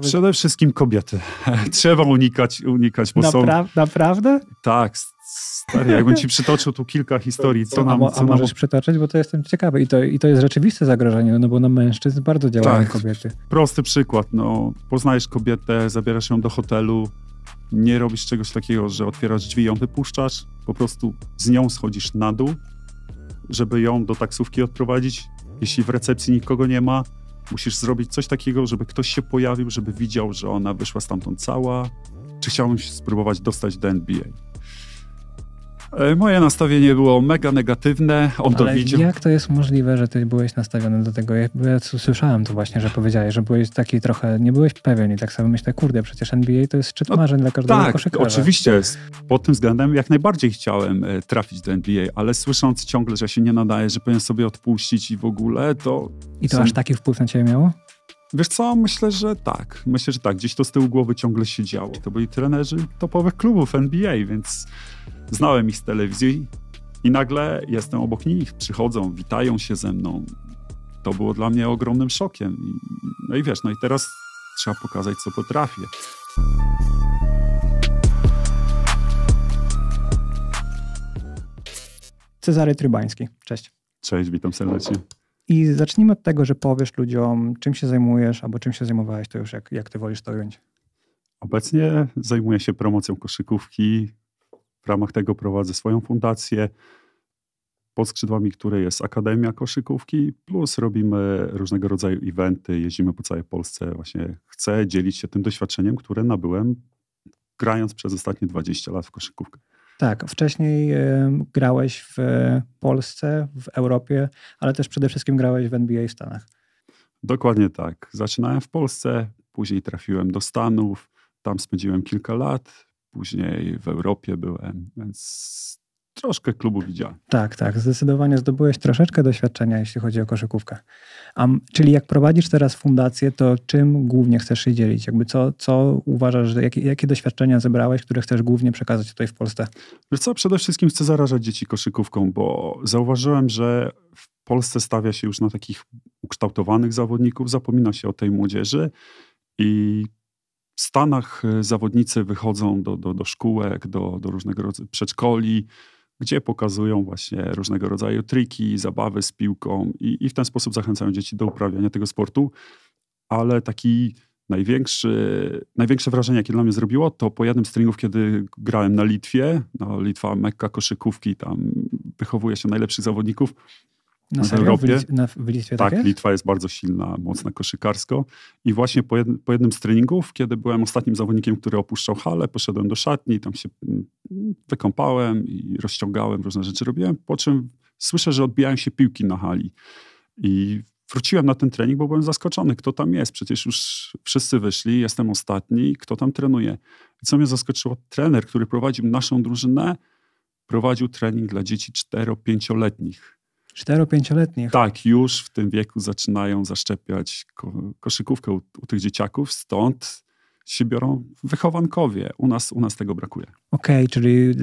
Przede wszystkim kobiety. Trzeba unikać, unikać, bo Napra są... Naprawdę? Tak, stary, jakbym ci przytoczył tu kilka historii, co nam... Co a, możesz nam... przytoczyć, bo to jestem ciekawy I to, i to jest rzeczywiste zagrożenie, no bo na no mężczyzn bardzo działają tak, kobiety. prosty przykład, no, poznajesz kobietę, zabierasz ją do hotelu, nie robisz czegoś takiego, że otwierasz drzwi, ją wypuszczasz, po prostu z nią schodzisz na dół, żeby ją do taksówki odprowadzić, jeśli w recepcji nikogo nie ma, Musisz zrobić coś takiego, żeby ktoś się pojawił, żeby widział, że ona wyszła stamtąd cała. Czy chciałbym się spróbować dostać do NBA? E, moje nastawienie było mega negatywne, on Ale to widział. jak to jest możliwe, że ty byłeś nastawiony do tego? Ja, ja słyszałem to właśnie, że powiedziałeś, że byłeś taki trochę, nie byłeś pewien i tak sobie myślę, kurde, przecież NBA to jest szczyt no, marzeń dla każdego tak, koszykarza. oczywiście. Pod tym względem jak najbardziej chciałem e, trafić do NBA, ale słysząc ciągle, że się nie nadaje, że powinien sobie odpuścić i w ogóle, to... I to są... aż taki wpływ na ciebie miało? Wiesz co, myślę, że tak. Myślę, że tak. Gdzieś to z tyłu głowy ciągle się działo. To byli trenerzy topowych klubów NBA, więc Znałem ich z telewizji i nagle jestem obok nich, przychodzą, witają się ze mną. To było dla mnie ogromnym szokiem. No i wiesz, no i teraz trzeba pokazać, co potrafię. Cezary Trybański. Cześć. Cześć, witam serdecznie. I zacznijmy od tego, że powiesz ludziom, czym się zajmujesz albo czym się zajmowałeś, to już jak, jak ty wolisz to ująć. Obecnie zajmuję się promocją koszykówki, w ramach tego prowadzę swoją fundację, pod skrzydłami której jest Akademia Koszykówki, plus robimy różnego rodzaju eventy, jeździmy po całej Polsce. Właśnie chcę dzielić się tym doświadczeniem, które nabyłem grając przez ostatnie 20 lat w koszykówkę. Tak, wcześniej e, grałeś w Polsce, w Europie, ale też przede wszystkim grałeś w NBA w Stanach. Dokładnie tak. Zaczynałem w Polsce, później trafiłem do Stanów, tam spędziłem kilka lat, później w Europie byłem, więc troszkę klubu widziałem. Tak, tak. Zdecydowanie zdobyłeś troszeczkę doświadczenia, jeśli chodzi o koszykówkę. Um, czyli jak prowadzisz teraz fundację, to czym głównie chcesz się dzielić? Jakby co, co uważasz, jakie, jakie doświadczenia zebrałeś, które chcesz głównie przekazać tutaj w Polsce? Wiesz co, przede wszystkim chcę zarażać dzieci koszykówką, bo zauważyłem, że w Polsce stawia się już na takich ukształtowanych zawodników, zapomina się o tej młodzieży i w Stanach y, zawodnicy wychodzą do, do, do szkółek, do, do różnego rodzaju przedszkoli, gdzie pokazują właśnie różnego rodzaju triki, zabawy z piłką i, i w ten sposób zachęcają dzieci do uprawiania tego sportu. Ale taki największy, największe wrażenie, jakie dla mnie zrobiło, to po jednym z treningów, kiedy grałem na Litwie, no, Litwa mekka koszykówki, tam wychowuje się najlepszych zawodników, na, na Europie. W, w Litwie tak, tak Litwa jest bardzo silna, mocna koszykarsko. I właśnie po, jed, po, jednym z treningów, kiedy byłem ostatnim zawodnikiem, który opuszczał halę, poszedłem do szatni, tam się mm, wykąpałem i rozciągałem, różne rzeczy robiłem, po czym słyszę, że odbijają się piłki na hali. I wróciłem na ten trening, bo byłem zaskoczony, kto tam jest. Przecież już wszyscy wyszli, jestem ostatni, kto tam trenuje. I co mnie zaskoczyło, trener, który prowadził naszą drużynę, prowadził trening dla dzieci 4-5-letnich cztero 5 Tak, już w tym wieku zaczynają zaszczepiać koszykówkę u, u tych dzieciaków, stąd się biorą wychowankowie. U nas, u nas tego brakuje. Okej, okay, czyli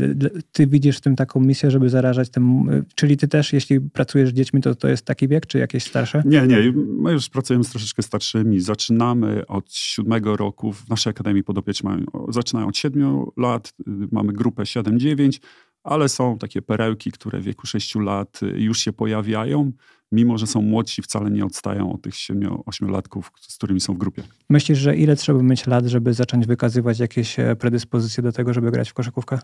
ty widzisz w tym taką misję, żeby zarażać tym. Y, czyli ty też, jeśli pracujesz z dziećmi, to to jest taki wiek, czy jakieś starsze? Nie, nie. My już pracujemy z troszeczkę starszymi. Zaczynamy od siódmego roku. W naszej Akademii Podopiecz zaczynają od siedmiu lat. Y, mamy grupę 7-9 ale są takie perełki, które w wieku 6 lat y, już się pojawiają, mimo że są młodsi, wcale nie odstają od tych 7-8-latków, z którymi są w grupie. Myślisz, że ile trzeba mieć lat, żeby zacząć wykazywać jakieś e, predyspozycje do tego, żeby grać w koszykówkę?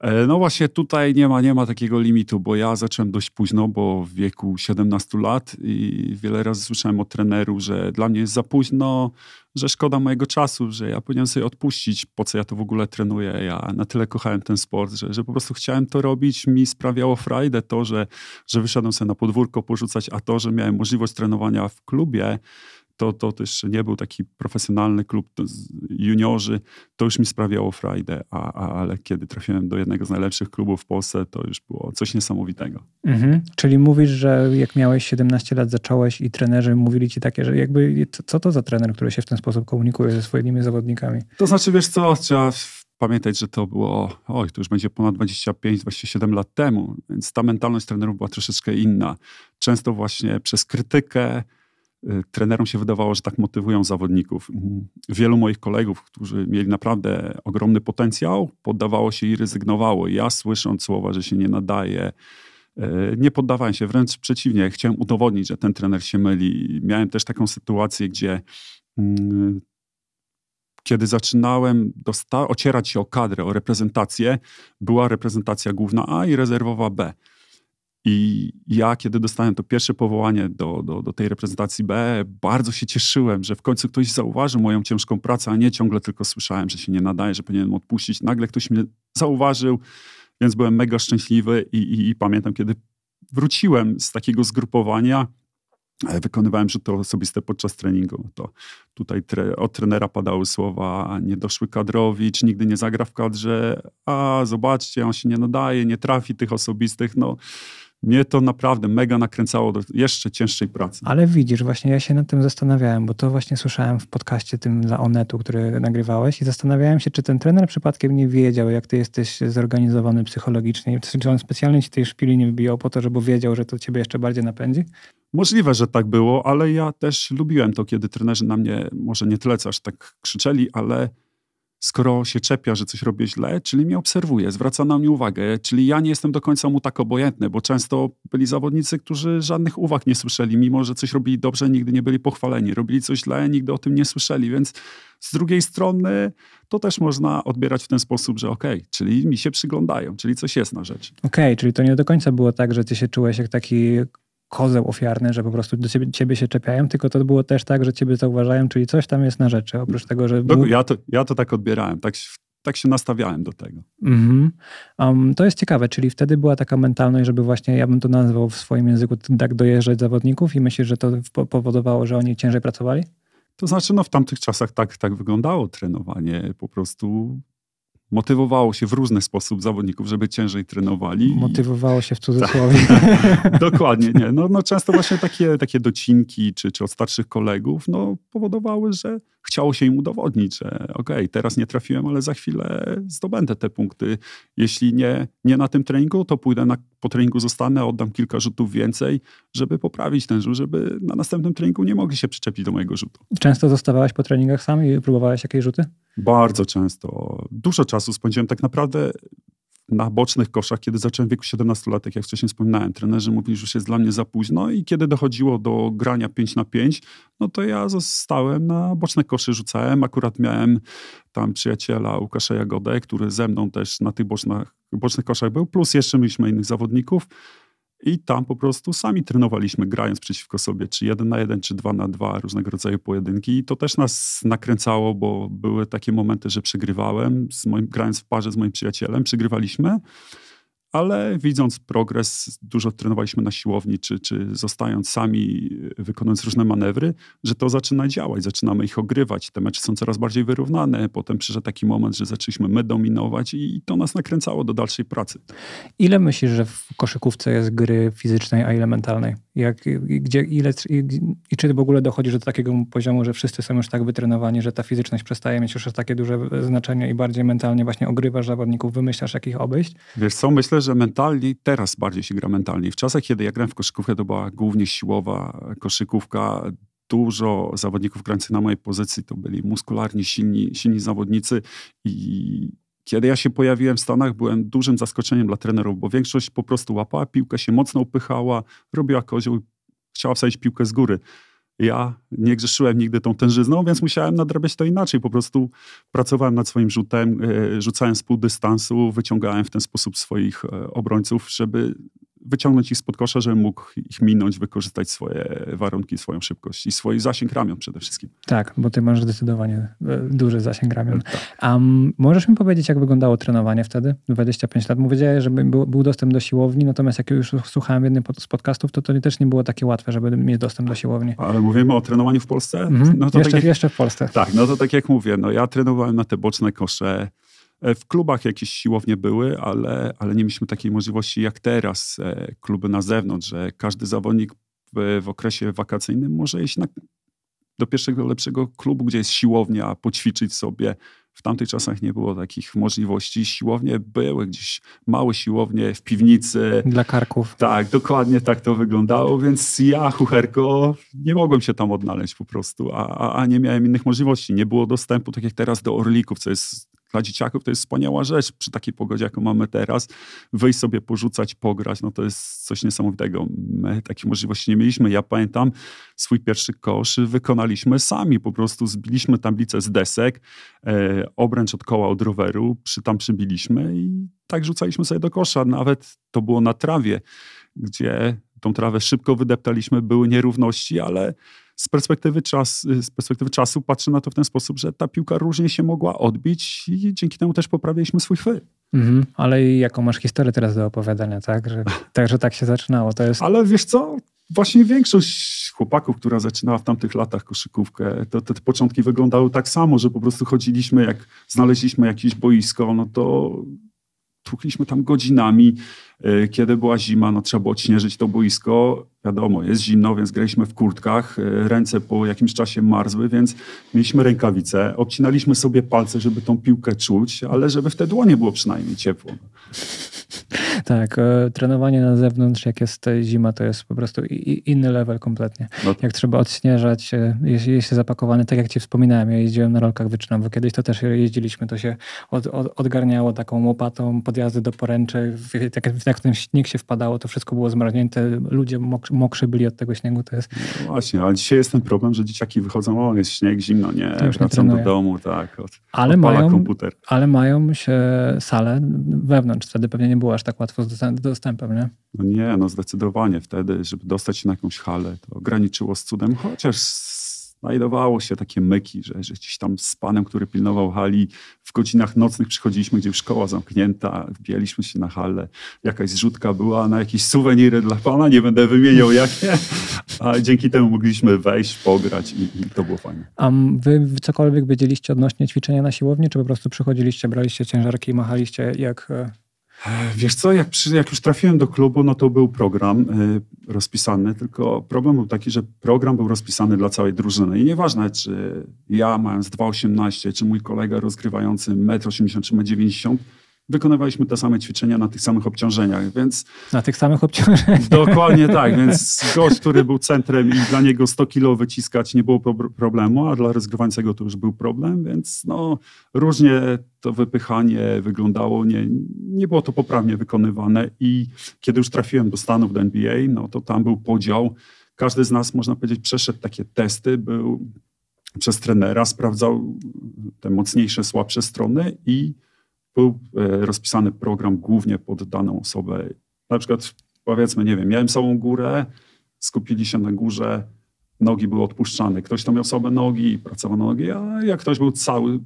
E, no właśnie tutaj nie ma, nie ma takiego limitu, bo ja zacząłem dość późno, bo w wieku 17 lat i wiele razy słyszałem od trenerów, że dla mnie jest za późno, że szkoda mojego czasu, że ja powinienem sobie odpuścić, po co ja to w ogóle trenuję. Ja na tyle kochałem ten sport, że, że po prostu chciałem to robić. Mi sprawiało frajdę to, że, że wyszedłem sobie na podwórko porzucać, a to, że miałem możliwość trenowania w klubie, to, to też nie był taki profesjonalny klub, juniorzy, to już mi sprawiało frajdę, a, a, ale kiedy trafiłem do jednego z najlepszych klubów w Polsce, to już było coś niesamowitego. Mhm. Czyli mówisz, że jak miałeś 17 lat, zacząłeś i trenerzy mówili ci takie, że jakby co to za trener, który się w ten sposób komunikuje ze swoimi zawodnikami? To znaczy, wiesz co, trzeba pamiętać, że to było, oj, to już będzie ponad 25-27 lat temu, więc ta mentalność trenerów była troszeczkę inna. Często właśnie przez krytykę, Y, trenerom się wydawało, że tak motywują zawodników. Wielu moich kolegów, którzy mieli naprawdę ogromny potencjał, poddawało się i rezygnowało. Ja słysząc słowa, że się nie nadaje, y, nie poddawałem się, wręcz przeciwnie, chciałem udowodnić, że ten trener się myli. Miałem też taką sytuację, gdzie mm, kiedy zaczynałem ocierać się o kadrę, o reprezentację, była reprezentacja główna A i rezerwowa B. I ja, kiedy dostałem to pierwsze powołanie do, do, do tej reprezentacji B, bardzo się cieszyłem, że w końcu ktoś zauważył moją ciężką pracę, a nie ciągle tylko słyszałem, że się nie nadaje, że powinienem odpuścić. Nagle ktoś mnie zauważył, więc byłem mega szczęśliwy i, i, i pamiętam, kiedy wróciłem z takiego zgrupowania, e, wykonywałem rzuty osobiste podczas treningu. To tutaj tre, od trenera padały słowa, nie doszły kadrowicz, nigdy nie zagra w kadrze, a zobaczcie, on się nie nadaje, nie trafi tych osobistych. No, mnie to naprawdę mega nakręcało do jeszcze cięższej pracy. Ale widzisz, właśnie ja się nad tym zastanawiałem, bo to właśnie słyszałem w podcaście tym dla Onetu, który nagrywałeś i zastanawiałem się, czy ten trener przypadkiem nie wiedział, jak ty jesteś zorganizowany psychologicznie, czy on specjalnie ci tej szpili nie wbijał po to, żeby wiedział, że to ciebie jeszcze bardziej napędzi? Możliwe, że tak było, ale ja też lubiłem to, kiedy trenerzy na mnie może nie tyle co aż tak krzyczeli, ale skoro się czepia, że coś robię źle, czyli mnie obserwuje, zwraca na mnie uwagę, czyli ja nie jestem do końca mu tak obojętny, bo często byli zawodnicy, którzy żadnych uwag nie słyszeli, mimo że coś robili dobrze, nigdy nie byli pochwaleni, robili coś źle, nigdy o tym nie słyszeli, więc z drugiej strony to też można odbierać w ten sposób, że okej, okay, czyli mi się przyglądają, czyli coś jest na rzecz. Okej, okay, czyli to nie do końca było tak, że ty się czułeś jak taki kozeł ofiarny, że po prostu do ciebie, ciebie, się czepiają, tylko to było też tak, że ciebie zauważają, czyli coś tam jest na rzeczy, oprócz tego, że... Był... Ja, to, ja to tak odbierałem, tak, tak się nastawiałem do tego. um, to jest ciekawe, czyli wtedy była taka mentalność, żeby właśnie, ja bym to nazwał w swoim języku, tak dojeżdżać zawodników i myślisz, że to powodowało, że oni ciężej pracowali? To znaczy, no w tamtych czasach tak, tak wyglądało trenowanie, po prostu motywowało się w różny sposób zawodników, żeby ciężej trenowali. Motywowało się w cudzysłowie. Tak, dokładnie, nie. No, no często właśnie takie, takie docinki, czy, czy od starszych kolegów, no powodowały, że chciało się im udowodnić, że okej, okay, teraz nie trafiłem, ale za chwilę zdobędę te punkty. Jeśli nie, nie na tym treningu, to pójdę na, po treningu, zostanę, oddam kilka rzutów więcej, żeby poprawić ten rzut, żeby na następnym treningu nie mogli się przyczepić do mojego rzutu. Często zostawałeś po treningach sam i próbowałeś jakieś rzuty? Bardzo często. Dużo czasu spędziłem tak naprawdę na bocznych koszach, kiedy zacząłem w wieku 17 lat, jak wcześniej wspominałem, trenerzy mówili, że już jest dla mnie za późno i kiedy dochodziło do grania 5 na 5, no to ja zostałem na boczne koszy, rzucałem. Akurat miałem tam przyjaciela Łukasza Jagodę, który ze mną też na tych bocznych, bocznych koszach był, plus jeszcze mieliśmy innych zawodników. I tam po prostu sami trenowaliśmy, grając przeciwko sobie, czy jeden na jeden, czy dwa na dwa, różnego rodzaju pojedynki. I to też nas nakręcało, bo były takie momenty, że przegrywałem, moim, grając w parze z moim przyjacielem, przegrywaliśmy ale widząc progres, dużo trenowaliśmy na siłowni, czy, czy zostając sami, e, wykonując różne manewry, że to zaczyna działać, zaczynamy ich ogrywać. Te mecze są coraz bardziej wyrównane. Potem przyszedł taki moment, że zaczęliśmy my dominować i to nas nakręcało do dalszej pracy. Ile myślisz, że w koszykówce jest gry fizycznej, a ile mentalnej? Jak, gdzie, ile, i, I czy w ogóle dochodzisz do takiego poziomu, że wszyscy są już tak wytrenowani, że ta fizyczność przestaje mieć już takie duże znaczenie i bardziej mentalnie właśnie ogrywasz zawodników, wymyślasz jakich obejść? Wiesz co, myślę, że mentalnie teraz bardziej się gra mentalnie. W czasach, kiedy ja grałem w koszykówkę, to była głównie siłowa koszykówka, dużo zawodników grających na mojej pozycji to byli muskularni, silni, silni zawodnicy i kiedy ja się pojawiłem w Stanach, byłem dużym zaskoczeniem dla trenerów, bo większość po prostu łapała piłkę, się mocno upychała, robiła kozioł, chciała wsadzić piłkę z góry. Ja nie grzeszyłem nigdy tą tężyzną, więc musiałem nadrabiać to inaczej. Po prostu pracowałem nad swoim rzutem, e, rzucałem z pół dystansu, wyciągałem w ten sposób swoich e, obrońców, żeby wyciągnąć ich spod kosza, żeby mógł ich minąć, wykorzystać swoje warunki, swoją szybkość i swój zasięg ramion przede wszystkim. Tak, bo ty masz zdecydowanie e, duży zasięg ramion. E, tak. Um, możesz mi powiedzieć, jak wyglądało trenowanie wtedy, 25 lat? Mówicie, że był, był dostęp do siłowni, natomiast jak już słuchałem jednym z podcastów, to to też nie było takie łatwe, żeby mieć dostęp do siłowni. Ale mówimy o trenowaniu w Polsce? Mhm. No to tak jeszcze, tak jak, jeszcze w Polsce. Tak, no to tak jak mówię, no ja trenowałem na te boczne kosze, E, w klubach jakieś siłownie były, ale, ale nie mieliśmy takiej możliwości jak teraz, e, kluby na zewnątrz, że każdy zawodnik w, w okresie wakacyjnym może iść na, do pierwszego lepszego klubu, gdzie jest siłownia, poćwiczyć sobie. W tamtych czasach nie było takich możliwości. Siłownie były gdzieś, małe siłownie w piwnicy. Dla karków. Tak, dokładnie tak to wyglądało, więc ja, chucherko, nie mogłem się tam odnaleźć po prostu, a, a, a nie miałem innych możliwości. Nie było dostępu, tak jak teraz, do orlików, co jest dla dzieciaków to jest wspaniała rzecz. Przy takiej pogodzie, jaką mamy teraz, wyjść sobie porzucać, pograć, no to jest coś niesamowitego. My takich możliwości nie mieliśmy. Ja pamiętam swój pierwszy kosz wykonaliśmy sami. Po prostu zbiliśmy tablicę z desek, e, obręcz od koła od roweru, przy, tam przybiliśmy i tak rzucaliśmy sobie do kosza. Nawet to było na trawie, gdzie tą trawę szybko wydeptaliśmy, były nierówności, ale z perspektywy, czas, y, z perspektywy czasu patrzę na to w ten sposób, że ta piłka różnie się mogła odbić i dzięki temu też poprawiliśmy swój chwyt. Mhm, ale jaką masz historię teraz do opowiadania, tak? Że, także tak się zaczynało. To jest... Ale wiesz co? Właśnie większość chłopaków, która zaczynała w tamtych latach koszykówkę, to, te, te początki wyglądały tak samo, że po prostu chodziliśmy, jak znaleźliśmy jakieś boisko, no to tłukliśmy tam godzinami, Y, kiedy była zima, no trzeba było odśnieżyć to boisko. Wiadomo, jest zimno, więc graliśmy w kurtkach. Y, ręce po jakimś czasie marzły, więc mieliśmy rękawice. Obcinaliśmy sobie palce, żeby tą piłkę czuć, ale żeby w te dłonie było przynajmniej ciepło. Tak, e, trenowanie na zewnątrz, jak jest zima, to jest po prostu inny level kompletnie. No. Jak trzeba odśnieżać, e, jest, jest zapakowany, tak jak ci wspominałem, ja jeździłem na rolkach wyczynowych, kiedyś to też jeździliśmy, to się od, od, odgarniało taką łopatą podjazdy do poręczy, w, w jak ten śnieg się wpadało, to wszystko było zmarznięte, ludzie mokrzy byli od tego śniegu. To jest... No właśnie, a dzisiaj jest ten problem, że dzieciaki wychodzą, o jest śnieg, zimno, nie, to już do domu, tak, od, ale mają, komputer. Ale mają się salę wewnątrz, wtedy pewnie nie było aż tak łatwo z dostępem, nie? No nie, no zdecydowanie wtedy, żeby dostać się na jakąś halę, to graniczyło z cudem, chociaż znajdowało no się takie myki, że, że gdzieś tam z panem, który pilnował hali, w godzinach nocnych przychodziliśmy, gdzie szkoła zamknięta, wbijaliśmy się na halę, jakaś zrzutka była na jakieś suweniry dla pana, nie będę wymieniał jakie, a dzięki temu mogliśmy wejść, pograć i, i to było fajne. A wy cokolwiek wiedzieliście odnośnie ćwiczenia na siłowni, czy po prostu przychodziliście, braliście ciężarki i machaliście jak e, Wiesz co, jak, przy, jak, już trafiłem do klubu, no to był program y, rozpisany, tylko problem był taki, że program był rozpisany dla całej drużyny i nieważne, czy ja mając 2,18, czy mój kolega rozgrywający 1,80 m czy 1,90 wykonywaliśmy te same ćwiczenia na tych samych obciążeniach, więc... Na tych samych obciążeniach. Dokładnie tak, więc gość, który był centrem i dla niego 100 kilo wyciskać nie było problemu, a dla rozgrywającego to już był problem, więc no różnie to wypychanie wyglądało, nie, nie było to poprawnie wykonywane i kiedy już trafiłem do Stanów, do NBA, no to tam był podział, każdy z nas, można powiedzieć, przeszedł takie testy, był przez trenera, sprawdzał te mocniejsze, słabsze strony i był e, rozpisany program głównie pod daną osobę. Na przykład powiedzmy, nie wiem, miałem samą górę, skupili się na górze, nogi były odpuszczane. Ktoś tam miał sobie nogi pracował nogi, a jak ktoś był cały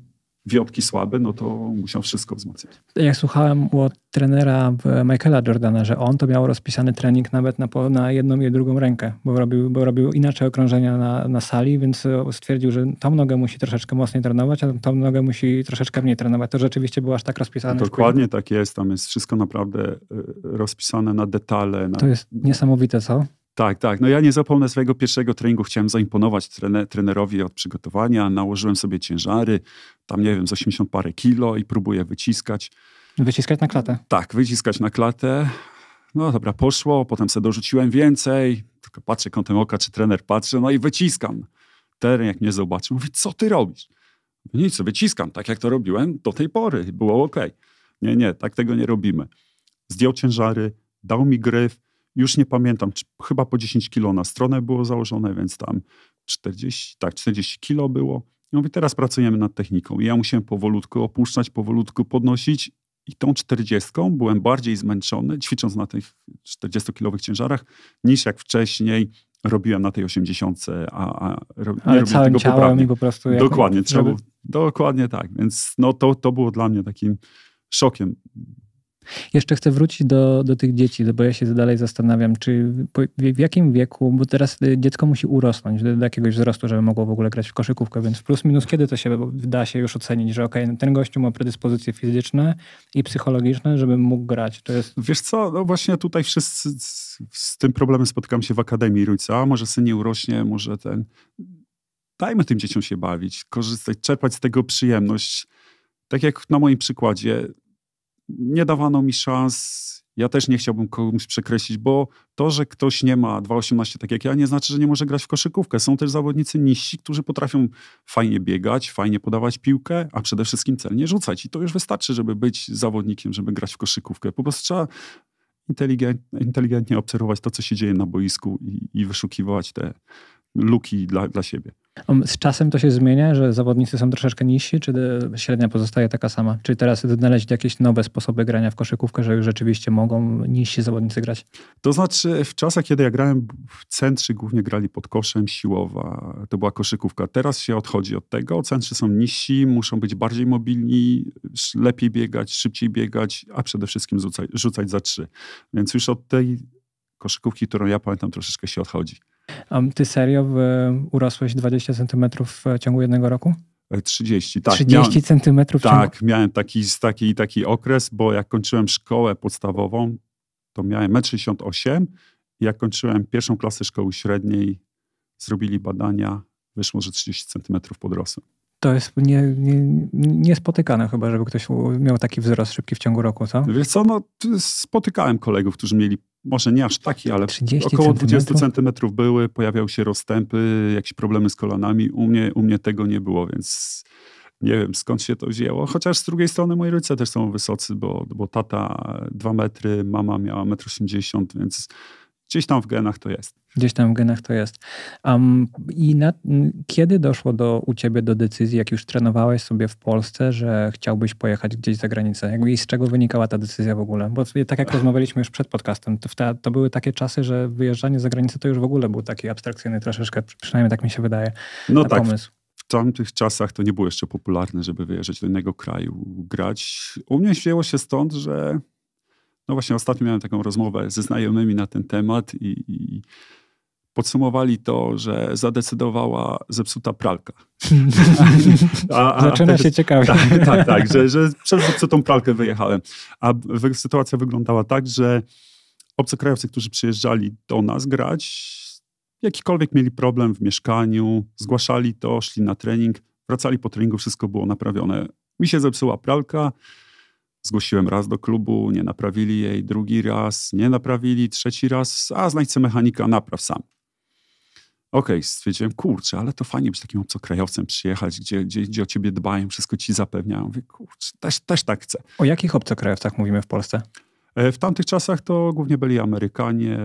wiotki słabe, no to musiał wszystko wzmocnić. Jak słuchałem od trenera Michaela Jordana, że on to miał rozpisany trening nawet na, na jedną i drugą rękę, bo robił, bo robił inaczej okrążenia na, na sali, więc e, stwierdził, że tą nogę musi troszeczkę mocniej trenować, a tą nogę musi troszeczkę mniej trenować. To rzeczywiście było aż tak rozpisane. dokładnie tak jest, tam jest wszystko naprawdę e, rozpisane na detale. Na... To jest niesamowite, co? Tak, tak. No ja nie zapomnę swojego pierwszego treningu. Chciałem zaimponować trenerowi od przygotowania. Nałożyłem sobie ciężary, tam nie wiem, z 80 parę kilo i próbuję wyciskać. Wyciskać na klatę. Tak, wyciskać na klatę. No dobra, poszło, potem sobie dorzuciłem więcej, tylko patrzę kątem oka, czy trener patrzy, no i wyciskam. Teren jak mnie zobaczy, mówi, co ty robisz? Nic, wyciskam, tak jak to robiłem do tej pory, było ok. Nie, nie, tak tego nie robimy. Zdjął ciężary, dał mi gryf, już nie pamiętam, czy, chyba po 10 kilo na stronę było założone, więc tam 40, tak, 40 kilo było. I mówię, teraz pracujemy nad techniką. I ja musiałem powolutku opuszczać, powolutku podnosić i tą 40 byłem bardziej zmęczony, ćwicząc na tych 40-kilowych ciężarach, niż jak wcześniej robiłem na tej 80, a, a nie Ale robiłem tego poprawnie. po prostu... Dokładnie, trzeba, dokładnie tak. Więc no, to, to było dla mnie takim szokiem. Jeszcze chcę wrócić do, do tych dzieci, no bo ja się dalej zastanawiam, czy w jakim wieku, bo teraz y, dziecko musi urosnąć do, do, jakiegoś wzrostu, żeby mogło w ogóle grać w koszykówkę, więc plus minus kiedy to się da się już ocenić, że okej, okay, no ten gościu ma predyspozycje fizyczne i psychologiczne, żeby mógł grać. To jest... Wiesz co, no właśnie tutaj wszyscy z, z tym problemem spotkam się w Akademii Rójca, może syn nie urośnie, może ten... Dajmy tym dzieciom się bawić, korzystać, czerpać z tego przyjemność. Tak jak na moim przykładzie, nie dawano mi szans. Ja też nie chciałbym komuś przekreślić, bo to, że ktoś nie ma 2,18 tak jak ja, nie znaczy, że nie może grać w koszykówkę. Są też zawodnicy niżsi, którzy potrafią fajnie biegać, fajnie podawać piłkę, a przede wszystkim celnie rzucać. I to już wystarczy, żeby być zawodnikiem, żeby grać w koszykówkę. Po prostu trzeba inteligentnie obserwować to, co się dzieje na boisku i, i wyszukiwać te, luki dla, dla siebie. Um, z czasem to się zmienia, że zawodnicy są troszeczkę niżsi, czy średnia pozostaje taka sama? Czy teraz znaleźć jakieś nowe sposoby grania w koszykówkę, że rzeczywiście mogą niżsi zawodnicy grać? To znaczy, w czasach, kiedy ja grałem w centrzy, głównie grali pod koszem, siłowa, to była koszykówka. Teraz się odchodzi od tego, centrzy są niżsi, muszą być bardziej mobilni, lepiej biegać, szybciej biegać, a przede wszystkim rzucać, rzucać za trzy. Więc już od tej koszykówki, którą ja pamiętam, troszeczkę się odchodzi. A ty serio urosłeś 20 centymetrów w ciągu jednego roku? 30, e, tak. 30 miałem, centymetrów? Tak, ciągu? miałem taki, taki, taki okres, bo jak kończyłem szkołę podstawową, to miałem 1,68 m. Jak kończyłem pierwszą klasę szkoły średniej, zrobili badania, wyszło, że 30 centymetrów podrosłem. To jest nie, nie, niespotykane chyba, żeby ktoś miał taki wzrost szybki w ciągu roku, co? Wiesz co, no, spotykałem kolegów, którzy mieli może nie aż taki, ale około 20 centymetrów były, pojawiały się rozstępy, jakieś problemy z kolanami. U mnie, u mnie tego nie było, więc nie wiem skąd się to wzięło. Chociaż z drugiej strony moi rodzice też są wysocy, bo, bo tata 2 metry, mama miała 1,80 m, więc Gdzieś tam w genach to jest. Gdzieś tam w genach to jest. Um, I na, kiedy doszło do, u ciebie do decyzji, jak już trenowałeś sobie w Polsce, że chciałbyś pojechać gdzieś za granicę? Jakby I z czego wynikała ta decyzja w ogóle? Bo tak jak rozmawialiśmy już przed podcastem, to, ta, to były takie czasy, że wyjeżdżanie za granicę to już w ogóle był taki abstrakcyjny troszeczkę, przynajmniej tak mi się wydaje, no tak. pomysł. W tamtych czasach to nie było jeszcze popularne, żeby wyjeżdżać do innego kraju, grać. U mnie wzięło się stąd, że no właśnie ostatnio miałem taką rozmowę ze znajomymi na ten temat i, i podsumowali to, że zadecydowała zepsuta pralka. a, a Zaczyna tak, się ciekawie. Tak, tak, tak że, że przez zepsutą pralkę wyjechałem. A sytuacja wyglądała tak, że obcokrajowcy, którzy przyjeżdżali do nas grać, jakikolwiek mieli problem w mieszkaniu, zgłaszali to, szli na trening, wracali po treningu, wszystko było naprawione. Mi się zepsuła pralka, Zgłosiłem raz do klubu, nie naprawili jej, drugi raz, nie naprawili, trzeci raz, a znajdźcie mechanika, napraw sam. Okej, okay, stwierdziłem, kurczę, ale to fajnie być takim obcokrajowcem przyjechać, gdzie, gdzie, gdzie o ciebie dbają, wszystko ci zapewniają. Mówię, kurczę, też, też tak chcę. O jakich obcokrajowcach mówimy w Polsce? E, w tamtych czasach to głównie byli Amerykanie.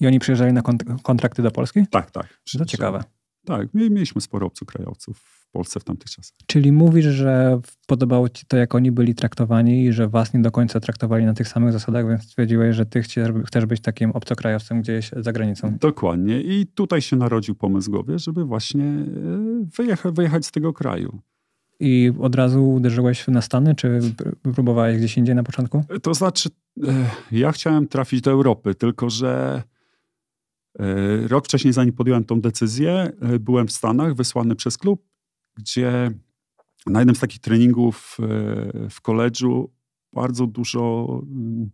I oni przyjeżdżali na kontrakty do Polski? Tak, tak. To ciekawe. Tak, mieliśmy sporo obcokrajowców Polsce w tamtych czasach. Czyli mówisz, że podobało ci to, jak oni byli traktowani i że was nie do końca traktowali na tych samych zasadach, więc stwierdziłeś, że ty chcesz być takim obcokrajowcem gdzieś za granicą. Dokładnie. I tutaj się narodził pomysł w głowie, żeby właśnie e, wyjechać, wyjechać z tego kraju. I od razu uderzyłeś na Stany, czy próbowałeś gdzieś indziej na początku? E, to znaczy, e, ja chciałem trafić do Europy, tylko że Rok wcześniej, zanim podjąłem tą decyzję, byłem w Stanach, wysłany przez klub gdzie na jednym z takich treningów e, w koledżu bardzo dużo mm,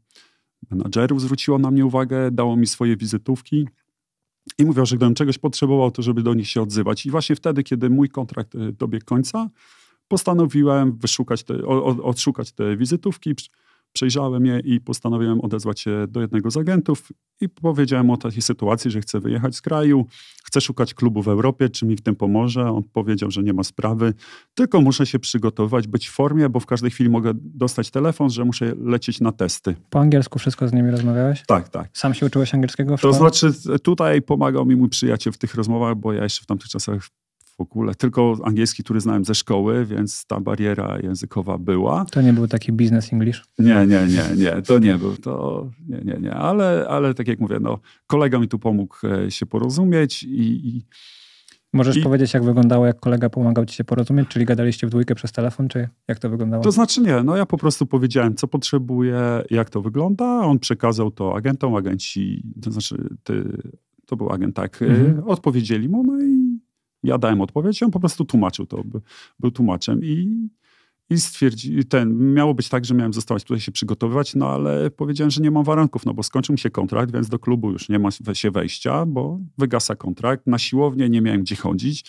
menadżerów zwróciło na mnie uwagę, dało mi swoje wizytówki i mówiło, że gdybym czegoś potrzebował, to żeby do nich się odzywać. I właśnie wtedy, kiedy mój kontrakt e, dobiegł końca, postanowiłem wyszukać te, odszukać te wizytówki, Przejrzałem je i postanowiłem odezwać się do jednego z agentów i powiedziałem o takiej sytuacji, że chcę wyjechać z kraju, chcę szukać klubu w Europie, czy mi w tym pomoże. On powiedział, że nie ma sprawy, tylko muszę się przygotować, być w formie, bo w każdej chwili mogę dostać telefon, że muszę lecieć na testy. Po angielsku wszystko z nimi rozmawiałeś? Tak, tak. Sam się uczyłeś angielskiego? W to znaczy, tutaj pomagał mi mój przyjaciel w tych rozmowach, bo ja jeszcze w tamtych czasach w ogóle, tylko angielski, który znałem ze szkoły, więc ta bariera językowa była. To nie był taki business English? Nie, nie, nie, nie, to nie był, to nie, nie, nie, ale, ale tak jak mówię, no, kolega mi tu pomógł e, się porozumieć i, i Możesz I... powiedzieć, jak wyglądało, jak kolega pomagał ci się porozumieć? Czyli gadaliście w dwójkę przez telefon, czy jak to wyglądało? To znaczy nie, no ja po prostu powiedziałem, co potrzebuję, jak to wygląda. On przekazał to agentom, agenci, to znaczy ty, to był agent, tak, e, mhm. odpowiedzieli mu, no i ja dałem odpowiedź, on po prostu tłumaczył to, był tłumaczem i i stwierdzi, ten, miało być tak, że miałem zostać tutaj się przygotowywać, no ale powiedziałem, że nie mam warunków, no bo skończył mi się kontrakt, więc do klubu już nie ma się wejścia, bo wygasa kontrakt. Na siłownię nie miałem gdzie chodzić.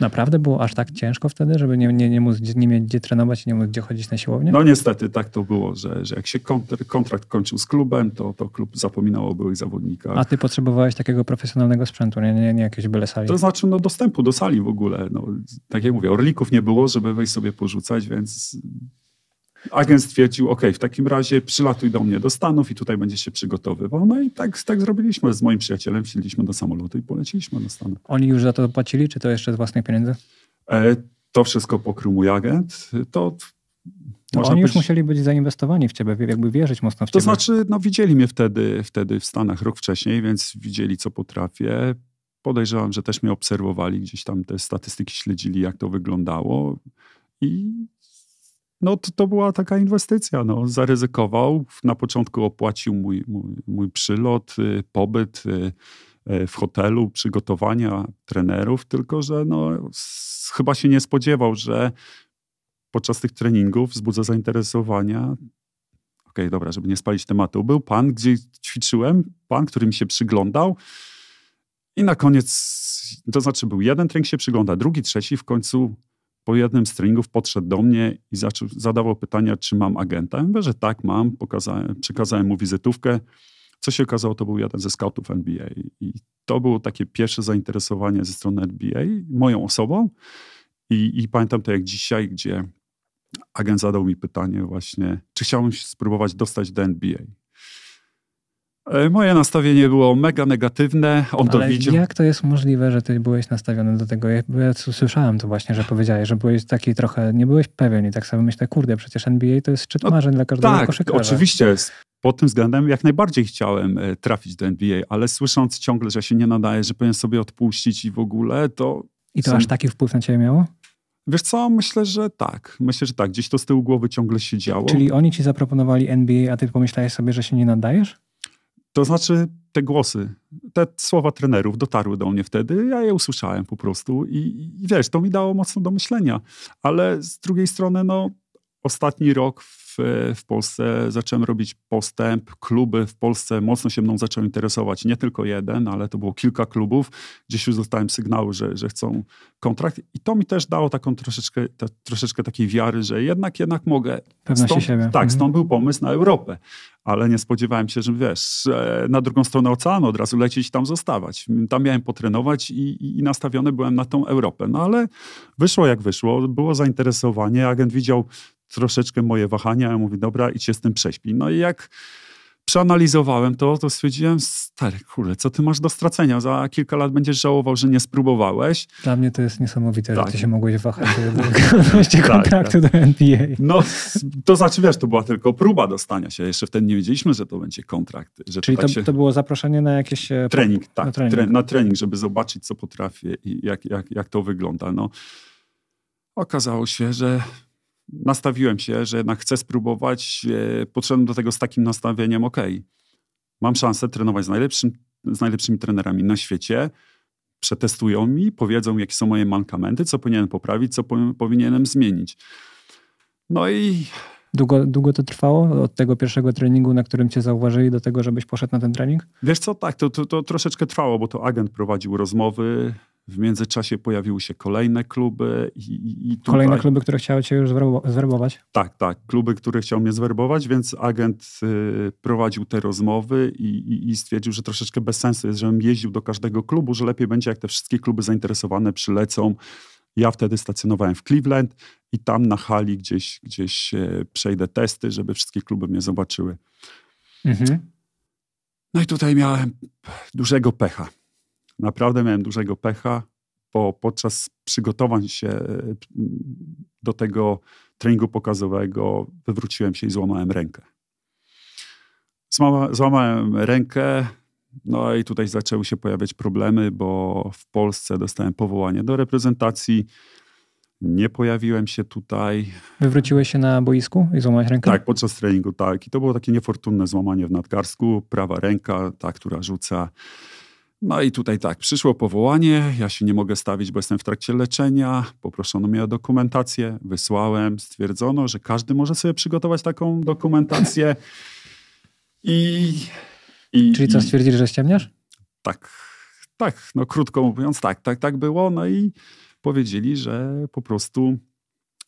Naprawdę było aż tak ciężko wtedy, żeby nie, nie, nie, móc, nie mieć gdzie trenować i nie móc gdzie chodzić na siłownię? No niestety tak to było, że, że jak się kontrakt kończył z klubem, to, to klub zapominał o byłych zawodnikach. A ty potrzebowałeś takiego profesjonalnego sprzętu, nie, nie, nie jakieś byle sali? To znaczy no, dostępu do sali w ogóle. No, tak jak mówię, orlików nie było, żeby wejść sobie porzucać, więc agent stwierdził, ok, w takim razie przylatuj do mnie do Stanów i tutaj będzie się przygotowywał. No i tak, tak zrobiliśmy z moim przyjacielem, wsiedliśmy do samolotu i poleciliśmy do Stanów. Oni już za to płacili, czy to jeszcze z własnych pieniędzy? E, to wszystko pokrył mój agent. To no, oni już musieli być zainwestowani w ciebie, jakby wierzyć mocno w ciebie. To znaczy, no widzieli mnie wtedy, wtedy w Stanach rok wcześniej, więc widzieli, co potrafię. Podejrzewam, że też mnie obserwowali, gdzieś tam te statystyki śledzili, jak to wyglądało. I no to, to była taka inwestycja. No. Zaryzykował, na początku opłacił mój, mój, mój przylot, y, pobyt y, y, w hotelu, przygotowania trenerów, tylko że no, chyba się nie spodziewał, że podczas tych treningów wzbudza zainteresowania okej, okay, dobra, żeby nie spalić tematu. Był pan, gdzie ćwiczyłem, pan, który mi się przyglądał. I na koniec, to znaczy był jeden trening się przygląda, drugi, trzeci, w końcu po jednym z treningów podszedł do mnie i zaczął, zadawał pytania, czy mam agenta. Ja mówię, że tak, mam, pokazałem, przekazałem mu wizytówkę. Co się okazało, to był jeden ze scoutów NBA. I to było takie pierwsze zainteresowanie ze strony NBA moją osobą. I, i pamiętam to jak dzisiaj, gdzie agent zadał mi pytanie właśnie, czy chciałbym spróbować dostać do NBA. E, moje nastawienie było mega negatywne, on Ale to widział. jak to jest możliwe, że ty byłeś nastawiony do tego? Ja, ja słyszałem to właśnie, że powiedziałeś, że byłeś taki trochę, nie byłeś pewien i tak sobie myślę, kurde, przecież NBA to jest szczyt no, marzeń dla każdego tak, koszykarza. oczywiście jest pod tym względem jak najbardziej chciałem e, trafić do NBA, ale słysząc ciągle, że się nie nadaje, że powinien sobie odpuścić i w ogóle, to... I to są... aż taki wpływ na ciebie miało? Wiesz co, myślę, że tak. Myślę, że tak. Gdzieś to z tyłu głowy ciągle się działo. Czyli oni ci zaproponowali NBA, a ty pomyślałeś sobie, że się nie nadajesz? To znaczy, te głosy, te słowa trenerów dotarły do mnie wtedy, ja je usłyszałem po prostu i, i wiesz, to mi dało mocno do myślenia. Ale z drugiej strony, no, Ostatni rok w, w, Polsce zacząłem robić postęp. Kluby w Polsce mocno się mną zaczęły interesować. Nie tylko jeden, ale to było kilka klubów. Gdzieś już dostałem sygnały, że, że chcą kontrakt. I to mi też dało taką troszeczkę, ta, troszeczkę takiej wiary, że jednak, jednak mogę. Pewność stąd, siebie. Tak, mhm. stąd był pomysł na Europę. Ale nie spodziewałem się, że wiesz, na drugą stronę oceanu od razu lecieć i tam zostawać. Tam miałem potrenować i, i nastawiony byłem na tą Europę. No ale wyszło jak wyszło. Było zainteresowanie. Agent widział troszeczkę moje wahania. Ja mówię, dobra, idź się z tym prześpij. No i jak przeanalizowałem to, to stwierdziłem, stary kurde, co ty masz do stracenia? Za kilka lat będziesz żałował, że nie spróbowałeś. Dla mnie to jest niesamowite, tak. że ty się mogłeś wahać do kontraktu tak, tak. do NBA. No, to znaczy, wiesz, to była tylko próba dostania się. Jeszcze wtedy nie wiedzieliśmy, że to będzie kontrakt. Że Czyli to, tak się... to, było zaproszenie na jakieś... E, trening, tak. Na trening. na trening, żeby zobaczyć, co potrafię i jak, jak, jak to wygląda. No, okazało się, że nastawiłem się, że jednak chcę spróbować, e, podszedłem do tego z takim nastawieniem, ok, mam szansę trenować z, najlepszym, z najlepszymi trenerami na świecie, przetestują mi, powiedzą, jakie są moje mankamenty, co powinienem poprawić, co powinienem zmienić. No i... Długo, długo to trwało? Od tego pierwszego treningu, na którym cię zauważyli, do tego, żebyś poszedł na ten trening? Wiesz co, tak, to, to, to troszeczkę trwało, bo to agent prowadził rozmowy, w międzyczasie pojawiły się kolejne kluby. I, i tutaj... Kolejne kluby, które chciały cię już zwerbować? Tak, tak. Kluby, które chciał mnie zwerbować, więc agent y, prowadził te rozmowy i, i, i, stwierdził, że troszeczkę bez sensu jest, żebym jeździł do każdego klubu, że lepiej będzie, jak te wszystkie kluby zainteresowane przylecą. Ja wtedy stacjonowałem w Cleveland i tam na hali gdzieś, gdzieś y, przejdę testy, żeby wszystkie kluby mnie zobaczyły. Mhm. No i tutaj miałem dużego pecha Naprawdę miałem dużego pecha, bo podczas przygotowań się do tego treningu pokazowego wywróciłem się i złamałem rękę. złamałem rękę, no i tutaj zaczęły się pojawiać problemy, bo w Polsce dostałem powołanie do reprezentacji. Nie pojawiłem się tutaj. Wywróciłeś się na boisku i złamałeś rękę? Tak, podczas treningu, tak. I to było takie niefortunne złamanie w nadgarstku. Prawa ręka, ta, która rzuca no i tutaj tak, przyszło powołanie, ja się nie mogę stawić, bo jestem w trakcie leczenia, poproszono mnie o dokumentację, wysłałem, stwierdzono, że każdy może sobie przygotować taką dokumentację i... i Czyli co, stwierdzili, że ściemniasz? Tak, tak, no krótko mówiąc, tak, tak, tak było, no i powiedzieli, że po prostu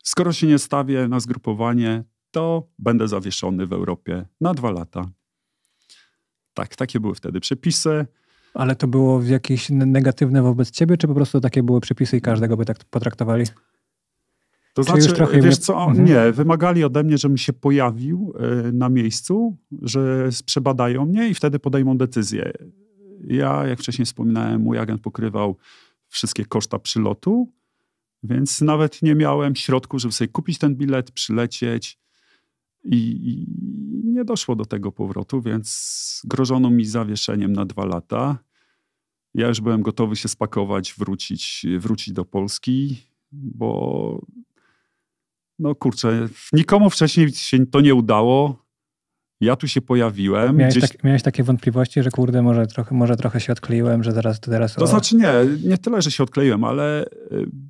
skoro się nie stawię na zgrupowanie, to będę zawieszony w Europie na dwa lata. Tak, takie były wtedy przepisy. Ale to było jakieś negatywne wobec ciebie, czy po prostu takie były przepisy i każdego by tak potraktowali? To znaczy, trochę wiesz co, mhm. nie, wymagali ode mnie, żebym się pojawił e, na miejscu, że przebadają mnie i wtedy podejmą decyzję. Ja, jak wcześniej wspominałem, mój agent pokrywał wszystkie koszta przylotu, więc nawet nie miałem środków, żeby sobie kupić ten bilet, przylecieć. I, I, nie doszło do tego powrotu, więc grożono mi zawieszeniem na dwa lata. Ja już byłem gotowy się spakować, wrócić, wrócić do Polski, bo no kurczę, nikomu wcześniej się to nie udało. Ja tu się pojawiłem. Miałeś, gdzieś... tak, miałeś takie wątpliwości, że kurde, może trochę, może trochę się odkleiłem, że zaraz to teraz. To znaczy nie, nie tyle, że się odkleiłem, ale e,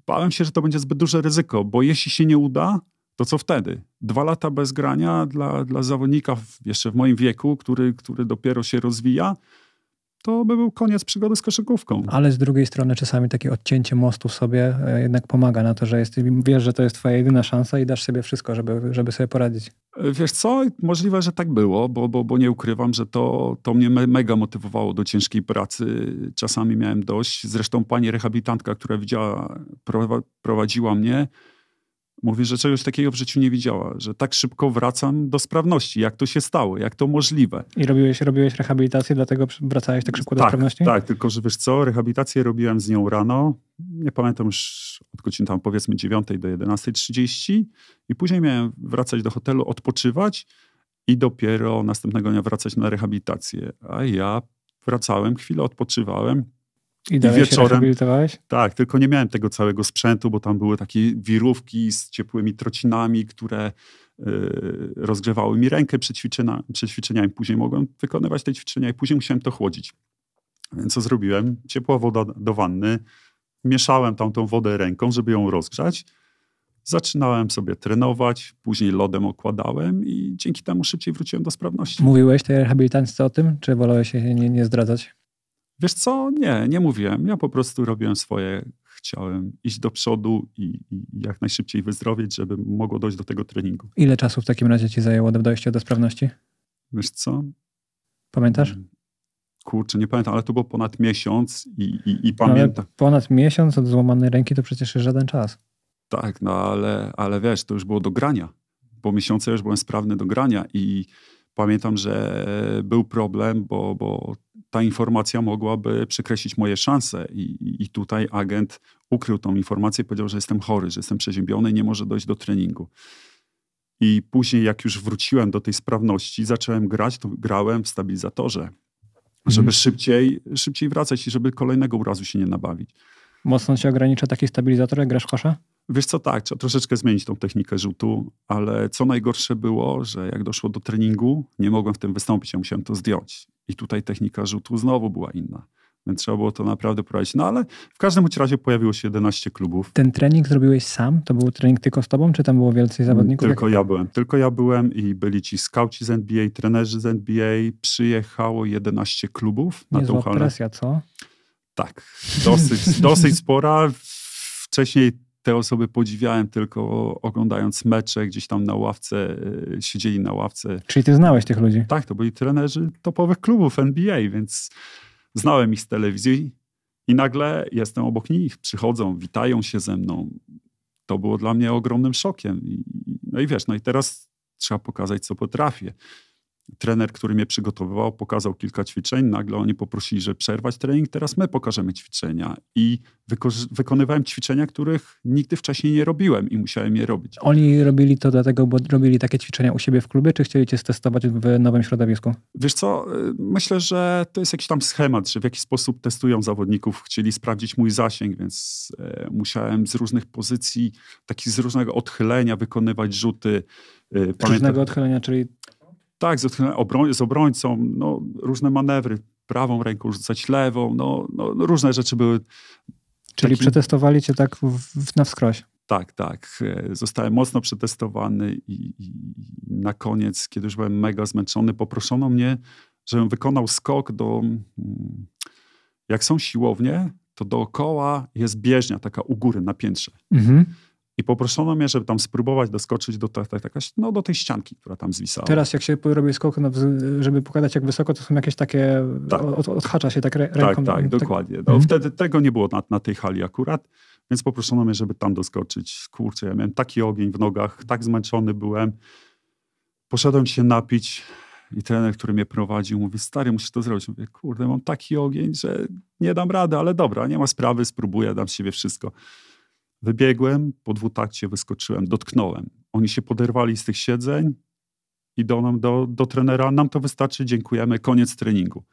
bałem się, że to będzie zbyt duże ryzyko, bo jeśli się nie uda, to co wtedy? Dwa lata bez grania dla, dla zawodnika w, jeszcze w moim wieku, który, który dopiero się rozwija, to by był koniec przygody z koszykówką. Ale z drugiej strony czasami takie odcięcie mostu sobie e, jednak pomaga na to, że jesteś, wiesz, że to jest twoja jedyna szansa i dasz sobie wszystko, żeby, żeby sobie poradzić. E, wiesz co, możliwe, że tak było, bo, bo, bo nie ukrywam, że to, to mnie mega motywowało do ciężkiej pracy. Czasami miałem dość. Zresztą pani rehabilitantka, która widziała, prowadziła mnie, Mówi, że czegoś takiego w życiu nie widziała, że tak szybko wracam do sprawności. Jak to się stało? Jak to możliwe? I robiłeś, robiłeś rehabilitację, dlatego wracałeś tak szybko do tak, sprawności? Tak, tylko że wiesz co, rehabilitację robiłem z nią rano. Nie pamiętam już od godziny tam powiedzmy 9 do 11.30 i później miałem wracać do hotelu, odpoczywać i dopiero następnego dnia wracać na rehabilitację. A ja wracałem, chwilę odpoczywałem, i, I wieczorem. tak, tylko nie miałem tego całego sprzętu, bo tam były takie wirówki z ciepłymi trocinami, które e, rozgrzewały mi rękę przed, przed ćwiczeniami. Później mogłem wykonywać te ćwiczenia i później musiałem to chłodzić. Więc co zrobiłem? Ciepła woda do wanny, mieszałem tam tą wodę ręką, żeby ją rozgrzać. Zaczynałem sobie trenować, później lodem okładałem i dzięki temu szybciej wróciłem do sprawności. Mówiłeś tej rehabilitantce o tym, czy wolałeś się nie, nie zdradzać? Wiesz co? Nie, nie mówiłem. Ja po prostu robiłem swoje. Chciałem iść do przodu i, i jak najszybciej wyzdrowieć, żeby mogło dojść do tego treningu. Ile czasu w takim razie ci zajęło do dojścia do sprawności? Wiesz co? Pamiętasz? Hmm. Kurczę, nie pamiętam, ale to było ponad miesiąc i, i, i no, pamiętam. ponad miesiąc od złamanej ręki to przecież żaden czas. Tak, no ale, ale wiesz, to już było do grania. Po miesiącu już byłem sprawny do grania i pamiętam, że był problem, bo, bo ta informacja mogłaby przekreślić moje szanse. I, I, tutaj agent ukrył tą informację, powiedział, że jestem chory, że jestem przeziębiony, nie może dojść do treningu. I później, jak już wróciłem do tej sprawności, zacząłem grać, to grałem w stabilizatorze, mhm. żeby mhm. szybciej, szybciej wracać i żeby kolejnego urazu się nie nabawić. Mocno się ogranicza taki stabilizator, jak grasz w kosza? Wiesz co, tak, trzeba troszeczkę zmienić tą technikę rzutu, ale co najgorsze było, że jak doszło do treningu, nie mogłem w tym wystąpić, ja musiałem to zdjąć. I tutaj technika rzutu znowu była inna. Więc trzeba było to naprawdę prowadzić. No ale w każdym razie pojawiło się 11 klubów. Ten trening zrobiłeś sam? To był trening tylko z tobą, czy tam było więcej mm, zawodników? Tylko ja byłem. Tylko ja byłem i byli ci skauci z NBA, trenerzy z NBA. Przyjechało 11 klubów na Niezła tą halę. presja, co? Tak, dosyć, dosyć spora. Wcześniej te osoby podziwiałem tylko oglądając mecze, gdzieś tam na ławce, e, siedzieli na ławce. Czyli ty znałeś tych ludzi? Tak, to byli trenerzy topowych klubów NBA, więc znałem ich z telewizji i nagle jestem obok nich, przychodzą, witają się ze mną. To było dla mnie ogromnym szokiem. no i wiesz, no i teraz trzeba pokazać, co potrafię trener, który mnie przygotowywał, pokazał kilka ćwiczeń. Nagle oni poprosili, że przerwać trening, teraz my pokażemy ćwiczenia. I wykonywałem ćwiczenia, których nigdy wcześniej nie robiłem i musiałem je robić. Oni robili to dlatego, bo robili takie ćwiczenia u siebie w klubie, czy chcieli cię testować w nowym środowisku? Wiesz co, y, myślę, że to jest jakiś tam schemat, że w jakiś sposób testują zawodników. Chcieli sprawdzić mój zasięg, więc y, musiałem z różnych pozycji, takich z różnego odchylenia wykonywać rzuty. Z y, Różnego odchylenia, czyli tak, z obrońcą, no, różne manewry, prawą ręką rzucać lewą, no, no, no różne rzeczy były. Czyli przetestowaliście przetestowali cię tak w, na wskroś. Tak, tak. E, zostałem mocno przetestowany i, i, na koniec, kiedy już byłem mega zmęczony, poproszono mnie, żebym wykonał skok do... Mm, jak są siłownie, to dookoła jest bieżnia taka u góry na piętrze. Mhm. I poproszono mnie, żeby tam spróbować doskoczyć do, te, te, no, do tej ścianki, która tam zwisała. Teraz jak się robi skok, no, żeby pokazać jak wysoko, to są jakieś takie, tak. od, odhacza się tak, tak ręką. Tak, tak, dokładnie. No, mhm. Wtedy tego nie było na, na tej hali akurat. Więc poproszono mnie, żeby tam doskoczyć. Kurczę, ja miałem taki ogień w nogach, tak zmęczony byłem. Poszedłem się napić i trener, który mnie prowadził, mówi, stary, musisz to zrobić. Mówię, kurde, mam taki ogień, że nie dam rady, ale dobra, nie ma sprawy, spróbuję, dam z siebie wszystko. Wybiegłem, po dwutakcie wyskoczyłem, dotknąłem. Oni się poderwali z tych siedzeń i do, do, do trenera, nam to wystarczy, dziękujemy, koniec treningu.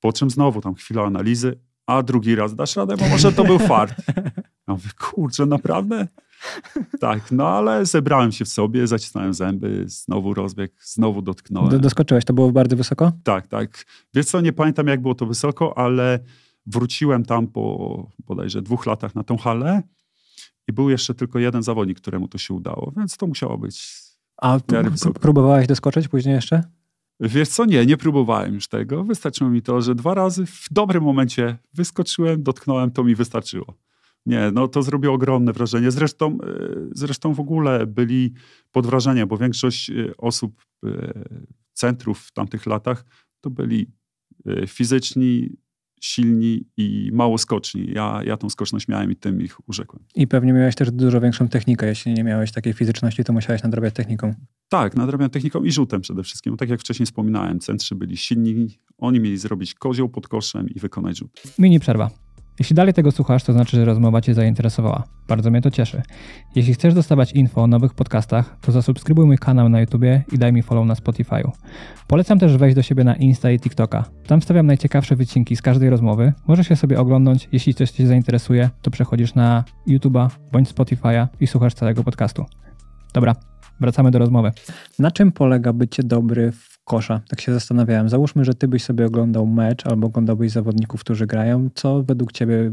Po czym znowu tam chwila analizy, a drugi raz dasz radę, bo może to był fart. Ja mówię, kurczę, naprawdę? Tak, no ale zebrałem się w sobie, zacisnąłem zęby, znowu rozbieg, znowu dotknąłem. Do, doskoczyłeś, to było bardzo wysoko? Tak, tak. Wiesz co, nie pamiętam jak było to wysoko, ale wróciłem tam po bodajże dwóch latach na tą halę i był jeszcze tylko jeden zawodnik, któremu to się udało, więc to musiało być. A próbowałeś doskoczyć później jeszcze? Wiesz co, nie, nie próbowałem już tego. Wystarczyło mi to, że dwa razy w dobrym momencie wyskoczyłem, dotknąłem, to mi wystarczyło. Nie, no to zrobiło ogromne wrażenie. Zresztą, e, zresztą w ogóle byli pod wrażeniem, bo większość e, osób, e, centrów w tamtych latach to byli fizyczni, silni i mało skoczni. Ja, ja tą skoczność miałem i tym ich urzekłem. I pewnie miałeś też dużo większą technikę. Jeśli nie miałeś takiej fizyczności, to musiałeś nadrabiać techniką. Tak, nadrabiam techniką i rzutem przede wszystkim. No tak jak wcześniej wspominałem, centrzy byli silni, oni mieli zrobić kozioł pod koszem i wykonać rzut. Mini przerwa. Jeśli dalej tego słuchasz, to znaczy, że rozmowa Cię zainteresowała. Bardzo mnie to cieszy. Jeśli chcesz dostawać info o nowych podcastach, to zasubskrybuj mój kanał na YouTubie i daj mi follow na Spotify'u. Polecam też wejść do siebie na Insta i TikToka. Tam stawiam najciekawsze wycinki z każdej rozmowy. Możesz je sobie oglądnąć. Jeśli coś Cię zainteresuje, to przechodzisz na YouTube'a bądź Spotify'a i słuchasz całego podcastu. Dobra, wracamy do rozmowy. Na czym polega bycie dobry w kosza. Tak się zastanawiałem. Załóżmy, że ty byś sobie oglądał mecz albo oglądałbyś zawodników, którzy grają. Co według ciebie y,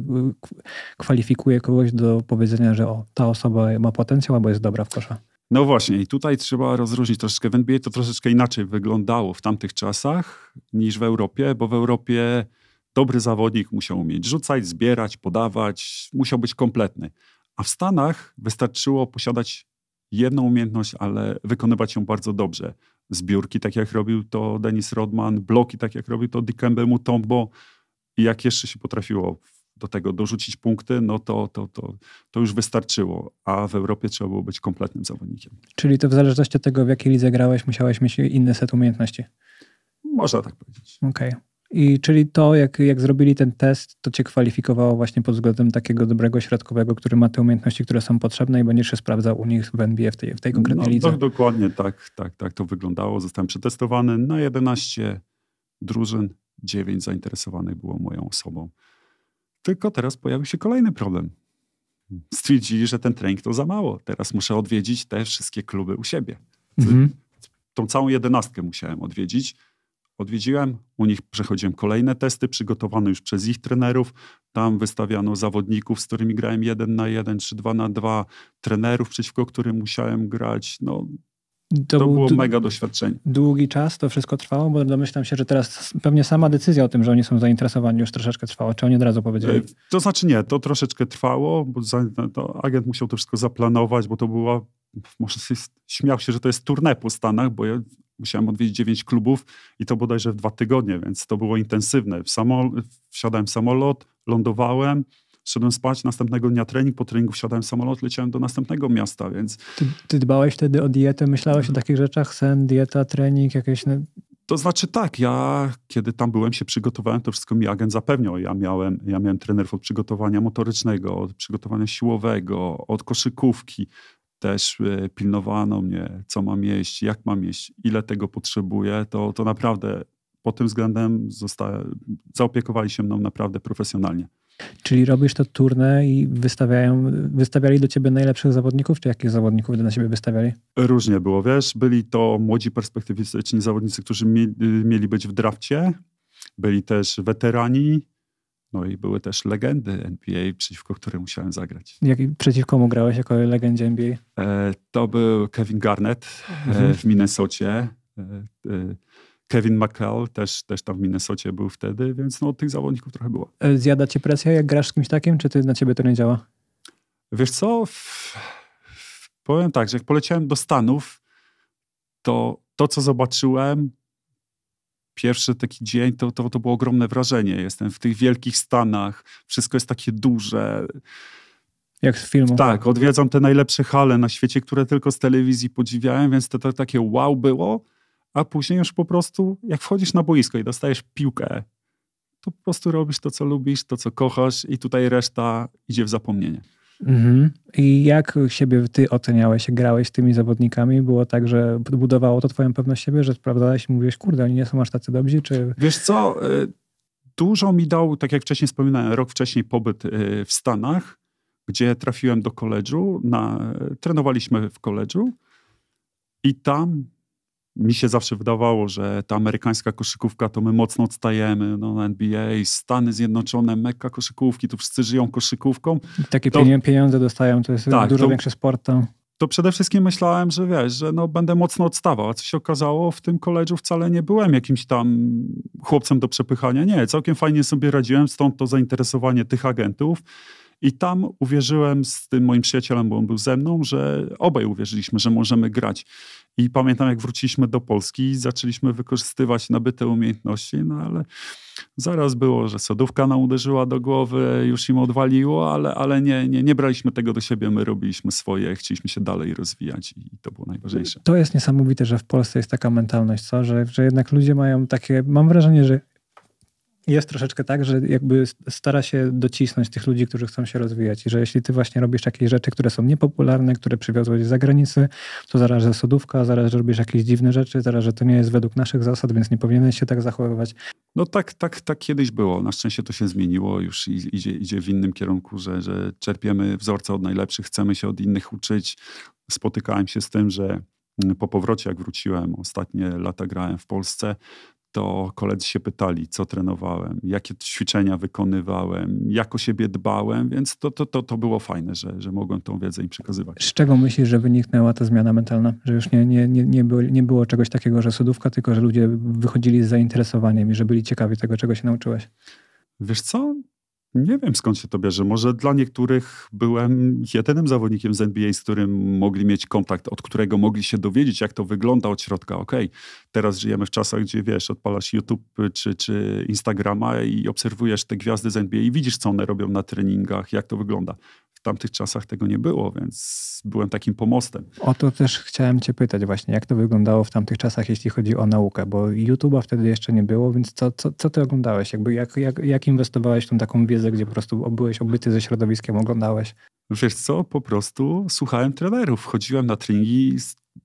kwalifikuje kogoś do powiedzenia, że o, ta osoba ma potencjał albo jest dobra w kosza? No właśnie, i tutaj trzeba rozróżnić troszeczkę. W NBA to troszeczkę inaczej wyglądało w tamtych czasach niż w Europie, bo w Europie dobry zawodnik musiał umieć rzucać, zbierać, podawać, musiał być kompletny. A w Stanach wystarczyło posiadać jedną umiejętność, ale wykonywać ją bardzo dobrze zbiórki, tak jak robił to Dennis Rodman, bloki, tak jak robił to Dikembe Mutombo. I jak jeszcze się potrafiło do tego dorzucić punkty, no to, to, to, to już wystarczyło. A w Europie trzeba było być kompletnym zawodnikiem. Czyli to w zależności od tego, w jakiej lidze grałeś, musiałeś mieć inny set umiejętności? Można tak powiedzieć. Okej. Okay. I czyli to, jak, jak zrobili ten test, to cię kwalifikowało właśnie pod względem takiego dobrego środkowego, który ma te umiejętności, które są potrzebne i będziesz się sprawdzał u nich w NBA w tej, w tej konkretnej no, lidze. Tak, dokładnie tak, tak, tak to wyglądało. Zostałem przetestowany na 11 drużyn, 9 zainteresowanych było moją osobą. Tylko teraz pojawił się kolejny problem. Stwierdzili, że ten trening to za mało. Teraz muszę odwiedzić te wszystkie kluby u siebie. Mhm. Tą całą jedenastkę musiałem odwiedzić odwiedziłem. U nich przechodziłem kolejne testy przygotowane już przez ich trenerów. Tam wystawiano zawodników, z którymi grałem jeden na jeden, czy dwa na dwa, trenerów, przeciwko którym musiałem grać. No, to, to było mega doświadczenie. Długi czas to wszystko trwało, bo domyślam się, że teraz pewnie sama decyzja o tym, że oni są zainteresowani już troszeczkę trwała. Czy oni od razu powiedzieli? E, to znaczy nie, to troszeczkę trwało, bo no, agent musiał to wszystko zaplanować, bo to była, może się śmiał się, że to jest turne po Stanach, bo musiałem odwiedzić dziewięć klubów i to bodajże w dwa tygodnie, więc to było intensywne. W samol wsiadałem w samolot, lądowałem, szedłem spać, następnego dnia trening, po treningu wsiadałem w samolot, leciałem do następnego miasta, więc... Ty, ty dbałeś wtedy o dietę, myślałeś o takich rzeczach? Sen, dieta, trening, jakieś... To znaczy tak, ja kiedy tam byłem, się przygotowałem, to wszystko mi agent zapewniał. Ja miałem, ja miałem trenerów od przygotowania motorycznego, od przygotowania siłowego, od koszykówki, też y, pilnowano mnie, co mam jeść, jak mam jeść, ile tego potrzebuję, to, to naprawdę pod tym względem zosta- zaopiekowali się mną naprawdę profesjonalnie. Czyli robisz to turnę i wystawiają, wystawiali do ciebie najlepszych zawodników, czy jakich zawodników na siebie wystawiali? Różnie było, wiesz, byli to młodzi perspektywistyczni zawodnicy, którzy mi, y, mieli być w drafcie, byli też weterani, no i były też legendy NBA, przeciwko którym musiałem zagrać. Jak, przeciw komu grałeś jako legendzie NBA? E, to był Kevin Garnett e, mhm. w Minnesocie. E, e, Kevin McCall też, też tam w Minnesocie był wtedy, więc no tych zawodników trochę było. E, zjada cię presja, jak grasz z kimś takim, czy ty, na ciebie to nie działa? Wiesz co, powiem tak, że jak poleciałem do Stanów, to to, co zobaczyłem, pierwszy taki dzień, to, to, to było ogromne wrażenie. Jestem w tych wielkich Stanach, wszystko jest takie duże. Jak z filmu. Tak, odwiedzam te najlepsze hale na świecie, które tylko z telewizji podziwiałem, więc to, to takie wow było, a później już po prostu, jak wchodzisz na boisko i dostajesz piłkę, to po prostu robisz to, co lubisz, to, co kochasz i tutaj reszta idzie w zapomnienie. Mhm. I jak siebie ty oceniałeś, grałeś z tymi zawodnikami? Było tak, że budowało to twoją pewność siebie, że sprawdzałeś i mówiłeś, kurde, oni nie są aż tacy dobrzy? Czy... Wiesz co, y, dużo mi dał, tak jak wcześniej wspominałem, rok wcześniej pobyt y, w Stanach, gdzie trafiłem do koledżu, na, trenowaliśmy w koledżu i tam mi się zawsze wydawało, że ta amerykańska koszykówka to my mocno odstajemy. No, NBA, Stany Zjednoczone, mekka koszykówki, tu wszyscy żyją koszykówką. I takie to, pieniądze dostają, to jest tak, dużo to, większy sport To przede wszystkim myślałem, że wiesz, że no, będę mocno odstawał, a co się okazało, w tym koledżu wcale nie byłem jakimś tam chłopcem do przepychania. Nie, całkiem fajnie sobie radziłem, stąd to zainteresowanie tych agentów. I tam uwierzyłem z tym moim przyjacielem, bo on był ze mną, że obaj uwierzyliśmy, że możemy grać. I pamiętam, jak wróciliśmy do Polski i zaczęliśmy wykorzystywać nabyte umiejętności, no ale zaraz było, że sodówka nam uderzyła do głowy, już im odwaliło, ale, ale nie, nie, nie braliśmy tego do siebie, my robiliśmy swoje, chcieliśmy się dalej rozwijać i to było najważniejsze. To jest niesamowite, że w Polsce jest taka mentalność, co? Że, że jednak ludzie mają takie, mam wrażenie, że jest troszeczkę tak, że jakby stara się docisnąć tych ludzi, którzy chcą się rozwijać. I że jeśli ty właśnie robisz jakieś rzeczy, które są niepopularne, które przywiozłeś z zagranicy, to zaraz, że sodówka, zaraz, że robisz jakieś dziwne rzeczy, zaraz, że to nie jest według naszych zasad, więc nie powinieneś się tak zachowywać. No tak, tak, tak kiedyś było. Na szczęście to się zmieniło, już idzie, idzie w innym kierunku, że, że czerpiemy wzorce od najlepszych, chcemy się od innych uczyć. Spotykałem się z tym, że mm, po powrocie, jak wróciłem, ostatnie lata grałem w Polsce, to koledzy się pytali, co trenowałem, jakie ćwiczenia wykonywałem, jak o siebie dbałem, więc to, to, to, to było fajne, że, że mogłem tą wiedzę im przekazywać. Z czego myślisz, że wyniknęła ta zmiana mentalna? Że już nie, nie, nie, nie, było, nie było czegoś takiego, że sodówka, tylko że ludzie wychodzili z zainteresowaniem i że byli ciekawi tego, czego się nauczyłeś? Wiesz co? Nie wiem skąd się to bierze. Może dla niektórych byłem jedynym zawodnikiem z NBA, z którym mogli mieć kontakt, od którego mogli się dowiedzieć, jak to wygląda od środka. Okej, okay. teraz żyjemy w czasach, gdzie wiesz, odpalasz YouTube czy, czy Instagrama i obserwujesz te gwiazdy z NBA i widzisz, co one robią na treningach, jak to wygląda. W tamtych czasach tego nie było, więc byłem takim pomostem. O to też chciałem Cię pytać, właśnie, jak to wyglądało w tamtych czasach, jeśli chodzi o naukę, bo YouTube'a wtedy jeszcze nie było, więc co, co, co Ty oglądałeś? Jakby jak, jak, jak inwestowałeś w tą taką wiedzę? imprezę, gdzie po prostu byłeś obyty ze środowiskiem, oglądałeś? No wiesz co, po prostu słuchałem trenerów. Chodziłem na treningi,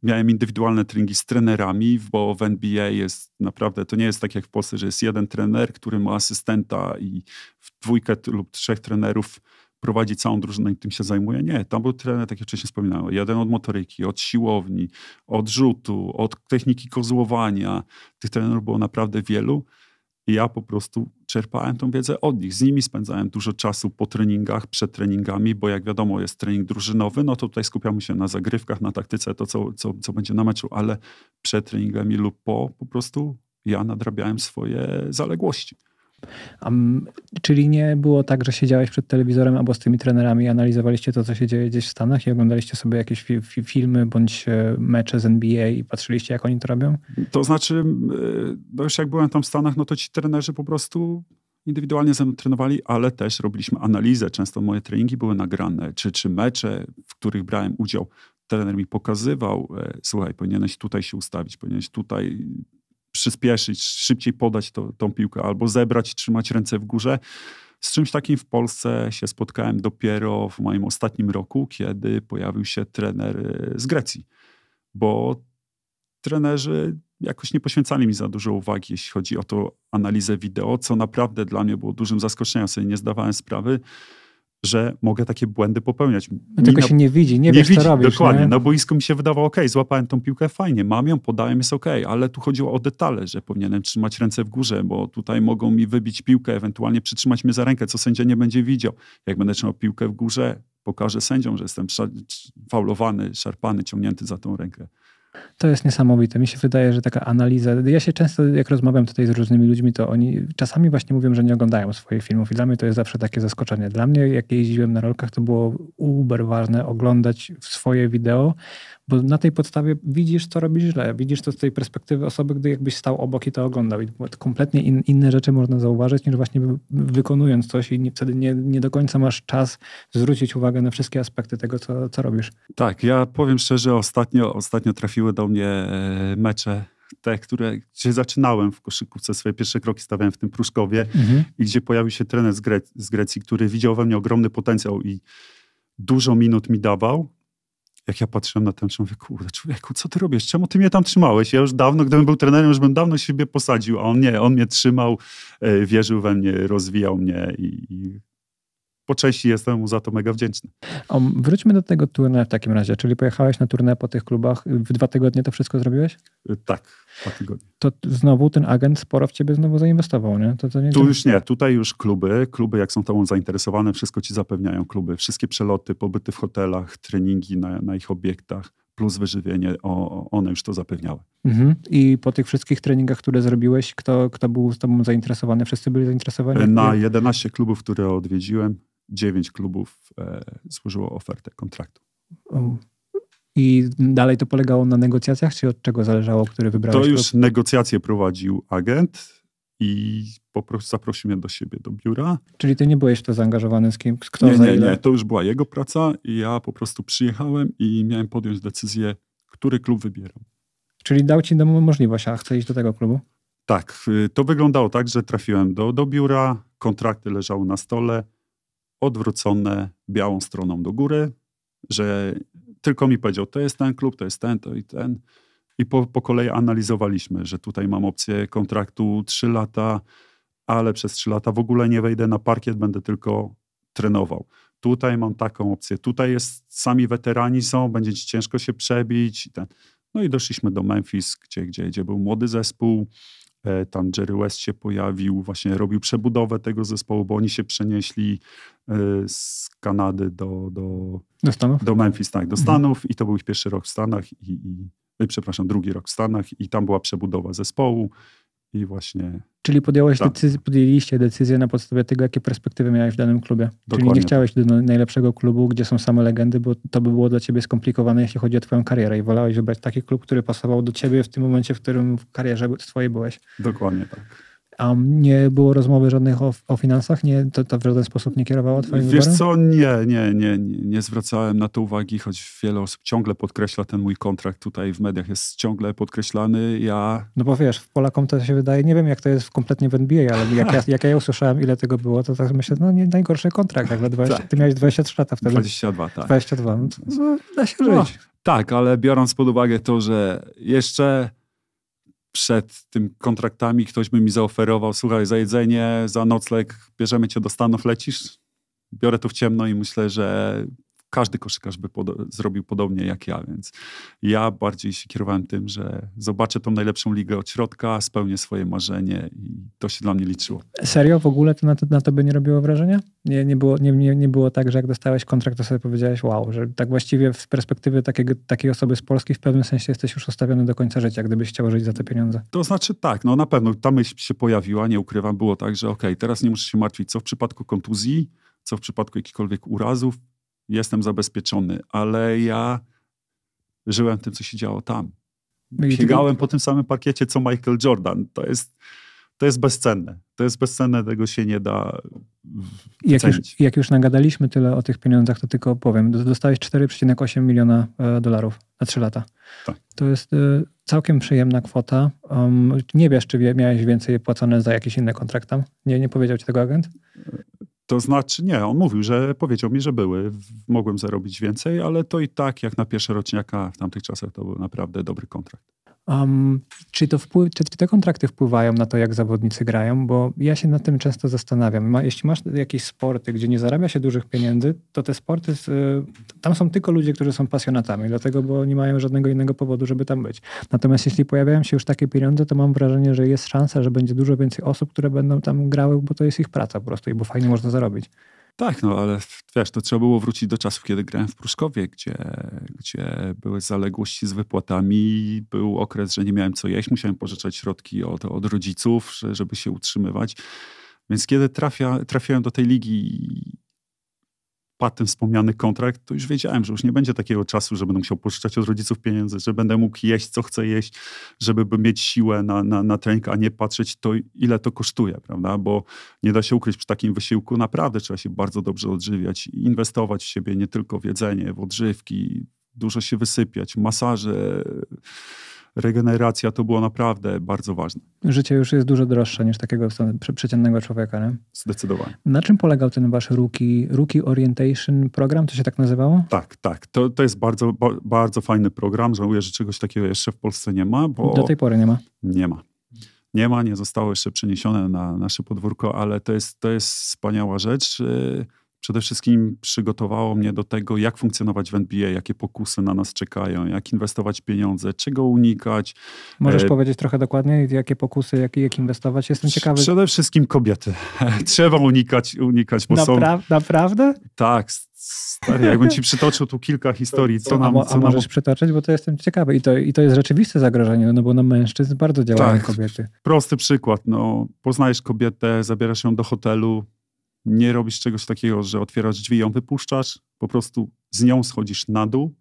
miałem indywidualne treningi z trenerami, bo w NBA jest naprawdę, to nie jest tak jak w Polsce, że jest jeden trener, który ma asystenta i w dwójkę lub trzech trenerów prowadzi całą drużynę i tym się zajmuje. Nie, tam był trener, tak jak wcześniej wspominałem, jeden od motoryki, od siłowni, od rzutu, od techniki kozłowania. Tych trenerów było naprawdę wielu i ja po prostu czerpałem tą wiedzę od nich. Z nimi spędzałem dużo czasu po treningach, przed treningami, bo jak wiadomo, jest trening drużynowy, no to tutaj skupiamy się na zagrywkach, na taktyce, to co, co, co będzie na meczu, ale przed treningami lub po, po prostu ja nadrabiałem swoje zaległości czyli nie było tak, że siedziałeś przed telewizorem albo z tymi trenerami i analizowaliście to, co się dzieje gdzieś w Stanach i oglądaliście sobie jakieś fi fi filmy bądź e, mecze z NBA i patrzyliście, jak oni to robią? To znaczy, no już jak byłem tam w Stanach, no to ci trenerzy po prostu indywidualnie ze mną trenowali, ale też robiliśmy analizę. Często moje treningi były nagrane, czy, czy mecze, w których brałem udział. Trener mi pokazywał, e, słuchaj, powinieneś tutaj się ustawić, powinieneś tutaj przyspieszyć, szybciej podać to, tą piłkę albo zebrać, trzymać ręce w górze. Z czymś takim w Polsce się spotkałem dopiero w moim ostatnim roku, kiedy pojawił się trener e, z Grecji, bo trenerzy jakoś nie poświęcali mi za dużo uwagi, jeśli chodzi o to analizę wideo, co naprawdę dla mnie było dużym zaskoczeniem, sobie nie zdawałem sprawy że mogę takie błędy popełniać. No, tylko na... się nie widzi, nie, nie wiesz, widzi, co robisz. Dokładnie, nie? na no boisku mi się wydawało, ok, złapałem tą piłkę, fajnie, mam ją, podałem, jest ok, ale tu chodziło o detale, że powinienem trzymać ręce w górze, bo tutaj mogą mi wybić piłkę, ewentualnie przytrzymać mnie za rękę, co sędzia nie będzie widział. Jak będę trzymał piłkę w górze, pokażę sędziom, że jestem faulowany, szarpany, ciągnięty za tą rękę. To jest niesamowite. Mi się wydaje, że taka analiza. Ja się często, jak rozmawiam tutaj z różnymi ludźmi, to oni czasami właśnie mówią, że nie oglądają swoich filmów, i dla mnie to jest zawsze takie zaskoczenie. Dla mnie, jak jeździłem na rolkach, to było uber ważne oglądać swoje wideo, bo na tej podstawie widzisz, co robisz źle. Widzisz to z tej perspektywy osoby, gdy jakbyś stał obok i to oglądał. I kompletnie in, inne rzeczy można zauważyć, niż właśnie wykonując coś i nie, wtedy nie, nie do końca masz czas zwrócić uwagę na wszystkie aspekty tego, co, co robisz. Tak, ja powiem szczerze, ostatnio, ostatnio trafiły do mnie e, mecze te, które, gdzie zaczynałem w koszykówce, swoje pierwsze kroki stawiałem w tym Pruszkowie mhm. i gdzie pojawił się trener z, z Grecji, który widział we mnie ogromny potencjał i dużo minut mi dawał jak ja patrzyłem na ten, mówię, kurde, człowieku, co ty robisz? Czemu ty mnie tam trzymałeś? Ja już dawno, gdybym był trenerem, już bym dawno siebie posadził, a on nie, on mnie trzymał, e, wierzył we mnie, rozwijał mnie i, i po części jestem mu za to mega wdzięczny. O, wróćmy do tego turnę w takim razie. Czyli pojechałeś na turnę po tych klubach. W dwa tygodnie to wszystko zrobiłeś? Y, tak, dwa tygodnie. To znowu ten agent sporo w ciebie znowu zainwestował, nie? To, to nie tu już nie. Tutaj już kluby, kluby jak są tobą zainteresowane, wszystko ci zapewniają kluby. Wszystkie przeloty, pobyty w hotelach, treningi na, na ich obiektach, plus wyżywienie, o, one już to zapewniały. Mhm. I po tych wszystkich treningach, które zrobiłeś, kto, kto był z tobą zainteresowany? Wszyscy byli zainteresowani? Na 11 klubów, które odwiedziłem, dziewięć klubów e, złożyło ofertę kontraktu. I dalej to polegało na negocjacjach, czy od czego zależało, który wybrałeś? To już klub? negocjacje prowadził agent i po prostu zaprosił mnie do siebie, do biura. Czyli ty nie byłeś w to zaangażowany z kim? Kto nie, nie, nie. To już była jego praca i ja po prostu przyjechałem i miałem podjąć decyzję, który klub wybieram. Czyli dał ci możliwość, a chcę iść do tego klubu? Tak, y, to wyglądało tak, że trafiłem do, do biura, kontrakty leżały na stole, odwrócone białą stroną do góry, że tylko mi powiedział, to jest ten klub, to jest ten, to i ten. I po, po kolei analizowaliśmy, że tutaj mam opcję kontraktu 3 lata, ale przez 3 lata w ogóle nie wejdę na parkiet, będę tylko trenował. Tutaj mam taką opcję, tutaj jest sami weterani są, będzie ci ciężko się przebić. I ten. No i doszliśmy do Memphis, gdzie, gdzie, gdzie był młody zespół, E, tam Jerry West się pojawił, właśnie robił przebudowę tego zespołu, bo oni się przenieśli e, z Kanady do, do, do, Stanów? do Memphis, tak, do mhm. Stanów mhm. i to był ich pierwszy rok w Stanach i, i, e, przepraszam, drugi rok w Stanach i tam była przebudowa zespołu i właśnie Czyli podjąłeś tak. decyzję, podjęliście decyzję na podstawie tego, jakie perspektywy miałeś w danym klubie. Dokładnie. Czyli nie chciałeś do najlepszego klubu, gdzie są same legendy, bo to by było dla ciebie skomplikowane, jeśli chodzi o twoją karierę i wolałeś wybrać taki klub, który pasował do ciebie w tym momencie, w którym w karierze twojej byłeś. Dokładnie tak. Um, nie było rozmowy żadnych o, o finansach? Nie, to, to, w żaden sposób nie kierowało twoim Wiesz wyborem? co, nie, nie, nie, nie zwracałem na to uwagi, choć wiele osób ciągle podkreśla ten mój kontrakt tutaj w mediach, jest ciągle podkreślany, ja... No bo wiesz, w Polakom to się wydaje, nie wiem jak to jest kompletnie w NBA, ale jak ja, jak ja usłyszałem ile tego było, to tak myślę, no nie najgorszy kontrakt, jak 20, tak. ty miałeś 23 lata wtedy. 22, tak. 22, no, no, da się no, żyć. Tak, ale biorąc pod uwagę to, że jeszcze przed tym kontraktami ktoś by mi zaoferował, słuchaj, za jedzenie, za nocleg bierzemy cię do Stanów, lecisz? Biorę to w ciemno i myślę, że każdy koszykarz by zrobił podobnie jak ja, więc ja bardziej się kierowałem tym, że zobaczę tą najlepszą ligę od środka, spełnię swoje marzenie i to się dla mnie liczyło. Serio? W ogóle to na, to, na tobie nie robiło wrażenia? Nie, nie, było, nie, nie, nie było tak, że jak dostałeś kontrakt, to sobie powiedziałeś wow, że tak właściwie w perspektywie takiego, takiej osoby z Polski w pewnym sensie jesteś już ustawiony do końca życia, gdybyś chciał żyć za te pieniądze. To znaczy tak, no na pewno ta myśl się pojawiła, nie ukrywam, było tak, że okej, okay, teraz nie muszę się martwić, co w przypadku kontuzji, co w przypadku jakichkolwiek urazów, jestem zabezpieczony, ale ja żyłem tym, co się działo tam. Biegałem no po tym samym parkiecie, co Michael Jordan. To jest, to jest bezcenne. To jest bezcenne, tego się nie da jak już, jak już nagadaliśmy tyle o tych pieniądzach, to tylko powiem. Dostałeś 4,8 miliona e, dolarów na 3 lata. Tak. To jest e, całkiem przyjemna kwota. Um, nie wiesz, czy miałeś więcej płacone za jakieś inne kontrakty? Nie, nie powiedział ci tego agent? To znaczy, nie, on mówił, że powiedział mi, że były. Mogłem zarobić więcej, ale to i tak, jak na pierwsze roczniaka w tamtych czasach, to był naprawdę dobry kontrakt. Um, czy, to wpływ, czy te kontrakty wpływają na to, jak zawodnicy grają? Bo ja się nad tym często zastanawiam. Ma, jeśli masz jakieś sporty, gdzie nie zarabia się dużych pieniędzy, to te sporty, z, y, tam są tylko ludzie, którzy są pasjonatami, dlatego, bo nie mają żadnego innego powodu, żeby tam być. Natomiast jeśli pojawiają się już takie pieniądze, to mam wrażenie, że jest szansa, że będzie dużo więcej osób, które będą tam grały, bo to jest ich praca po prostu i bo fajnie można zarobić. Tak, no ale wiesz, to trzeba było wrócić do czasów, kiedy grałem w Pruszkowie, gdzie, gdzie były zaległości z wypłatami, był okres, że nie miałem co jeść, musiałem pożyczać środki od, od rodziców, żeby się utrzymywać. Więc kiedy trafia, trafiałem do tej ligi padł ten wspomniany kontrakt, to już wiedziałem, że już nie będzie takiego czasu, że będę musiał pożyczać od rodziców pieniędzy, że będę mógł jeść, co chcę jeść, żeby mieć siłę na, na, na trening, a nie patrzeć to, ile to kosztuje, prawda? Bo nie da się ukryć przy takim wysiłku, naprawdę trzeba się bardzo dobrze odżywiać, inwestować w siebie, nie tylko w jedzenie, w odżywki, dużo się wysypiać, masaże regeneracja to było naprawdę bardzo ważne. Życie już jest dużo droższe niż takiego przeciętnego człowieka, nie? Zdecydowanie. Na czym polegał ten wasz Rookie, rookie Orientation program? To się tak nazywało? Tak, tak. To, to jest bardzo, bardzo fajny program. Żałuję, że czegoś takiego jeszcze w Polsce nie ma. Bo Do tej pory nie ma. Nie ma. Nie ma, nie zostało jeszcze przeniesione na nasze podwórko, ale to jest, to jest wspaniała rzecz y, przede wszystkim przygotowało mnie do tego, jak funkcjonować w NBA, jakie pokusy na nas czekają, jak inwestować pieniądze, czego unikać. Możesz e... powiedzieć trochę dokładniej, jakie pokusy, jak, jak inwestować? Jestem ciekawy. Przede wszystkim kobiety. Trzeba unikać, unikać, bo Napra są... Naprawdę? Tak, Stary, jakbym ci przytoczył tu kilka historii, co nam... A, co a możesz nam... przytoczyć, bo to jestem ciekawy. I to, I to jest rzeczywiste zagrożenie, no bo na no mężczyzn bardzo działają tak, kobiety. Prosty przykład, no, poznajesz kobietę, zabierasz ją do hotelu, nie robisz czegoś takiego, że otwierasz drzwi i ją wypuszczasz, po prostu z nią schodzisz na dół,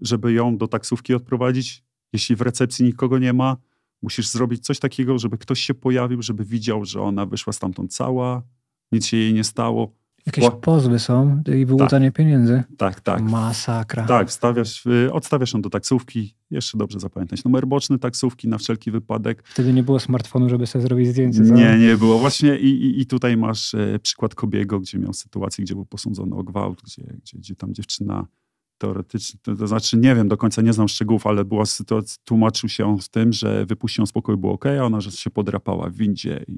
żeby ją do taksówki odprowadzić. Jeśli w recepcji nikogo nie ma, musisz zrobić coś takiego, żeby ktoś się pojawił, żeby widział, że ona wyszła stamtąd cała, nic się jej nie stało. Jakieś Pła... pozwy są i wyłudzanie tak, pieniędzy. Tak, tak. Masakra. Tak, y, odstawiasz ją do taksówki, jeszcze dobrze zapamiętać numer boczny taksówki na wszelki wypadek. Wtedy nie było smartfonu, żeby sobie zrobić zdjęcie. Nie, za... nie było. Właśnie i, i, i tutaj masz e, przykład Kobiego, gdzie miał sytuację, gdzie był posądzony o gwałt, gdzie, gdzie, gdzie tam dziewczyna teoretycznie, to, to, znaczy nie wiem, do końca nie znam szczegółów, ale była sytuacja, tłumaczył się z tym, że wypuścił ją z pokoju, było ok, a ona że się podrapała w windzie i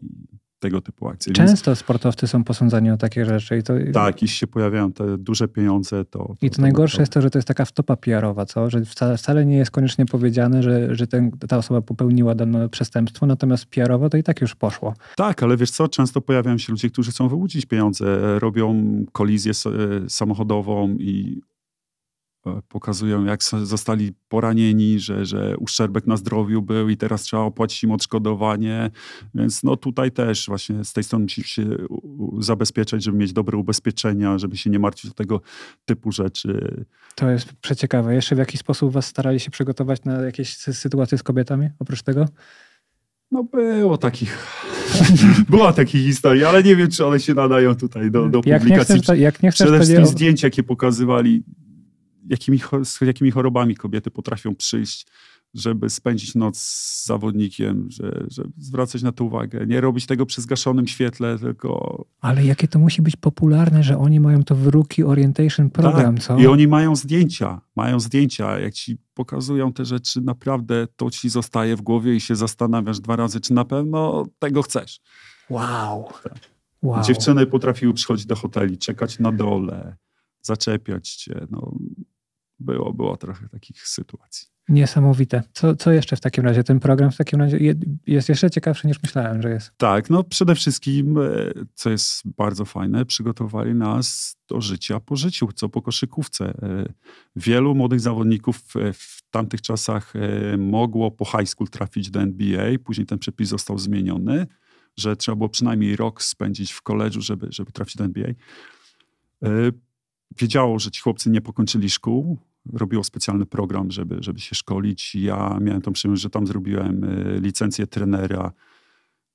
tego typu akcje. Często Więc... sportowcy są posądzani o takie rzeczy. I to... Tak, i się pojawiają te duże pieniądze, to... to I to, to najgorsze to... jest to, że to jest taka wtopa PR-owa, co? że wcale, wcale nie jest koniecznie powiedziane, że, że ten, ta osoba popełniła dane przestępstwo, natomiast PR-owo to i tak już poszło. Tak, ale wiesz co, często pojawiają się ludzie, którzy chcą wyłudzić pieniądze, robią kolizję e, samochodową i pokazują, jak zostali poranieni, że, że uszczerbek na zdrowiu był i teraz trzeba opłacić im odszkodowanie. Więc no tutaj też właśnie z tej strony musisz się zabezpieczać, żeby mieć dobre ubezpieczenia, żeby się nie martwić o tego typu rzeczy. To jest przeciekawe. Jeszcze w jaki sposób was starali się przygotować na jakieś sytuacje z kobietami, oprócz tego? No było takich, była takich historii, ale nie wiem, czy one się nadają tutaj do, do jak publikacji. Nie chcesz, jak nie chcesz, Przede wszystkim to zdjęcia, jakie pokazywali, jakimi, z jakimi chorobami kobiety potrafią przyjść, żeby spędzić noc z zawodnikiem, żeby zwracać na to uwagę, nie robić tego przy zgaszonym świetle, tylko... Ale jakie to musi być popularne, że oni mają to w Rookie Orientation Program, tak. co? i oni mają zdjęcia, mają zdjęcia, jak ci pokazują te rzeczy, naprawdę to ci zostaje w głowie i się zastanawiasz dwa razy, czy na pewno tego chcesz. Wow. Tak. wow. Dziewczyny potrafiły przychodzić do hoteli, czekać na dole, zaczepiać cię, no było, było trochę takich sytuacji. Niesamowite. Co, co jeszcze w takim razie? Ten program w takim razie jest jeszcze ciekawszy niż myślałem, że jest. Tak, no przede wszystkim, e, co jest bardzo fajne, przygotowali nas do życia po życiu, co po koszykówce. E, wielu młodych zawodników e, w tamtych czasach mogło po high school trafić do NBA, później ten przepis został zmieniony, że trzeba było przynajmniej rok spędzić w koledżu, żeby, żeby trafić do NBA wiedziało, że ci chłopcy nie pokończyli szkół, robiło specjalny program, żeby, żeby się szkolić. Ja miałem tą przyjemność, że tam zrobiłem y, licencję trenera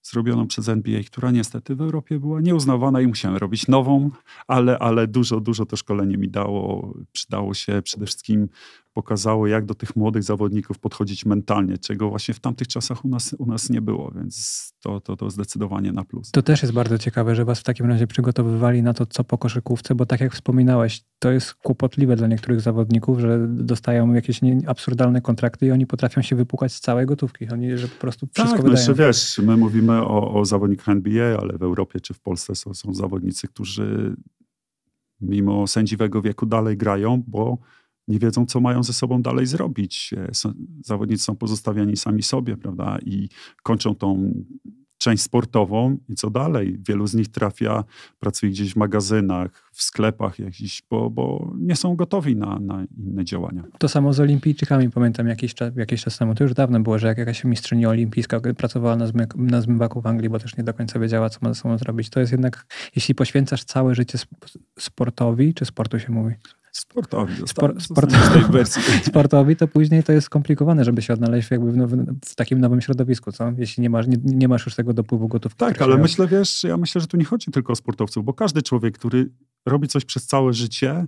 zrobioną przez NBA, która niestety w Europie była nieuznawana i musiałem robić nową, ale, ale dużo, dużo to szkolenie mi dało. Przydało się przede wszystkim pokazało, jak do tych młodych zawodników podchodzić mentalnie, czego właśnie w tamtych czasach u nas, u nas nie było, więc to, to, to zdecydowanie na plus. To też jest bardzo ciekawe, że was w takim razie przygotowywali na to, co po koszykówce, bo tak jak wspominałeś, to jest kłopotliwe dla niektórych zawodników, że dostają jakieś absurdalne kontrakty i oni potrafią się wypukać z całej gotówki. Oni, że po prostu tak, wszystko tak, wydają. Znaczy, wiesz, my mówimy o, o zawodnikach NBA, ale w Europie czy w Polsce są, są zawodnicy, którzy mimo sędziwego wieku dalej grają, bo nie wiedzą, co mają ze sobą dalej zrobić. E, zawodnicy są pozostawiani sami sobie, prawda? I kończą tą część sportową i co dalej? Wielu z nich trafia, pracuje gdzieś w magazynach, w sklepach jakiś, bo, bo nie są gotowi na, na, inne działania. To samo z olimpijczykami. Pamiętam jakiś czas, jakiś czas temu, to już dawno było, że jak jakaś mistrzyni olimpijska pracowała na, zmy, na zmywaku w Anglii, bo też nie do końca wiedziała, co ma ze sobą zrobić. To jest jednak, jeśli poświęcasz całe życie sportowi, czy sportu się mówi? Sportowi. sportowi, sportowi to później to jest skomplikowane, żeby się odnaleźć jakby w, w takim nowym środowisku, co? Jeśli nie masz, nie, nie masz już tego dopływu gotówki. Tak, ale miał... myślę, wiesz, ja myślę, że tu nie chodzi tylko o sportowców, bo każdy człowiek, który robi coś przez całe życie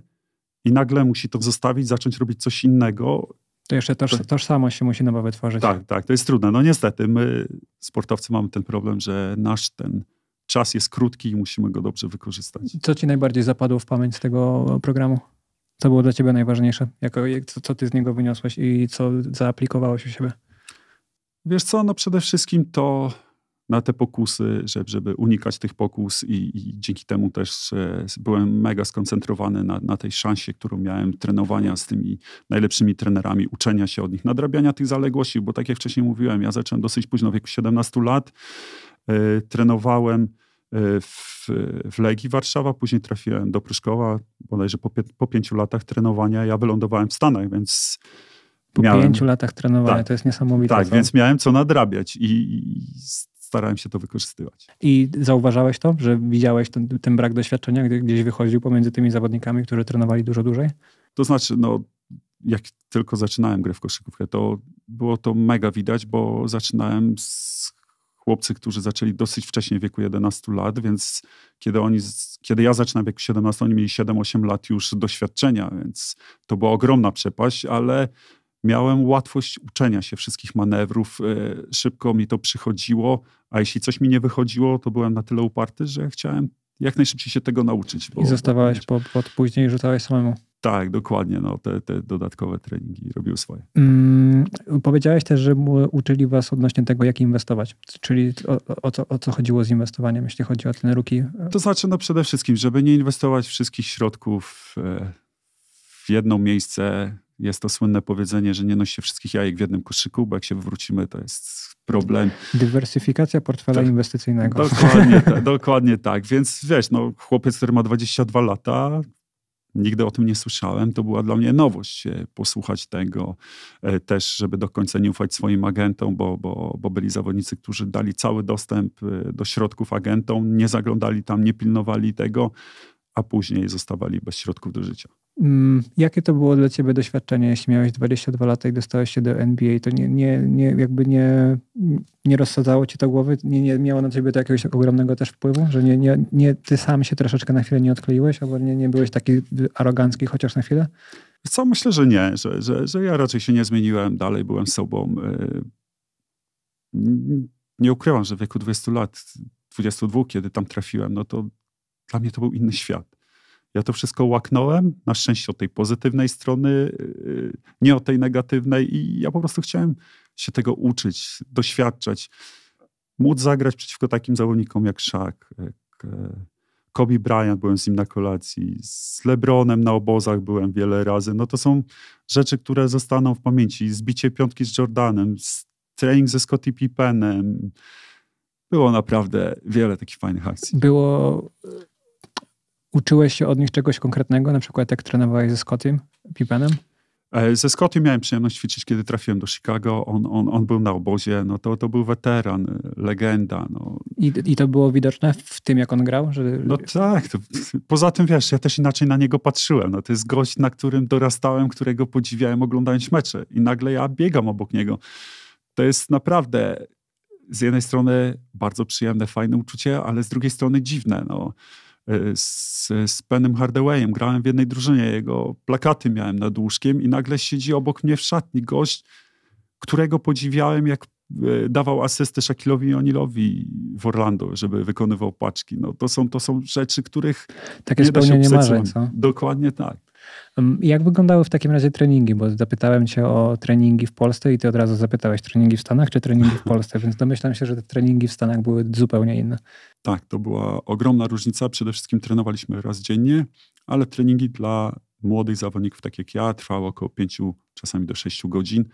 i nagle musi to zostawić, zacząć robić coś innego. To jeszcze toż, to... tożsamość się musi nowo wytworzyć. Tak, tak, to jest trudne. No niestety, my sportowcy mamy ten problem, że nasz ten czas jest krótki i musimy go dobrze wykorzystać. Co ci najbardziej zapadło w pamięć z tego programu? Co było dla ciebie najważniejsze? Jako, co, co ty z niego wyniosłeś i co zaaplikowałeś u siebie? Wiesz co, no przede wszystkim to na te pokusy, żeby, żeby unikać tych pokus i, i, dzięki temu też e, byłem mega skoncentrowany na, na, tej szansie, którą miałem trenowania z tymi najlepszymi trenerami, uczenia się od nich, nadrabiania tych zaległości, bo tak jak wcześniej mówiłem, ja zacząłem dosyć późno, w wieku 17 lat, e, trenowałem Y, w, w Legii Warszawa, później trafiłem do Pruszkowa, bodajże po, po pięciu latach trenowania ja wylądowałem w Stanach, więc po miałem, pięciu latach trenowania, tak, to jest niesamowite. Tak, no. więc miałem co nadrabiać i, i, starałem się to wykorzystywać. I zauważałeś to, że widziałeś ten, ten brak doświadczenia, gdy gdzieś wychodził pomiędzy tymi zawodnikami, którzy trenowali dużo dłużej? To znaczy, no, jak tylko zaczynałem grę w koszykówkę, to było to mega widać, bo zaczynałem z chłopcy, którzy zaczęli dosyć wcześnie w wieku 11 lat, więc kiedy, oni, kiedy ja zaczynam w wieku 17, oni mieli 7-8 lat już doświadczenia, więc to była ogromna przepaść, ale miałem łatwość uczenia się wszystkich manewrów, e, szybko mi to przychodziło, a jeśli coś mi nie wychodziło, to byłem na tyle uparty, że chciałem jak najszybciej się tego nauczyć. I zostawałeś po, po, później rzucałeś samemu. Tak, dokładnie. No, te, te dodatkowe treningi robił swoje. Mm, powiedziałeś też, że uczyli was odnośnie tego, jak inwestować. Czyli o, o, co, o co chodziło z inwestowaniem, jeśli chodzi o ten ruki? To znaczy, no przede wszystkim, żeby nie inwestować wszystkich środków e, w jedno miejsce. Jest to słynne powiedzenie, że nie nosi się wszystkich jajek w jednym koszyku, bo jak się wrócimy, to jest problem. Dywersyfikacja portfela tak, inwestycyjnego. Dokładnie, ta, dokładnie tak. Więc wiesz, no, chłopiec, który ma 22 lata, Nigdy o tym nie słyszałem. To była dla mnie nowość e, posłuchać tego e, też, żeby do końca nie ufać swoim agentom, bo, bo, bo byli zawodnicy, którzy dali cały dostęp e, do środków agentom, nie zaglądali tam, nie pilnowali tego, a później zostawali bez środków do życia. Mm, jakie to było dla ciebie doświadczenie, jeśli miałeś 22 lata i dostałeś się do NBA? To nie, nie, nie, jakby nie, nie rozsadzało ci to głowy? Nie, nie miało na ciebie to jakiegoś ogromnego też wpływu? Że nie, nie, nie ty sam się troszeczkę na chwilę nie odkleiłeś? Albo nie, nie byłeś taki arogancki chociaż na chwilę? Co? Myślę, że nie. Że, że, że ja raczej się nie zmieniłem. Dalej byłem sobą. Y, nie ukrywam, że w wieku 20 lat, 22, kiedy tam trafiłem, no to dla mnie to był inny świat ja to wszystko łaknąłem, na szczęście od tej pozytywnej strony, y, y, nie od tej negatywnej, i ja po prostu chciałem się tego uczyć, doświadczać, móc zagrać przeciwko takim zawodnikom jak Szak, jak e, Kobe Bryant, byłem z nim na kolacji, z LeBronem na obozach byłem wiele razy. No to są rzeczy, które zostaną w pamięci. Zbicie piątki z Jordanem, trening ze Scottie Pippenem. Było naprawdę wiele takich fajnych akcji. Było Uczyłeś się od nich czegoś konkretnego, na przykład jak trenowałeś ze Scottiem Pippenem? E, ze Scottiem miałem przyjemność ćwiczyć, kiedy trafiłem do Chicago. On, on, on był na obozie, no to, to był weteran, e, legenda. No. I, I to było widoczne w tym, jak on grał? Że... No tak. To, poza tym, wiesz, ja też inaczej na niego patrzyłem. No, to jest gość, na którym dorastałem, którego podziwiałem oglądając mecze. I nagle ja biegam obok niego. To jest naprawdę z jednej strony bardzo przyjemne, fajne uczucie, ale z drugiej strony dziwne. No E, z, z Penem Hardawayem, grałem w jednej drużynie, jego plakaty miałem nad łóżkiem i nagle siedzi obok mnie w szatni gość, którego podziwiałem, jak e, dawał asystę i Onilowi w Orlando, żeby wykonywał paczki. No, to, są, to są rzeczy, których Takie nie da się marzeń, co? Dokładnie tak. Jak wyglądały w takim razie treningi? Bo zapytałem cię o treningi w Polsce i ty od razu zapytałeś treningi w Stanach czy treningi w Polsce, więc domyślam się, że te treningi w Stanach były zupełnie inne. Tak, to była ogromna różnica. Przede wszystkim trenowaliśmy raz dziennie, ale treningi dla młodych zawodników, tak jak ja, trwały około 5, czasami do 6 godzin.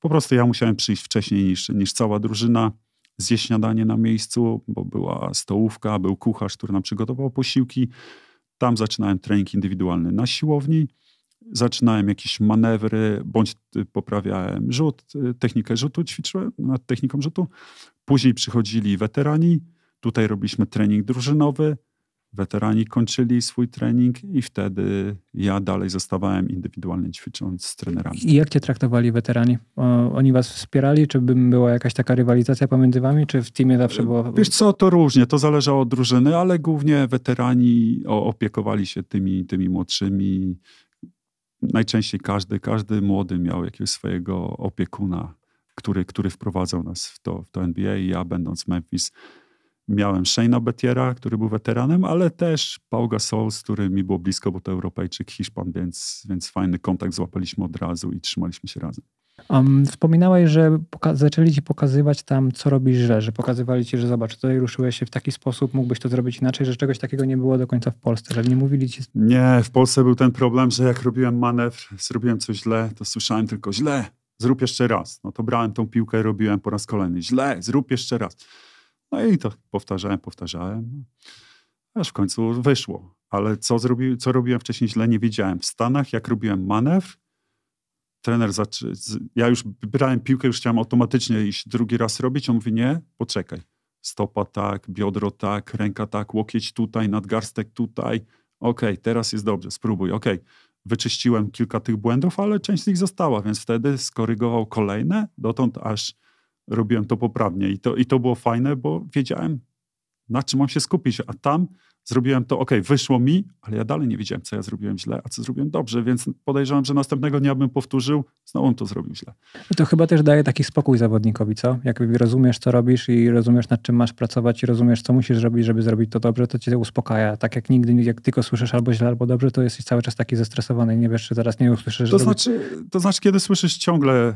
Po prostu ja musiałem przyjść wcześniej niż, niż cała drużyna, zjeść śniadanie na miejscu, bo była stołówka, był kucharz, który nam przygotował posiłki. Tam zaczynałem trening indywidualny na siłowni zaczynałem jakieś manewry, bądź y, poprawiałem rzut, y, technikę rzutu, ćwiczyłem nad techniką rzutu. Później przychodzili weterani, Tutaj robiliśmy trening drużynowy, weterani kończyli swój trening i wtedy ja dalej zostawałem indywidualnie ćwicząc z trenerami. I jak cię traktowali weterani? oni was wspierali? Czy była jakaś taka rywalizacja pomiędzy wami? Czy w teamie zawsze było... Wiesz co, to różnie. To zależało od drużyny, ale głównie weterani opiekowali się tymi, tymi młodszymi. Najczęściej każdy, każdy młody miał jakiegoś swojego opiekuna, który, który wprowadzał nas w to, w to NBA i ja będąc Memphis miałem Shane'a Betiera, który był weteranem, ale też Paul Gasol, z którym mi było blisko, bo to Europejczyk, Hiszpan, więc, więc fajny kontakt złapaliśmy od razu i trzymaliśmy się razem. Um, wspominałeś, że zaczęli ci pokazywać tam, co robisz źle, że pokazywali ci, że zobacz, tutaj ruszyłeś się w taki sposób, mógłbyś to zrobić inaczej, że czegoś takiego nie było do końca w Polsce, że nie mówili ci... Nie, w Polsce był ten problem, że jak robiłem manewr, zrobiłem coś źle, to słyszałem tylko źle, zrób jeszcze raz. No to brałem tą piłkę i robiłem po raz kolejny źle, zrób jeszcze raz. No i to powtarzałem, powtarzałem, aż w końcu wyszło. Ale co, zrobi, co robiłem wcześniej źle, nie wiedziałem. W Stanach, jak robiłem manewr, trener zaczy... Ja już brałem piłkę, już chciałem automatycznie iść drugi raz robić. On mówi, nie, poczekaj. Stopa tak, biodro tak, ręka tak, łokieć tutaj, nadgarstek tutaj. Okej, okay, teraz jest dobrze, spróbuj, okej. Okay. Wyczyściłem kilka tych błędów, ale część z nich została, więc wtedy skorygował kolejne, dotąd aż robiłem to poprawnie. I to, I to było fajne, bo wiedziałem, na czym mam się skupić. A tam zrobiłem to, ok, wyszło mi, ale ja dalej nie wiedziałem, co ja zrobiłem źle, a co zrobiłem dobrze, więc podejrzewam, że następnego dnia bym powtórzył, znowu on to zrobił źle. To chyba też daje taki spokój zawodnikowi, co? Jak rozumiesz, co robisz i rozumiesz, nad czym masz pracować i rozumiesz, co musisz robić, żeby zrobić to dobrze, to cię uspokaja. Tak jak nigdy, jak tylko słyszysz albo źle, albo dobrze, to jesteś cały czas taki zestresowany i nie wiesz, czy zaraz nie usłyszysz. To, znaczy, to znaczy, kiedy słyszysz ciągle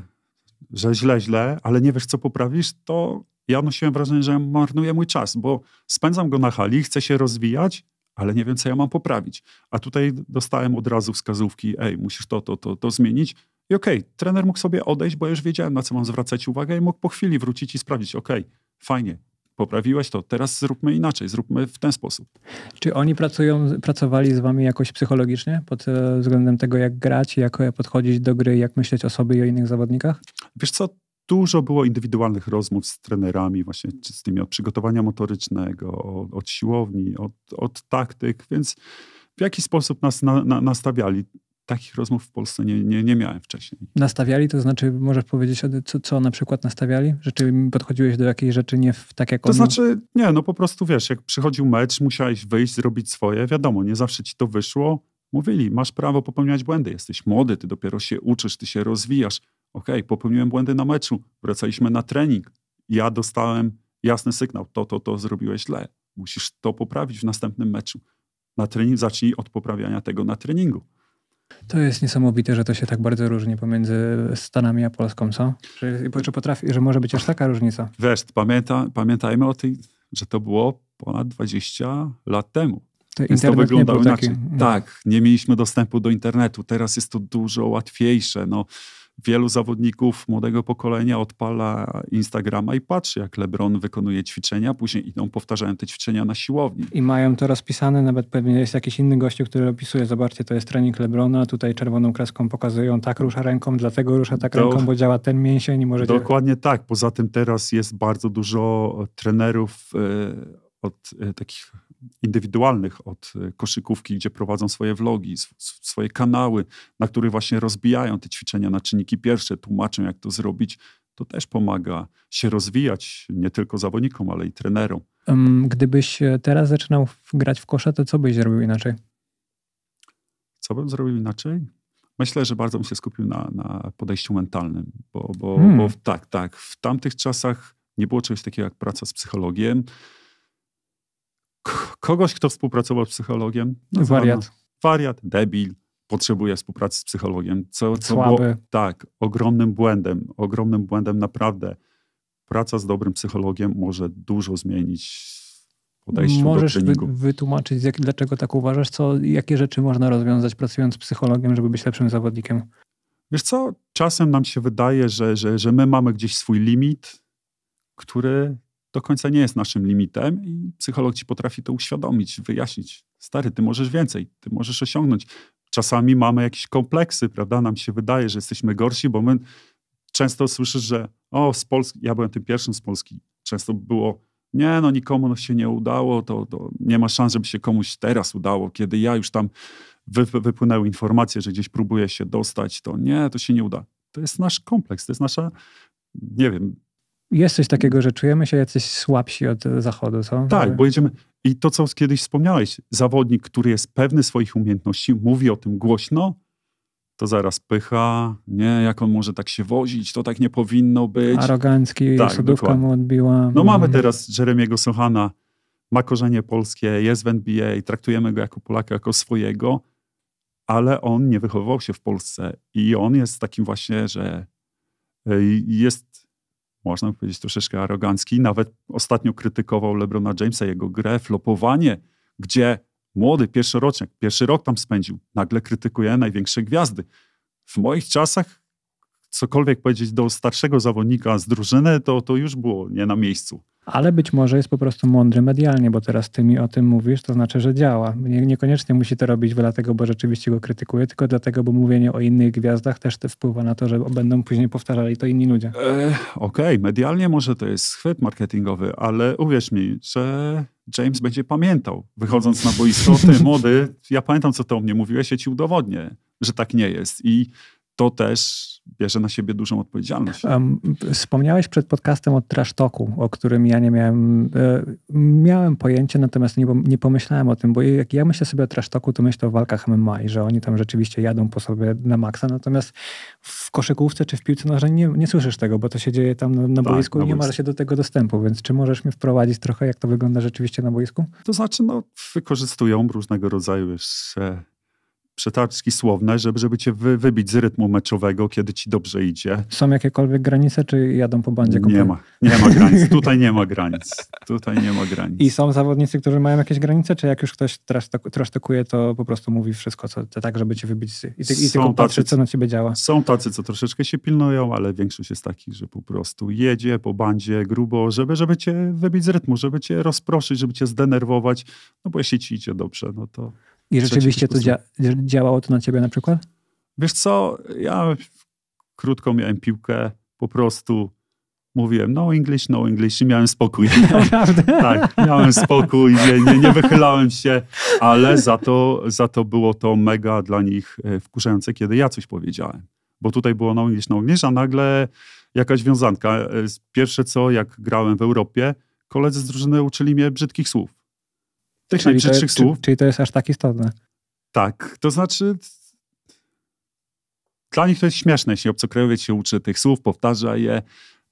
że źle, źle, ale nie wiesz, co poprawisz, to ja nosiłem wrażenie, że marnuję mój czas, bo spędzam go na hali, chcę się rozwijać, ale nie wiem, co ja mam poprawić. A tutaj dostałem od razu wskazówki, ej, musisz to, to, to, to zmienić. I okej, okay, trener mógł sobie odejść, bo już wiedziałem, na co mam zwracać uwagę i mógł po chwili wrócić i sprawdzić, okej, okay, fajnie, poprawiłeś to, teraz zróbmy inaczej, zróbmy w ten sposób. Czy oni pracują, pracowali z wami jakoś psychologicznie pod e, względem tego, jak grać, jak e, podchodzić do gry, jak myśleć o sobie i o innych zawodnikach? Wiesz co, dużo było indywidualnych rozmów z trenerami, właśnie z tymi od przygotowania motorycznego, od, od siłowni, od, od taktyk, więc w jaki sposób nas na, na, nastawiali takich rozmów w Polsce nie, nie, nie miałem wcześniej. Nastawiali, to znaczy możesz powiedzieć, co, co na przykład nastawiali? Rzeczy podchodziłeś do jakiejś rzeczy nie w, tak jak To znaczy, nie, no po prostu wiesz, jak przychodził mecz, musiałeś wyjść, zrobić swoje, wiadomo, nie zawsze ci to wyszło. Mówili, masz prawo popełniać błędy, jesteś młody, ty dopiero się uczysz, ty się rozwijasz. Okej, okay, popełniłem błędy na meczu, wracaliśmy na trening, ja dostałem jasny sygnał, to, to, to zrobiłeś źle. Musisz to poprawić w następnym meczu. Na trening, zacznij od poprawiania tego na treningu to jest niesamowite, że to się tak bardzo różni pomiędzy Stanami a Polską, co? Że, że, potrafi, że może być aż taka różnica. Wiesz, pamięta, pamiętajmy o tym, że to było ponad 20 lat temu. To Więc to wyglądało inaczej. Taki, no. Tak, nie mieliśmy dostępu do internetu. Teraz jest to dużo łatwiejsze. No, wielu zawodników młodego pokolenia odpala Instagrama i patrzy, jak LeBron wykonuje ćwiczenia, później idą, powtarzają te ćwiczenia na siłowni. I mają to rozpisane, nawet pewnie jest jakiś inny gościu, który opisuje, zobaczcie, to jest trening LeBrona, tutaj czerwoną kreską pokazują, tak rusza ręką, dlatego rusza tak do, ręką, bo działa ten mięsień i może... Dokładnie tak, poza tym teraz jest bardzo dużo trenerów... Yy, od e, takich indywidualnych od e, koszykówki, gdzie prowadzą swoje vlogi, swoje kanały, na których właśnie rozbijają te ćwiczenia na czynniki pierwsze, tłumaczą jak to zrobić, to też pomaga się rozwijać nie tylko zawodnikom, ale i trenerom. Gdybyś e, teraz zaczynał grać w kosze, to co byś zrobił inaczej? Co bym zrobił inaczej? Myślę, że bardzo bym się skupił na, na podejściu mentalnym, bo, bo, hmm. bo tak, tak, w tamtych czasach nie było czegoś takiego jak praca z psychologiem kogoś, kto współpracował z psychologiem. Nazywano, wariat. Wariat, debil, potrzebuje współpracy z psychologiem, co, co Słaby. było tak, ogromnym błędem, ogromnym błędem naprawdę. Praca z dobrym psychologiem może dużo zmienić podejście do treningu. Możesz wytłumaczyć, jak, dlaczego tak uważasz? Co, jakie rzeczy można rozwiązać pracując z psychologiem, żeby być lepszym zawodnikiem? Wiesz co, czasem nam się wydaje, że, że, że my mamy gdzieś swój limit, który do końca nie jest naszym limitem i psycholog ci potrafi to uświadomić, wyjaśnić. Stary, ty możesz więcej, ty możesz osiągnąć. Czasami mamy jakieś kompleksy, prawda? Nam się wydaje, że jesteśmy gorsi, bo my często słyszysz, że o, z Polski, ja byłem tym pierwszym z Polski. Często było, nie no, nikomu no, się nie udało, to, to nie ma szans, żeby się komuś teraz udało. Kiedy ja już tam wy, wypłynęły informacje, że gdzieś próbuję się dostać, to nie, to się nie uda. To jest nasz kompleks, to jest nasza, nie wiem, jest coś takiego, że czujemy się jacyś słabsi od zachodu, co? Tak, bo jedziemy. I to, co kiedyś wspomniałeś, zawodnik, który jest pewny swoich umiejętności, mówi o tym głośno, to zaraz pycha, nie, jak on może tak się wozić, to tak nie powinno być. Arogancki, tak, sodówka dokładnie. mu odbiła. No mhm. mamy teraz Jeremiego Sochana, ma korzenie polskie, jest w NBA, traktujemy go jako Polaka, jako swojego, ale on nie wychowywał się w Polsce i on jest takim właśnie, że e, jest można powiedzieć, troszeczkę arogancki. Nawet ostatnio krytykował LeBrona Jamesa, jego grę, flopowanie, gdzie młody pierwszorocznik, pierwszy rok tam spędził, nagle krytykuje największe gwiazdy. W moich czasach cokolwiek powiedzieć do starszego zawodnika z drużyny, to, to już było nie na miejscu. Ale być może jest po prostu mądry medialnie, bo teraz ty mi o tym mówisz, to znaczy, że działa. Nie, niekoniecznie musi to robić dlatego, bo rzeczywiście go krytykuje. tylko dlatego, bo mówienie o innych gwiazdach też te wpływa na to, że będą później powtarzali to inni ludzie. E, Okej, okay. medialnie może to jest chwyt marketingowy, ale uwierz mi, że James będzie pamiętał, wychodząc na boisko, ty młody, ja pamiętam, co ty o mnie mówiłeś, ja ci udowodnię, że tak nie jest. I to też bierze na siebie dużą odpowiedzialność. Wspomniałeś przed podcastem o trash talku, o którym ja nie miałem, e, miałem pojęcie, natomiast nie, pomyślałem o tym, bo jak ja myślę sobie o trash talku, to myślę o walkach MMA i że oni tam rzeczywiście jadą po sobie na maksa, natomiast w koszykówce czy w piłce nożnej nie, nie słyszysz tego, bo to się dzieje tam na, na tak, boisku i nie ma się do tego dostępu, więc czy możesz mi wprowadzić trochę, jak to wygląda rzeczywiście na boisku? To znaczy, no, wykorzystują różnego rodzaju jeszcze przetarczki słowne, żeby, żeby cię wy, wybić z rytmu meczowego, kiedy ci dobrze idzie. Są jakiekolwiek granice, czy jadą po bandzie? Kompletnie? Nie ma, nie ma granic. Tutaj nie ma granic. Tutaj nie ma granic. I są zawodnicy, którzy mają jakieś granice, czy jak już ktoś trasztokuje, to po prostu mówi wszystko, co, tak, żeby cię wybić z... i, ty, i tylko patrzy, tacy, co na ciebie działa. Są tacy, co troszeczkę się pilnują, ale większość jest takich, że po prostu jedzie po bandzie grubo, żeby, żeby cię wybić z rytmu, żeby cię rozproszyć, żeby cię zdenerwować, no bo jeśli ci idzie dobrze, no to i rzeczywiście to dzia działało to na ciebie na przykład? Wiesz co, ja krótko miałem piłkę, po prostu mówiłem no English, no English i miałem spokój. Naprawdę? tak, miałem spokój, nie, nie, nie, wychylałem się, ale za to, za to było to mega dla nich e, wkurzające, kiedy ja coś powiedziałem. Bo tutaj było no English, no English, a nagle jakaś wiązanka. E, pierwsze co, jak grałem w Europie, koledzy z drużyny uczyli mnie brzydkich słów tych czyli to, słów. czyli to jest aż tak istotne. Tak, to znaczy dla nich to jest śmieszne, jeśli obcokrajowiec się uczy tych słów, powtarza je,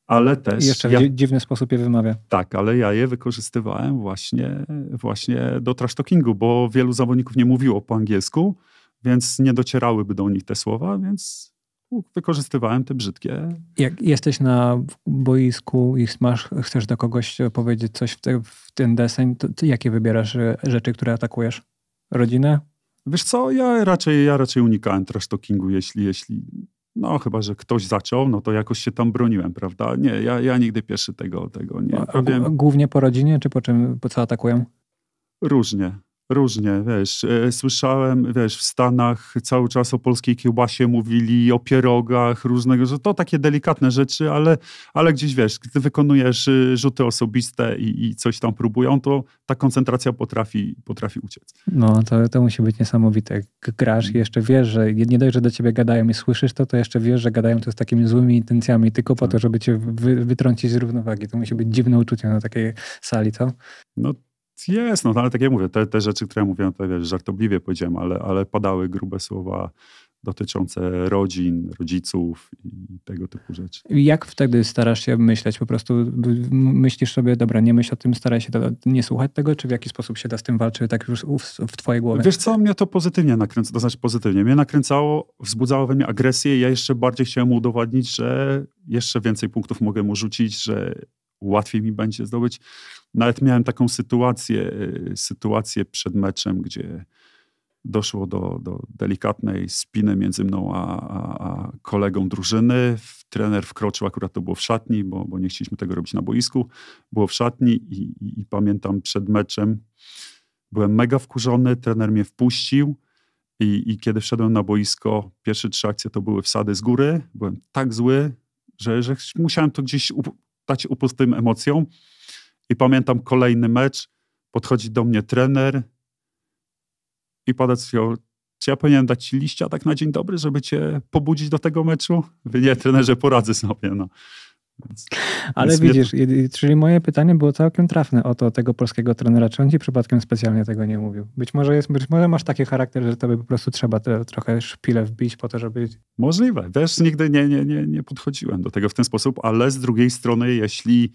ale też... I jeszcze w ja, dziwny sposób je wymawia. Tak, ale ja je wykorzystywałem właśnie, właśnie do trash talkingu, bo wielu zawodników nie mówiło po angielsku, więc nie docierałyby do nich te słowa, więc no, wykorzystywałem te brzydkie. Jak jesteś na boisku i masz, chcesz do kogoś powiedzieć coś w, te, w ten deseń, to, jakie wybierasz e, rzeczy, które atakujesz? Rodzinę? Wiesz co, ja raczej, ja raczej unikałem trash talkingu, jeśli, jeśli, no chyba, że ktoś zaczął, no to jakoś się tam broniłem, prawda? Nie, ja, ja nigdy pierwszy tego, tego nie. A, a, a głównie po rodzinie, czy po czym, po co atakują? Różnie. Różnie, wiesz, e, słyszałem, wiesz, w Stanach cały czas o polskiej kiełbasie mówili, o pierogach różnego, że to takie delikatne rzeczy, ale, ale gdzieś, wiesz, gdy wykonujesz y, rzuty osobiste i, i coś tam próbują, to ta koncentracja potrafi, potrafi uciec. No, to, to musi być niesamowite. grasz i jeszcze wiesz, że nie dość, że do ciebie gadają i słyszysz to, to jeszcze wiesz, że gadają to z takimi złymi intencjami, tylko po tak. to, żeby cię wy, wytrącić z równowagi. To musi być dziwne uczucie na takiej sali, co? No, jest, no ale tak jak mówię, te, te rzeczy, które mówiłem, to wiesz, żartobliwie powiedziałem, ale, ale padały grube słowa dotyczące rodzin, rodziców i tego typu rzeczy. Jak wtedy starasz się myśleć? Po prostu myślisz sobie, dobra, nie myśl o tym, staraj się nie słuchać tego, czy w jaki sposób się da z tym walczyć, tak już w, twojej głowie? Wiesz co, mnie to pozytywnie nakręcało, to znaczy pozytywnie. Mnie nakręcało, wzbudzało we mnie agresję ja jeszcze bardziej chciałem udowodnić, że jeszcze więcej punktów mogę mu rzucić, że łatwiej mi będzie zdobyć nawet miałem taką sytuację, y, sytuację przed meczem, gdzie doszło do, do delikatnej spiny między mną a, a, a, kolegą drużyny. Trener wkroczył, akurat to było w szatni, bo, bo nie chcieliśmy tego robić na boisku. Było w szatni i, i, i pamiętam przed meczem byłem mega wkurzony, trener mnie wpuścił. I, I, kiedy wszedłem na boisko, pierwsze trzy akcje to były wsady z góry. Byłem tak zły, że, że musiałem to gdzieś up dać upust emocjom. I pamiętam kolejny mecz, podchodzi do mnie trener i Padacjo, czy ja powinienem dać ci liścia tak na dzień dobry, żeby cię pobudzić do tego meczu? Wy nie, trenerze, poradzę sobie, no. Ale widzisz, mnie... czyli moje pytanie było całkiem trafne o to tego polskiego trenera. Czy on ci przypadkiem specjalnie tego nie mówił? Być może, jest, być może masz taki charakter, że tobie po prostu trzeba te, trochę szpile wbić po to, żeby... Możliwe. Wiesz, nigdy nie, nie, nie, nie podchodziłem do tego w ten sposób, ale z drugiej strony, jeśli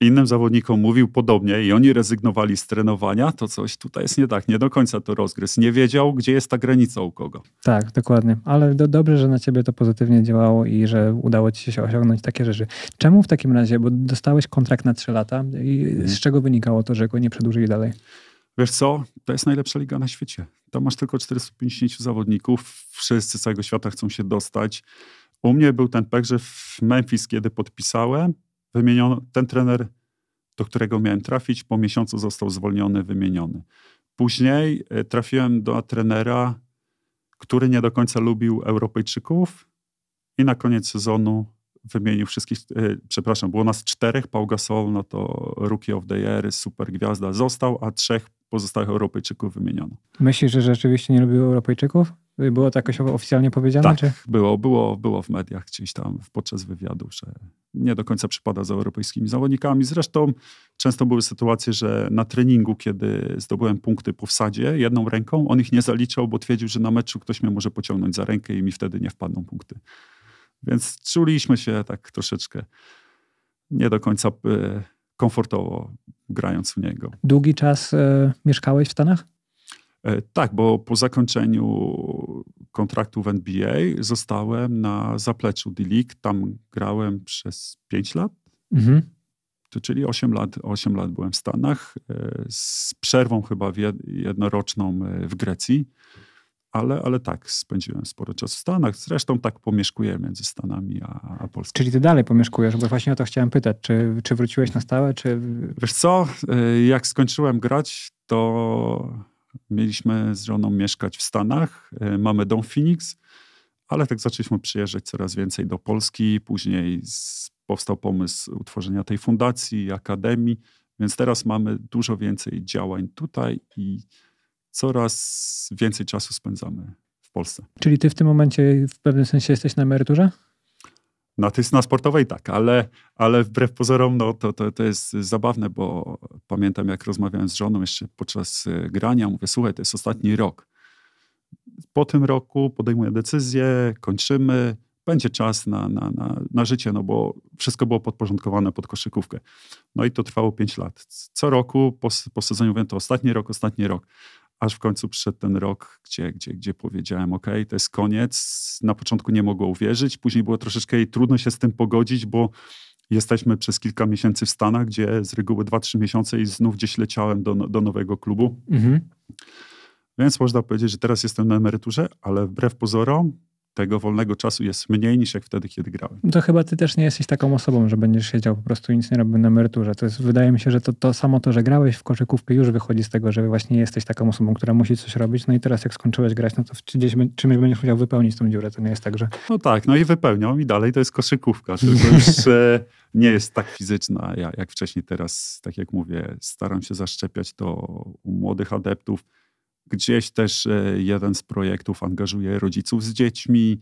innym zawodnikom mówił podobnie i oni rezygnowali z trenowania, to coś tutaj jest nie tak. Nie do końca to rozgryz. Nie wiedział, gdzie jest ta granica u kogo. Tak, dokładnie. Ale do, dobrze, że na ciebie to pozytywnie działało i że udało ci się osiągnąć takie rzeczy. Czemu w takim razie, bo dostałeś kontrakt na 3 lata i mhm. z czego wynikało to, że go nie przedłużyli dalej? Wiesz co, to jest najlepsza liga na świecie. Tam masz tylko 450 zawodników, wszyscy z całego świata chcą się dostać. U mnie był ten pech, że w Memphis, kiedy podpisałem, Wymieniono, ten trener, do którego miałem trafić, po miesiącu został zwolniony, wymieniony. Później e, trafiłem do trenera, który nie do końca lubił Europejczyków i na koniec sezonu wymienił wszystkich, e, przepraszam, było nas czterech, Pau Gasol, no to Rookie of the Year, super gwiazda, został, a trzech pozostałych Europejczyków wymieniono. Myślisz, że rzeczywiście nie lubił Europejczyków? Było to jakoś oficjalnie powiedziane? Tak, czy? Było, było, było w mediach gdzieś tam podczas wywiadu, że nie do końca przypada za europejskimi zawodnikami. Zresztą często były sytuacje, że na treningu, kiedy zdobyłem punkty po wsadzie jedną ręką, on ich nie zaliczał, bo twierdził, że na meczu ktoś mnie może pociągnąć za rękę i mi wtedy nie wpadną punkty. Więc czuliśmy się tak troszeczkę nie do końca e, komfortowo grając u niego. Długi czas y, mieszkałeś w Stanach? E, tak, bo po zakończeniu kontraktu w NBA zostałem na zapleczu D-League. Tam grałem przez 5 lat. Mhm. To, czyli 8 lat, 8 lat byłem w Stanach, e, z przerwą chyba jednoroczną w Grecji ale, ale tak, spędziłem sporo czasu w Stanach. Zresztą tak pomieszkuję między Stanami a, a Polską. Czyli ty dalej pomieszkujesz, bo właśnie o to chciałem pytać. Czy, czy wróciłeś na stałe, czy... Wiesz co, y, jak skończyłem grać, to mieliśmy z żoną mieszkać w Stanach. Y, mamy dom Phoenix, ale tak zaczęliśmy przyjeżdżać coraz więcej do Polski. Później powstał pomysł utworzenia tej fundacji, akademii, więc teraz mamy dużo więcej działań tutaj i coraz więcej czasu spędzamy w Polsce. Czyli ty w tym momencie w pewnym sensie jesteś na emeryturze? Na tej na sportowej tak, ale, ale wbrew pozorom no, to, to, to jest zabawne, bo pamiętam jak rozmawiałem z żoną jeszcze podczas e, grania, mówię, słuchaj, to jest ostatni rok. Po tym roku podejmuję decyzję, kończymy, będzie czas na, na, na, na życie, no bo wszystko było podporządkowane pod koszykówkę. No i to trwało 5 lat. Co roku po, po sezonie mówię, to ostatni rok, ostatni rok aż w końcu przyszedł ten rok, gdzie, gdzie, gdzie powiedziałem, ok, to jest koniec. Na początku nie mogło uwierzyć, później było troszeczkę trudno się z tym pogodzić, bo jesteśmy przez kilka miesięcy w Stanach, gdzie z reguły 2-3 miesiące i znów gdzieś leciałem do, do nowego klubu. Mhm. Więc można powiedzieć, że teraz jestem na emeryturze, ale wbrew pozorom tego wolnego czasu jest mniej niż jak wtedy, kiedy grałem. To chyba ty też nie jesteś taką osobą, że będziesz siedział po prostu i nic nie robił na emeryturze. To jest, wydaje mi się, że to, to samo to, że grałeś w koszykówkę już wychodzi z tego, że właśnie jesteś taką osobą, która musi coś robić. No i teraz jak skończyłeś grać, no to gdzieś, czymś będziesz musiał wypełnić tą dziurę. To nie jest tak, że... No tak, no i wypełniał i dalej to jest koszykówka, tylko już e, nie jest tak fizyczna Ja, jak wcześniej. Teraz, tak jak mówię, staram się zaszczepiać to u młodych adeptów Gdzieś też e, jeden z projektów angażuje rodziców z dziećmi.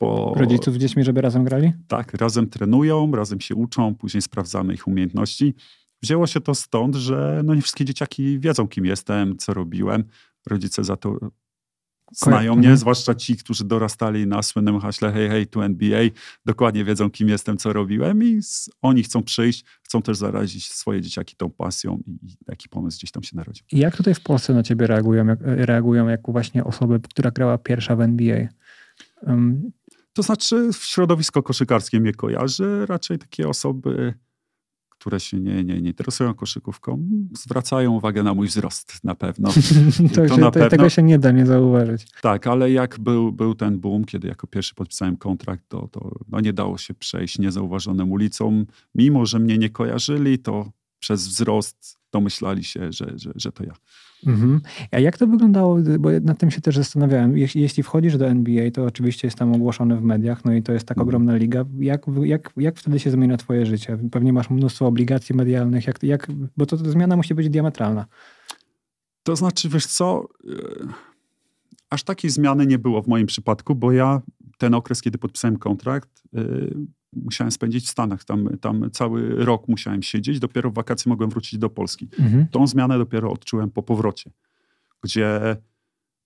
Bo... Rodziców z dziećmi, żeby razem grali? Tak, razem trenują, razem się uczą, później sprawdzamy ich umiejętności. Wzięło się to stąd, że no nie wszystkie dzieciaki wiedzą, kim jestem, co robiłem. Rodzice za to Znają mnie, mhm. zwłaszcza ci, którzy dorastali na słynnym haśle hej, hej, to NBA, dokładnie wiedzą, kim jestem, co robiłem i z, oni chcą przyjść, chcą też zarazić swoje dzieciaki tą pasją i, i taki pomysł gdzieś tam się narodził. I jak tutaj w Polsce na ciebie reagują, jak, e, reagują jako właśnie osoby, która grała pierwsza w NBA? Um. To znaczy w środowisko koszykarskie mnie kojarzy raczej takie osoby które się nie, nie, nie interesują koszykówką, zwracają uwagę na mój wzrost na pewno. to, to na pewno... Tego się nie da nie zauważyć. Tak, ale jak był, był ten boom, kiedy jako pierwszy podpisałem kontrakt, to, to no nie dało się przejść niezauważonym ulicą. Mimo, że mnie nie kojarzyli, to przez wzrost domyślali się, że, że, że to ja. Mhm. A jak to wyglądało, bo nad tym się też zastanawiałem, jeśli wchodzisz do NBA, to oczywiście jest tam ogłoszone w mediach, no i to jest tak mhm. ogromna liga. Jak, jak, jak wtedy się zmienia twoje życie? Pewnie masz mnóstwo obligacji medialnych, jak, jak, bo to, to zmiana musi być diametralna. To znaczy, wiesz co, e, aż takiej zmiany nie było w moim przypadku, bo ja ten okres, kiedy podpisałem kontrakt, y, musiałem spędzić w Stanach. Tam, tam cały rok musiałem siedzieć, dopiero w wakacje mogłem wrócić do Polski. Mhm. Tą zmianę dopiero odczułem po powrocie, gdzie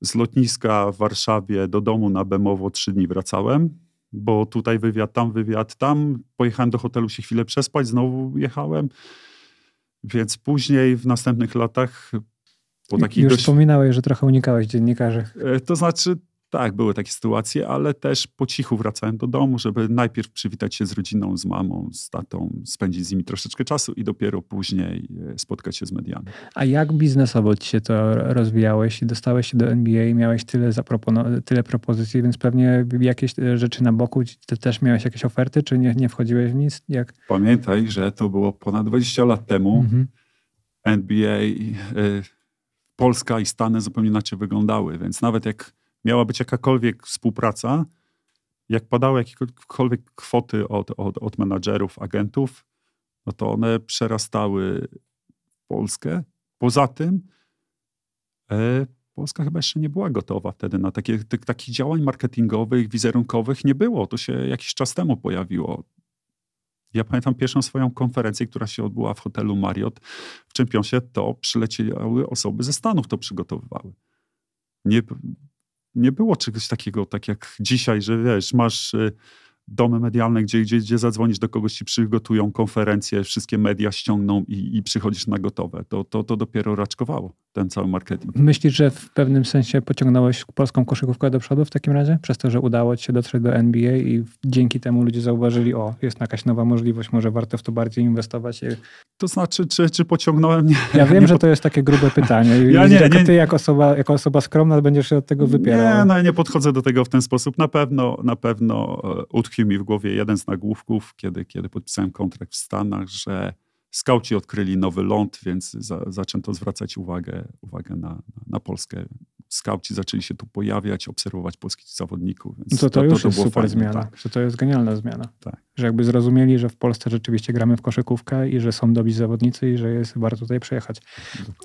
z lotniska w Warszawie do domu na Bemowo trzy dni wracałem, bo tutaj wywiad, tam wywiad, tam. Pojechałem do hotelu się chwilę przespać, znowu jechałem. Więc później w następnych latach po takich... Już dość... wspominałeś, że trochę unikałeś dziennikarzy. E, to znaczy tak, były takie sytuacje, ale też po cichu wracałem do domu, żeby najpierw przywitać się z rodziną, z mamą, z tatą, spędzić z nimi troszeczkę czasu i dopiero później e, spotkać się z mediami. A jak biznesowo ci się to rozwijałeś? Dostałeś się do NBA, miałeś tyle, tyle propozycji, więc pewnie jakieś e, rzeczy na boku, ty też miałeś jakieś oferty, czy nie, nie wchodziłeś w nic? Jak? Pamiętaj, że to było ponad 20 lat temu. Mhm. NBA... Y e, Polska i Stany zupełnie inaczej wyglądały, więc nawet jak miała być jakakolwiek współpraca, jak padały jakiekolwiek kwoty od, od, od menadżerów, agentów, no to one przerastały Polskę. Poza tym e, Polska chyba jeszcze nie była gotowa wtedy na takie, ty, takich działań marketingowych, wizerunkowych nie było. To się jakiś czas temu pojawiło. Ja pamiętam pierwszą swoją konferencję, która się odbyła w hotelu Marriott w Czempionsie, to przyleciały osoby ze Stanów, to przygotowywały. Nie, nie było czegoś takiego, tak jak dzisiaj, że wiesz, masz e, domy medialne, gdzie, gdzie, gdzie zadzwonisz do kogoś i przygotują konferencję, wszystkie media ściągną i, i przychodzisz na gotowe. To, to, to dopiero raczkowało ten cały marketing. Myślisz, że w pewnym sensie pociągnąłeś polską koszykówkę do przodu w takim razie? Przez to, że udało ci się dotrzeć do NBA i dzięki temu ludzie zauważyli, o, jest jakaś nowa możliwość, może warto w to bardziej inwestować. To znaczy, czy, czy pociągnąłem? Nie. Ja wiem, nie, że to jest takie grube pytanie. Ja nie, Jak nie, ty, jako osoba, jako osoba skromna, będziesz się od tego wypierał. Nie, no ja nie podchodzę do tego w ten sposób. Na pewno, na pewno e, utkwił mi w głowie jeden z nagłówków, kiedy, kiedy podpisałem kontrakt w Stanach, że skauci odkryli nowy ląd, więc za, zaczęto zwracać uwagę, uwagę na, na Polskę. Skauci zaczęli się tu pojawiać, obserwować polskich zawodników. Więc to, to, to już to, jest super zmiana, tak. że to jest genialna zmiana. Tak. Że jakby zrozumieli, że w Polsce rzeczywiście gramy w koszykówkę i że są dobić zawodnicy i że jest warto tutaj przyjechać.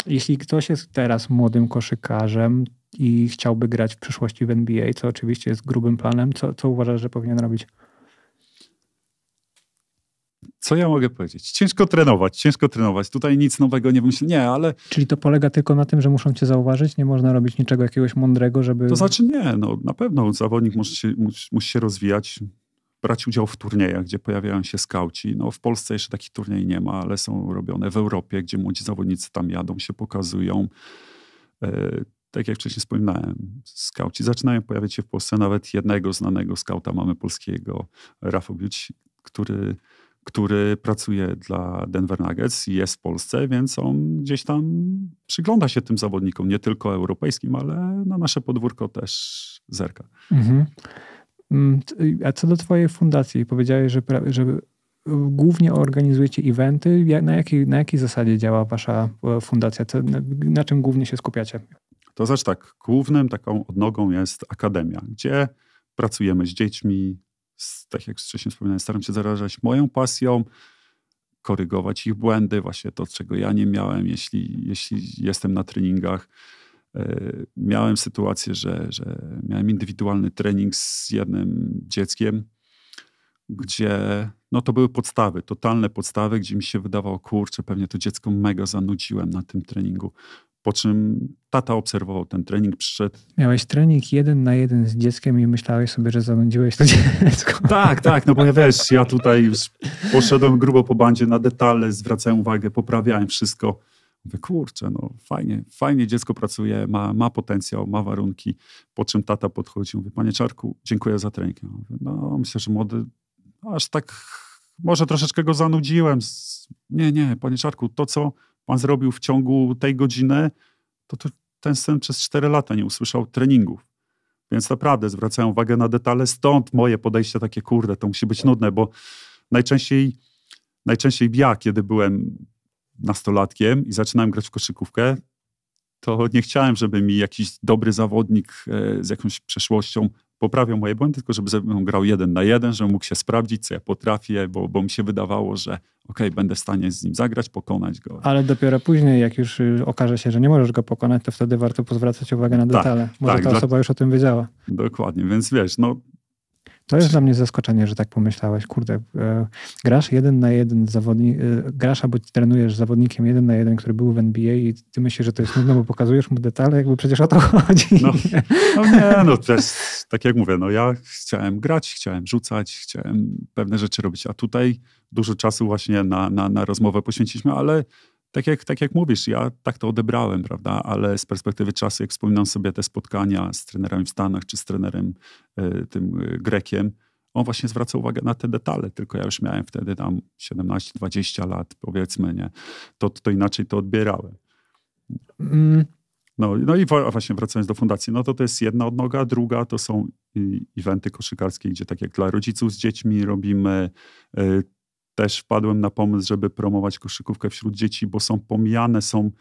Jeśli ktoś jest teraz młodym koszykarzem i chciałby grać w przyszłości w NBA, co oczywiście jest grubym planem, co, co uważasz, że powinien robić? co ja mogę powiedzieć? Ciężko trenować, ciężko trenować. Tutaj nic nowego nie wymyślę. Nie, ale. Czyli to polega tylko na tym, że muszą cię zauważyć? Nie można robić niczego jakiegoś mądrego, żeby. To znaczy nie, no na pewno zawodnik musi się, musi, się rozwijać, brać udział w turniejach, gdzie pojawiają się skauci. No w Polsce jeszcze takich turniej nie ma, ale są robione w Europie, gdzie młodzi zawodnicy tam jadą, się pokazują. E, tak jak wcześniej wspominałem, skauci zaczynają pojawiać się w Polsce. Nawet jednego znanego skauta mamy polskiego, Rafał Biuć, który który pracuje dla Denver Nuggets i jest w Polsce, więc on gdzieś tam przygląda się tym zawodnikom, nie tylko europejskim, ale na nasze podwórko też zerka. Mhm. Mm, a co do Twojej fundacji, powiedziałeś, że, że głównie organizujecie eventy. Na jakiej, na jakiej zasadzie działa Wasza e, fundacja? Co, na, na czym głównie się skupiacie? To znaczy tak, głównym taką odnogą jest akademia, gdzie pracujemy z dziećmi, tak jak wcześniej wspominałem, staram się zarażać moją pasją, korygować ich błędy, właśnie to, czego ja nie miałem, jeśli, jeśli jestem na treningach. E, miałem sytuację, że, że miałem indywidualny trening z jednym dzieckiem, gdzie no to były podstawy, totalne podstawy, gdzie mi się wydawało, kurczę, pewnie to dziecko mega zanudziłem na tym treningu. Po czym tata obserwował ten trening, przyszedł. Miałeś trening jeden na jeden z dzieckiem i myślałeś sobie, że zanudziłeś to dziecko. Tak, tak, no bo ja wiesz, ja tutaj już poszedłem grubo po bandzie na detale, zwracałem uwagę, poprawiałem wszystko. Mówię, kurczę, no fajnie, fajnie dziecko pracuje, ma, ma potencjał, ma warunki. Po czym tata podchodzi, mówi, panie Czarku, dziękuję za trening. Ja mówię, no myślę, że młody, aż tak, może troszeczkę go zanudziłem. Nie, nie, panie Czarku, to co pan zrobił w ciągu tej godziny, to, to ten sen przez 4 lata nie usłyszał treningów. Więc naprawdę zwracają uwagę na detale, stąd moje podejście takie, kurde, to musi być nudne, bo najczęściej, najczęściej ja, kiedy byłem nastolatkiem i zaczynałem grać w koszykówkę, to nie chciałem, żeby mi jakiś dobry zawodnik e, z jakąś przeszłością poprawiał moje błędy, tylko żeby ze mną grał jeden na jeden, żeby mógł się sprawdzić, co ja potrafię, bo, bo mi się wydawało, że okej, okay, będę w stanie z nim zagrać, pokonać go. Ale dopiero później, jak już y, okaże się, że nie możesz go pokonać, to wtedy warto pozwracać uwagę na tak, detale, tak, bo tak, ta osoba dla... już o tym wiedziała. Dokładnie, więc wiesz, no to jest dla mnie zaskoczenie, że tak pomyślałeś. Kurde, e, grasz jeden na jeden zawodnik, e, grasz albo trenujesz zawodnikiem jeden na jeden, który był w NBA i ty myślisz, że to jest nudno, bo pokazujesz mu detale, jakby przecież o to chodzi. No, no nie, no jest, tak jak mówię, no ja chciałem grać, chciałem rzucać, chciałem pewne rzeczy robić, a tutaj dużo czasu właśnie na, na, na rozmowę poświęciliśmy, ale tak jak, tak jak mówisz, ja tak to odebrałem, prawda? Ale z perspektywy czasu, jak wspominam sobie te spotkania z trenerem w Stanach czy z trenerem y, tym y, Grekiem, on właśnie zwraca uwagę na te detale, tylko ja już miałem wtedy tam 17-20 lat, powiedzmy, nie? To, to inaczej to odbierałem. Mm. No, no i właśnie wracając do fundacji, no to to jest jedna odnoga, druga to są eventy koszykarskie, gdzie tak jak dla rodziców z dziećmi robimy, e, też wpadłem na pomysł, żeby promować koszykówkę wśród dzieci, bo są pomijane, są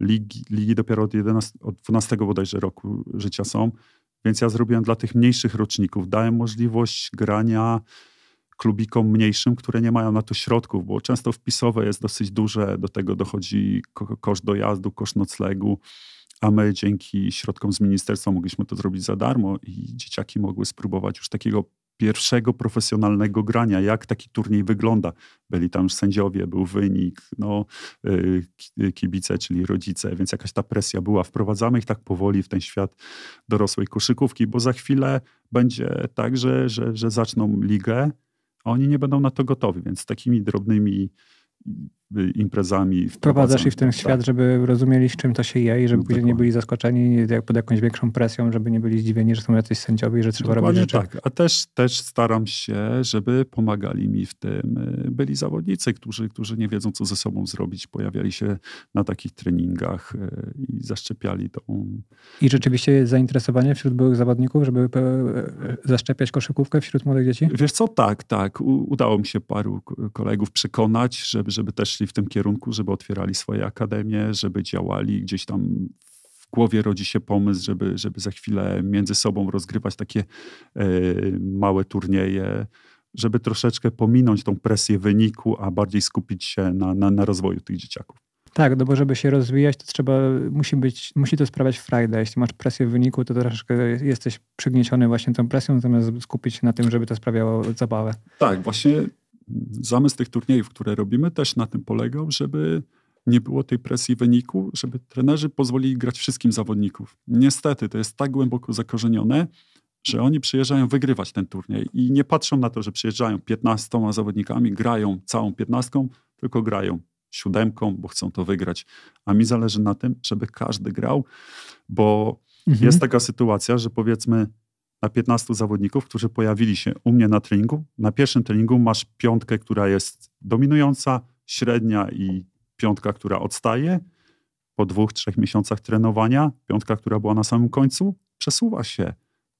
ligi, ligi dopiero od, 11, od 12 bodajże roku życia są. Więc ja zrobiłem dla tych mniejszych roczników. Dałem możliwość grania klubikom mniejszym, które nie mają na to środków, bo często wpisowe jest dosyć duże, do tego dochodzi koszt dojazdu, koszt noclegu, a my dzięki środkom z ministerstwa mogliśmy to zrobić za darmo i dzieciaki mogły spróbować już takiego pierwszego profesjonalnego grania, jak taki turniej wygląda. Byli tam sędziowie, był wynik, no, y, y, kibice, czyli rodzice, więc jakaś ta presja była. Wprowadzamy ich tak powoli w ten świat dorosłej koszykówki, bo za chwilę będzie tak, że, że, że zaczną ligę, a oni nie będą na to gotowi, więc takimi drobnymi Y, imprezami. Wprowadzasz ich w ten tak. świat, żeby rozumieli, z czym to się je i żeby no, później nie byli zaskoczeni jak pod jakąś większą presją, żeby nie byli zdziwieni, że są jacyś sędziowie i że trzeba Dokładnie robić rzeczy. tak, a też, też staram się, żeby pomagali mi w tym y, byli zawodnicy, którzy, którzy nie wiedzą, co ze sobą zrobić. Pojawiali się na takich treningach y, i zaszczepiali tą... I rzeczywiście zainteresowanie wśród byłych zawodników, żeby e, e, zaszczepiać koszykówkę wśród młodych dzieci? Wiesz co, tak, tak. Udało mi się paru kolegów przekonać, żeby, żeby też szli w tym kierunku, żeby otwierali swoje akademie, żeby działali gdzieś tam w głowie rodzi się pomysł, żeby, żeby za chwilę między sobą rozgrywać takie y, małe turnieje, żeby troszeczkę pominąć tą presję wyniku, a bardziej skupić się na, na, na rozwoju tych dzieciaków. Tak, no bo żeby się rozwijać, to trzeba, musi, być, musi to sprawiać frajdę. Jeśli masz presję w wyniku, to troszeczkę jesteś przygnieciony właśnie tą presją, zamiast skupić się na tym, żeby to sprawiało zabawę. Tak, właśnie zamysł tych turniejów, które robimy, też na tym polegał, żeby nie było tej presji wyniku, żeby trenerzy pozwolili grać wszystkim zawodników. Niestety to jest tak głęboko zakorzenione, że oni przyjeżdżają wygrywać ten turniej i nie patrzą na to, że przyjeżdżają 15 zawodnikami, grają całą 15, tylko grają siódemką, bo chcą to wygrać. A mi zależy na tym, żeby każdy grał, bo mhm. jest taka sytuacja, że powiedzmy na 15 zawodników, którzy pojawili się u mnie na treningu. Na pierwszym treningu masz piątkę, która jest dominująca, średnia i piątka, która odstaje. Po dwóch, trzech miesiącach trenowania, piątka, która była na samym końcu, przesuwa się.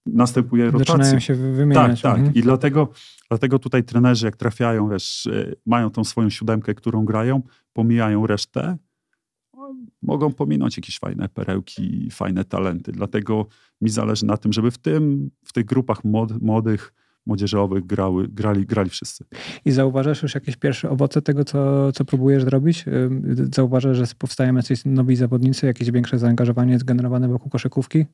Następuje rotacja. Zaczynają się wymieniać. Tak, tak. Mhm. I dlatego, dlatego tutaj trenerzy, jak trafiają, wiesz, y, mają tą swoją siódemkę, którą grają, pomijają resztę mogą pominąć jakieś fajne perełki, fajne talenty. Dlatego mi zależy na tym, żeby w tym, w tych grupach mod, młodych, młodzieżowych grały, grali, grali wszyscy. I zauważasz już jakieś pierwsze owoce tego, co, co próbujesz zrobić? Zauważasz, że powstają jacyś nowi zawodnicy, jakieś większe zaangażowanie jest generowane wokół koszykówki?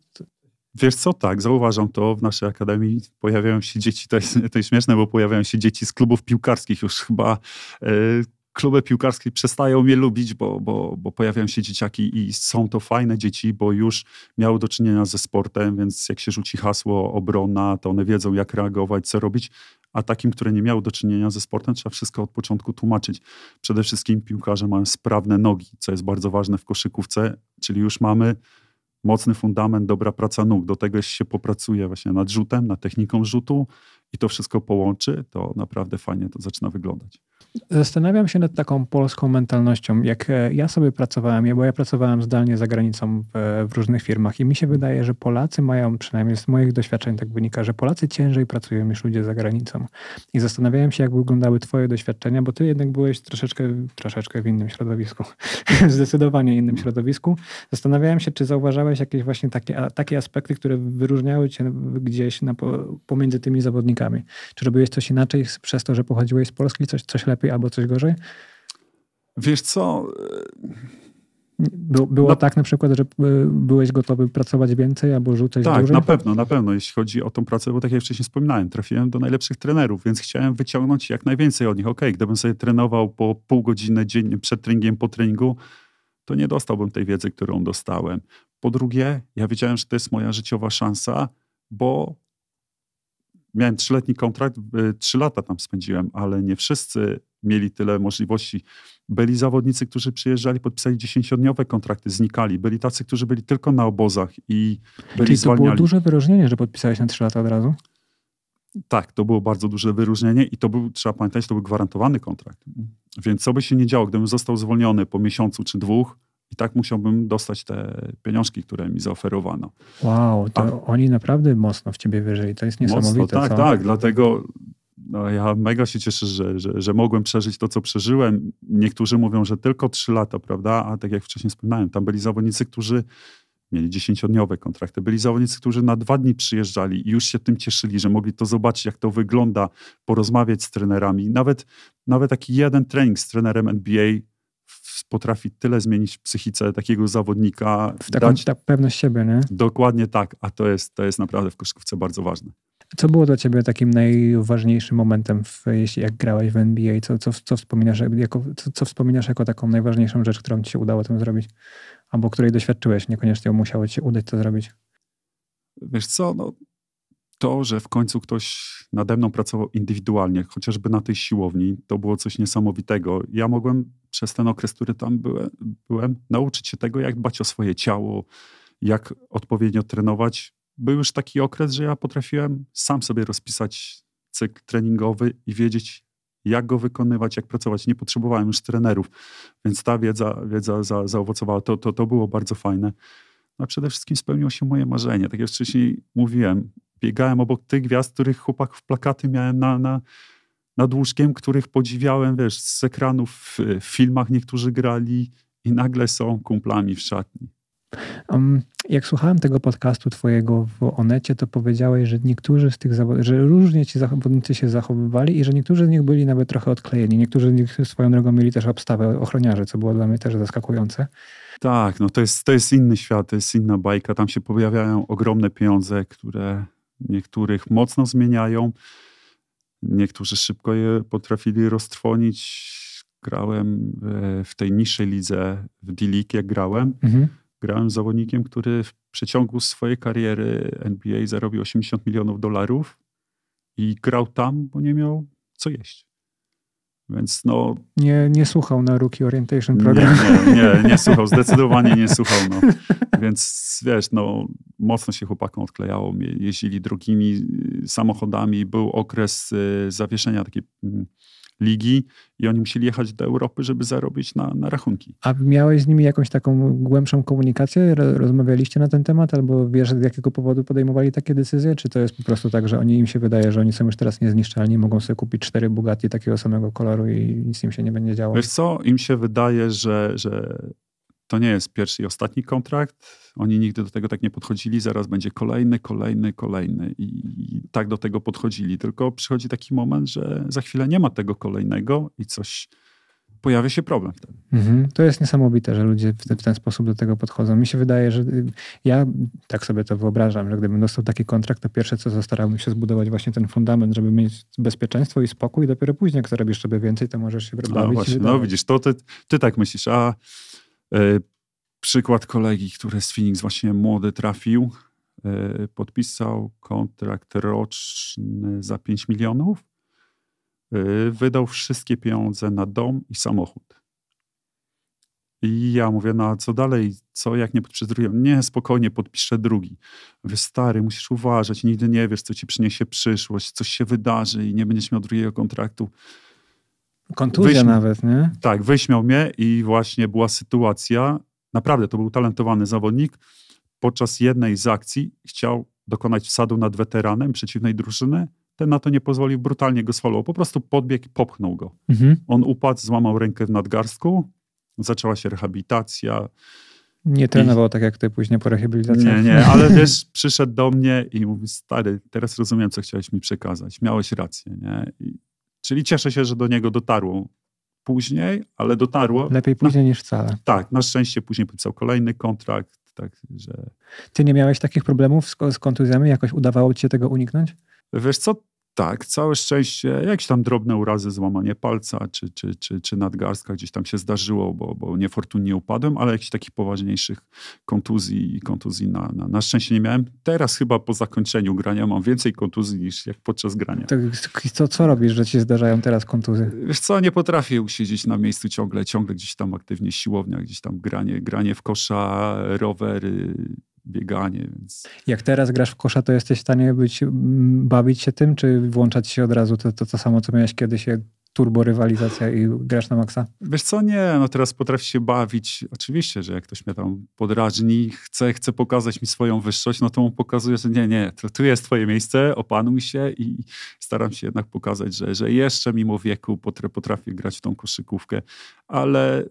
Wiesz co, tak, zauważam to. W naszej akademii pojawiają się dzieci, to jest, to jest śmieszne, bo pojawiają się dzieci z klubów piłkarskich już chyba, e, kluby piłkarskie przestają mnie lubić, bo, bo, bo pojawiają się dzieciaki i są to fajne dzieci, bo już miały do czynienia ze sportem, więc jak się rzuci hasło obrona, to one wiedzą jak reagować, co robić, a takim, które nie miały do czynienia ze sportem, trzeba wszystko od początku tłumaczyć. Przede wszystkim piłkarze mają sprawne nogi, co jest bardzo ważne w koszykówce, czyli już mamy mocny fundament, dobra praca nóg. Do tego się popracuje właśnie nad rzutem, nad techniką rzutu i to wszystko połączy, to naprawdę fajnie to zaczyna wyglądać. Zastanawiam się nad taką polską mentalnością. Jak e, ja sobie pracowałem, bo ja pracowałem zdalnie za granicą w, w, różnych firmach i mi się wydaje, że Polacy mają, przynajmniej z moich doświadczeń tak wynika, że Polacy ciężej pracują niż ludzie za granicą. I zastanawiałem się, jak wyglądały twoje doświadczenia, bo ty jednak byłeś troszeczkę, troszeczkę w innym środowisku, zdecydowanie innym środowisku. Zastanawiałem się, czy zauważałeś jakieś właśnie takie, takie aspekty, które wyróżniały cię gdzieś na, pomiędzy tymi zawodnikami. Czy robiłeś coś inaczej przez to, że pochodziłeś z Polski, coś, coś lepiej? lepiej albo coś gorzej? Wiesz co? By, było na... tak na przykład, że y, byłeś gotowy pracować więcej albo rzucać tak, dłużej? Tak, na pewno, na pewno, jeśli chodzi o tą pracę, bo tak jak wcześniej wspominałem, trafiłem do najlepszych trenerów, więc chciałem wyciągnąć jak najwięcej od nich. Okej, okay, gdybym sobie trenował po pół godziny dziennie przed treningiem, po treningu, to nie dostałbym tej wiedzy, którą dostałem. Po drugie, ja wiedziałem, że to jest moja życiowa szansa, bo miałem trzyletni kontrakt, y, trzy lata tam spędziłem, ale nie wszyscy mieli tyle możliwości. Byli zawodnicy, którzy przyjeżdżali, podpisali dziesięciodniowe kontrakty, znikali. Byli tacy, którzy byli tylko na obozach i byli Czyli to zwalniali. było duże wyróżnienie, że podpisałeś na trzy lata od razu? Tak, to było bardzo duże wyróżnienie i to był, trzeba pamiętać, to był gwarantowany kontrakt. Więc co by się nie działo, gdybym został zwolniony po miesiącu czy dwóch, i tak musiałbym dostać te pieniążki, które mi zaoferowano. Wow, to A, oni naprawdę mocno w ciebie wierzyli, to jest niesamowite. Mocno, tak, co? tak, dlatego no, ja mega się cieszę, że, że, że mogłem przeżyć to, co przeżyłem. Niektórzy mówią, że tylko trzy lata, prawda? A tak jak wcześniej wspominałem, tam byli zawodnicy, którzy mieli dziesięciodniowe kontrakty. Byli zawodnicy, którzy na dwa dni przyjeżdżali i już się tym cieszyli, że mogli to zobaczyć, jak to wygląda, porozmawiać z trenerami. Nawet, nawet taki jeden trening z trenerem NBA potrafi tyle zmienić w psychice takiego zawodnika. W taką dać... Tak pewność siebie, nie? Dokładnie tak, a to jest, to jest naprawdę w koszykówce bardzo ważne. Co było dla ciebie takim najważniejszym momentem, w, jeśli jak grałeś w NBA? Co, co, co, wspominasz jako, co, co wspominasz jako taką najważniejszą rzecz, którą ci się udało tym zrobić? Albo której doświadczyłeś, niekoniecznie musiało ci się udać to zrobić? Wiesz co, no, to, że w końcu ktoś nade mną pracował indywidualnie, chociażby na tej siłowni, to było coś niesamowitego. Ja mogłem przez ten okres, który tam byłem, byłem, nauczyć się tego, jak dbać o swoje ciało, jak odpowiednio trenować. Był już taki okres, że ja potrafiłem sam sobie rozpisać cykl treningowy i wiedzieć, jak go wykonywać, jak pracować. Nie potrzebowałem już trenerów, więc ta wiedza, wiedza za, zaowocowała. To, to, to było bardzo fajne. No przede wszystkim spełniło się moje marzenie. Tak jak wcześniej mówiłem, biegałem obok tych gwiazd, których chłopaków plakaty miałem na, na, nad łóżkiem, których podziwiałem, wiesz, z ekranów w filmach niektórzy grali i nagle są kumplami w szatni. Um, jak słuchałem tego podcastu twojego w Onecie, to powiedziałeś, że niektórzy z tych zawodników, że różnie ci zawodnicy się zachowywali i że niektórzy z nich byli nawet trochę odklejeni. Niektórzy z nich swoją drogą mieli też obstawę ochroniarzy, co było dla mnie też zaskakujące. Tak, no to jest, to jest inny świat, to jest inna bajka. Tam się pojawiają ogromne pieniądze, które niektórych mocno zmieniają. Niektórzy szybko je potrafili roztrwonić. Grałem w tej niższej lidze, w D-League jak grałem. Mhm. Grałem z zawodnikiem, który w przeciągu swojej kariery NBA zarobił 80 milionów dolarów i grał tam, bo nie miał co jeść. Więc no... Nie, nie słuchał na Rookie Orientation Program. Nie, nie, nie, nie słuchał, zdecydowanie nie słuchał. No. Więc wiesz, no, mocno się chłopakom odklejało. Jeździli drogimi y, samochodami. Był okres y, zawieszenia takiej mm, ligi i oni musieli jechać do Europy, żeby zarobić na, na rachunki. A miałeś z nimi jakąś taką głębszą komunikację? Rozmawialiście na ten temat albo wiesz z jakiego powodu podejmowali takie decyzje? Czy to jest po prostu tak, że oni im się wydaje, że oni są już teraz niezniszczalni, mogą sobie kupić cztery Bugatti takiego samego koloru i nic im się nie będzie działo? Wiesz co, im się wydaje, że, że to nie jest pierwszy i ostatni kontrakt. Oni nigdy do tego tak nie podchodzili, zaraz będzie kolejny, kolejny, kolejny. I, I, tak do tego podchodzili. Tylko przychodzi taki moment, że za chwilę nie ma tego kolejnego i coś. Pojawia się problem Mhm. To jest niesamowite, że ludzie w ten, w ten sposób do tego podchodzą. Mi się wydaje, że y, ja tak sobie to wyobrażam, że gdybym dostał taki kontrakt, to pierwsze co zastarałbym się zbudować właśnie ten fundament, żeby mieć bezpieczeństwo i spokój. Dopiero później, jak zarobisz sobie więcej, to możesz się wyrobić. No, właśnie, no widzisz, to ty, ty tak myślisz, a E, przykład kolegi, który z Phoenix właśnie młody trafił, e, podpisał kontrakt roczny za 5 milionów, e, wydał wszystkie pieniądze na dom i samochód. I ja mówię, no a co dalej, co jak nie podpiszę drugiego? Nie, spokojnie, podpiszę drugi. Mówię, stary, musisz uważać, nigdy nie wiesz, co ci przyniesie przyszłość, coś się wydarzy i nie będziesz miał drugiego kontraktu. Kontuzja wyśmiał, nawet, nie? Tak, wyśmiał mnie i właśnie była sytuacja, naprawdę to był talentowany zawodnik, podczas jednej z akcji chciał dokonać wsadu nad weteranem przeciwnej drużyny, ten na to nie pozwolił, brutalnie go swalował, po prostu podbiegł i popchnął go. Mhm. On upadł, złamał rękę w nadgarstku, zaczęła się rehabilitacja. Nie trenował I... tak jak ty później po rehabilitacji. Nie, nie, ale wiesz, przyszedł do mnie i mówi, stary, teraz rozumiem, co chciałeś mi przekazać. Miałeś rację, nie? I Czyli cieszę się, że do niego dotarło później, ale dotarło. Lepiej później na, niż wcale. Tak, na szczęście później podpisał kolejny kontrakt. Tak, że... Ty nie miałeś takich problemów z, z kontuzjami? Jakoś udawało ci się tego uniknąć? Wiesz co, tak, całe szczęście, jakieś tam drobne urazy, złamanie palca czy, czy, czy, czy nadgarstka gdzieś tam się zdarzyło, bo, bo niefortunnie upadłem, ale jakichś takich poważniejszych kontuzji i kontuzji na, na, na, szczęście nie miałem. Teraz chyba po zakończeniu grania mam więcej kontuzji niż jak podczas grania. To, to co robisz, że ci zdarzają teraz kontuzje? Wiesz co, nie potrafię siedzieć na miejscu ciągle, ciągle gdzieś tam aktywnie siłownia, gdzieś tam granie, granie w kosza, rowery, bieganie. Więc... Jak teraz grasz w kosza, to jesteś w stanie być, bawić się tym, czy włączać się od razu to, to, to samo, co miałeś kiedyś, turbo rywalizacja i grasz na maksa? Wiesz co, nie, no teraz potrafię się bawić. Oczywiście, że jak ktoś mnie tam podrażni, chce, chce pokazać mi swoją wyższość, no to mu pokazuje, że nie, nie, to tu jest twoje miejsce, opanuj się i staram się jednak pokazać, że, że jeszcze mimo wieku potrafię grać w tą koszykówkę, ale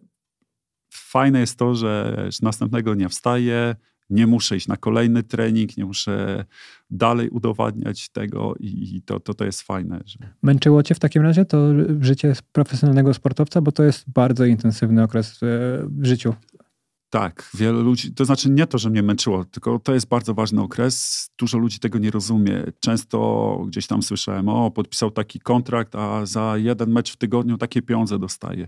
fajne jest to, że, że następnego dnia wstaję, nie muszę iść na kolejny trening, nie muszę dalej udowadniać tego i, i to, to, to jest fajne. Że... Męczyło cię w takim razie to życie profesjonalnego sportowca, bo to jest bardzo intensywny okres w życiu. Tak, wielu ludzi, to znaczy nie to, że mnie męczyło, tylko to jest bardzo ważny okres. Dużo ludzi tego nie rozumie. Często gdzieś tam słyszałem, o, podpisał taki kontrakt, a za jeden mecz w tygodniu takie pieniądze dostaje.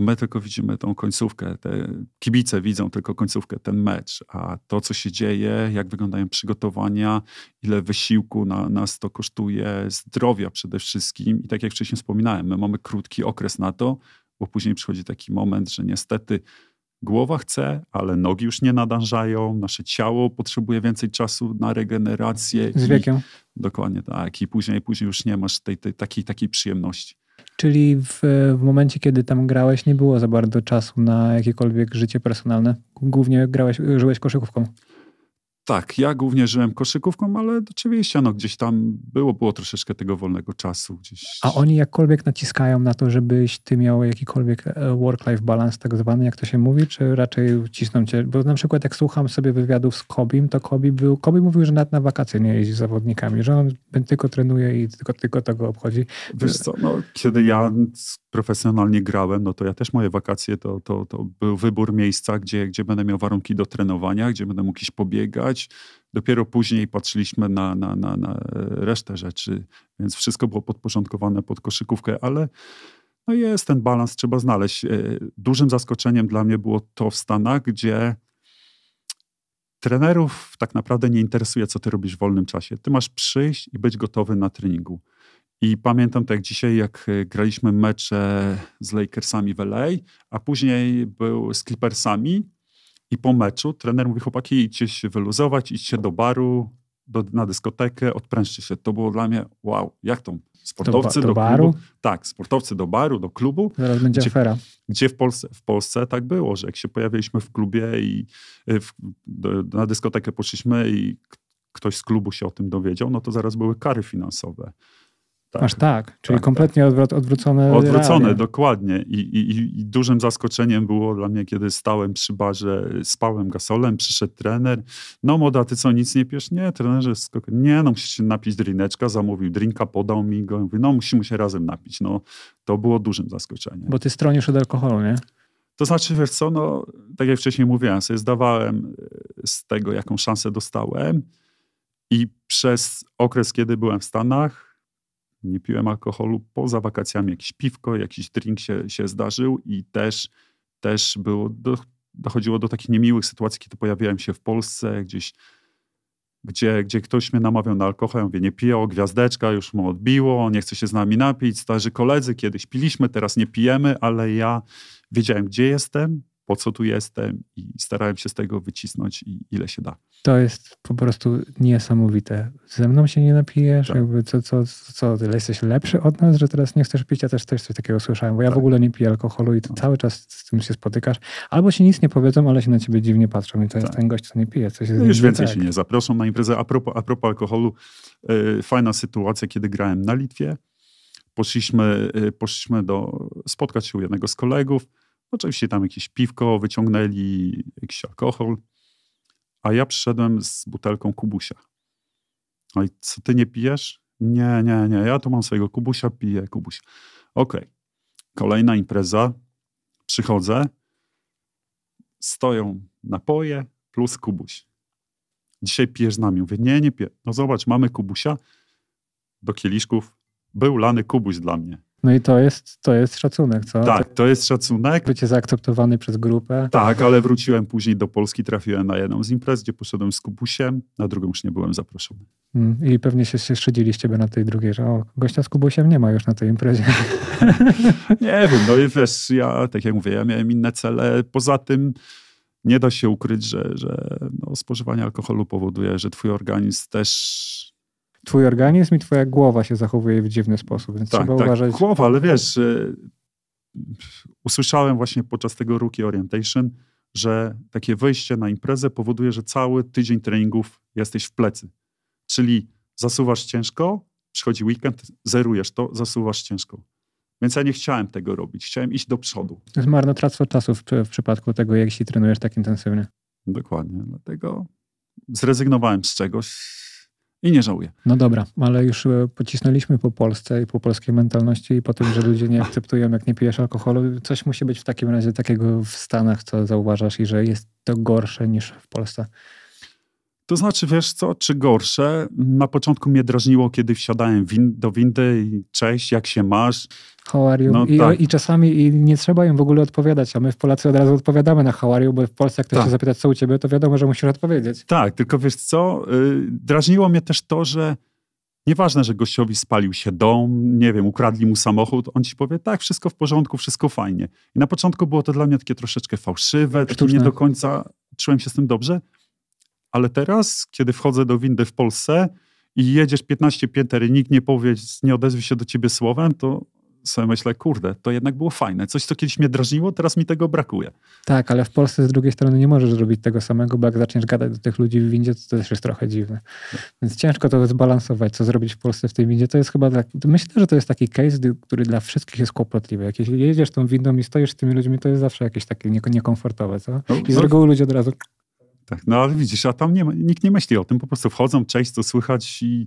My tylko widzimy tą końcówkę. Te kibice widzą tylko końcówkę, ten mecz, a to, co się dzieje, jak wyglądają przygotowania, ile wysiłku na, nas to kosztuje, zdrowia przede wszystkim. I tak jak wcześniej wspominałem, my mamy krótki okres na to, bo później przychodzi taki moment, że niestety głowa chce, ale nogi już nie nadążają, nasze ciało potrzebuje więcej czasu na regenerację. Z wiekiem. I, dokładnie tak. I później, później już nie masz tej, tej takiej, takiej przyjemności. Czyli w, w, momencie, kiedy tam grałeś, nie było za bardzo czasu na jakiekolwiek życie personalne. Głównie grałeś, żyłeś koszykówką. Tak, ja głównie żyłem koszykówką, ale oczywiście no, gdzieś tam było, było troszeczkę tego wolnego czasu. Gdzieś. A oni jakkolwiek naciskają na to, żebyś ty miał jakikolwiek e, work-life balance tak zwany, jak to się mówi, czy raczej cisną cię? Bo na przykład jak słucham sobie wywiadów z Kobim, to Kobi, był, Kobi mówił, że nawet na wakacje nie jeździ z zawodnikami, że on tylko trenuje i tylko, tylko tego obchodzi. Wiesz co, no, kiedy ja profesjonalnie grałem, no to ja też moje wakacje, to, to, to był wybór miejsca, gdzie, gdzie będę miał warunki do trenowania, gdzie będę mógł iść pobiegać, Dopiero później patrzyliśmy na, na, na, na e, resztę rzeczy, więc wszystko było podporządkowane pod koszykówkę, ale no jest ten balans, trzeba znaleźć. E, dużym zaskoczeniem dla mnie było to w Stanach, gdzie trenerów tak naprawdę nie interesuje, co ty robisz w wolnym czasie. Ty masz przyjść i być gotowy na treningu. I pamiętam tak dzisiaj, jak e, graliśmy mecze z Lakersami w LA, a później był z Clippersami i po meczu trener mówi, chłopaki, idźcie się wyluzować, idźcie do baru, do, na dyskotekę, odprężcie się. To było dla mnie wow, jak to? Sportowcy do, ba, do, do baru? Klubu, tak, sportowcy do baru, do klubu. Zaraz będzie gdzie, afera. Gdzie w Polsce, w Polsce tak było, że jak się pojawiliśmy w klubie i y, w, do, na dyskotekę poszliśmy i ktoś z klubu się o tym dowiedział, no to zaraz były kary finansowe. Tak. Aż tak? tak, czyli tak, kompletnie tak. Odwrot, odwrócone. Odwrócone, dokładnie. I, i, I, dużym zaskoczeniem było dla mnie, kiedy stałem przy barze spałem Gasolem, przyszedł trener. No moda, ty co, nic nie pijesz? Nie, trenerze, skok... nie, no musisz się napić drineczka, zamówił drinka, podał mi go. Mówi, no musimy się razem napić. No to było dużym zaskoczeniem. Bo ty stronisz od alkoholu, nie? To znaczy, wiesz co, no, tak jak wcześniej mówiłem, sobie zdawałem e, z tego, jaką szansę dostałem i przez okres, kiedy byłem w Stanach, nie piłem alkoholu. Poza wakacjami jakieś piwko, jakiś drink się, się zdarzył i też, też było do, dochodziło do takich niemiłych sytuacji, kiedy pojawiałem się w Polsce gdzieś, gdzie, gdzie ktoś mnie namawiał na alkohol. Ja mówię, nie piję, o, gwiazdeczka już mu odbiło, nie chce się z nami napić. Starzy koledzy, kiedyś piliśmy, teraz nie pijemy, ale ja wiedziałem, gdzie jestem, po co tu jestem i starałem się z tego wycisnąć ile się da. To jest po prostu niesamowite. Ze mną się nie napijesz, tak. jakby co, co, co, tyle jesteś lepszy od nas, że teraz nie chcesz pić, ja też, też coś takiego słyszałem, bo ja tak. w ogóle nie piję alkoholu i no. cały czas z tym się spotykasz. Albo się nic nie powiedzą, ale się na ciebie dziwnie patrzą i to tak. jest ten gość, co nie pije. Coś no już więcej tak. się nie zaproszą na imprezę. A propos, a propos alkoholu, yy, fajna sytuacja, kiedy grałem na Litwie, poszliśmy, e, poszliśmy do, spotkać się u jednego z kolegów, Oczywiście tam jakieś piwko wyciągnęli, jakiś alkohol. A ja przyszedłem z butelką kubusia. No i co, ty nie pijesz? Nie, nie, nie, ja tu mam swojego kubusia, piję kubuś. Okej, okay. kolejna impreza. Przychodzę, stoją napoje plus kubuś. Dzisiaj pijesz z nami. Mówię, nie, nie piję. No zobacz, mamy kubusia. Do kieliszków był lany kubuś dla mnie. No i to jest, to jest szacunek, co? Tak, to jest szacunek. Bycie zaakceptowany przez grupę. Tak, ale wróciłem później do Polski, trafiłem na jedną z imprez, gdzie poszedłem z Kubusiem, na drugą już nie byłem zaproszony. Mm, I pewnie się szydziliście by na tej drugiej, że o, gościa z Kubusiem nie ma już na tej imprezie. nie wiem, no i wiesz, ja, tak jak mówię, ja miałem inne cele. Poza tym nie da się ukryć, że, że no, spożywanie alkoholu powoduje, że twój organizm też twój organizm i twoja głowa się zachowuje w dziwny sposób, więc tak, trzeba tak, uważać. Głowa, ale wiesz, y, usłyszałem właśnie podczas tego Rookie Orientation, że takie wyjście na imprezę powoduje, że cały tydzień treningów jesteś w plecy. Czyli zasuwasz ciężko, przychodzi weekend, zerujesz to, zasuwasz ciężko. Więc ja nie chciałem tego robić. Chciałem iść do przodu. To jest marnotrawstwo czasu w, w przypadku tego, jak się trenujesz tak intensywnie. Dokładnie. Dlatego zrezygnowałem z czegoś, i nie żałuję. No dobra, ale już e, pocisnęliśmy po Polsce i po polskiej mentalności i po tym, że ludzie nie akceptują, jak nie pijesz alkoholu. Coś musi być w takim razie takiego w Stanach, co zauważasz i że jest to gorsze niż w Polsce. To znaczy, wiesz co, czy gorsze? Na początku mnie drażniło, kiedy wsiadałem win do windy i cześć, jak się masz? How are you? No, I, tak. I, czasami i nie trzeba im w ogóle odpowiadać, a my w Polacy od razu odpowiadamy na how are you, bo w Polsce jak ktoś tak. się zapyta, co u ciebie, to wiadomo, że musisz odpowiedzieć. Tak, tylko wiesz co, y, drażniło mnie też to, że Nieważne, że gościowi spalił się dom, nie wiem, ukradli mu samochód, on ci powie, tak, wszystko w porządku, wszystko fajnie. I na początku było to dla mnie takie troszeczkę fałszywe, Sztuczne. nie do końca czułem się z tym dobrze, ale teraz, kiedy wchodzę do windy w Polsce i jedziesz 15 pięter i nikt nie powie, nie odezwie się do ciebie słowem, to sobie myślę, kurde, to jednak było fajne. Coś, co kiedyś mnie drażniło, teraz mi tego brakuje. Tak, ale w Polsce z drugiej strony nie możesz zrobić tego samego, bo jak zaczniesz gadać do tych ludzi w windzie, to, też jest trochę dziwne. Więc ciężko to zbalansować, co zrobić w Polsce w tej windzie. To jest chyba, myślę, że to jest taki case, który dla wszystkich jest kłopotliwy. Jak jeśli jedziesz tą windą i stoisz z tymi ludźmi, to jest zawsze jakieś takie niekomfortowe, co? No, I z no. reguły ludzie od razu tak. No ale widzisz, a tam nie, nikt nie myśli o tym, po prostu wchodzą, cześć, co słychać i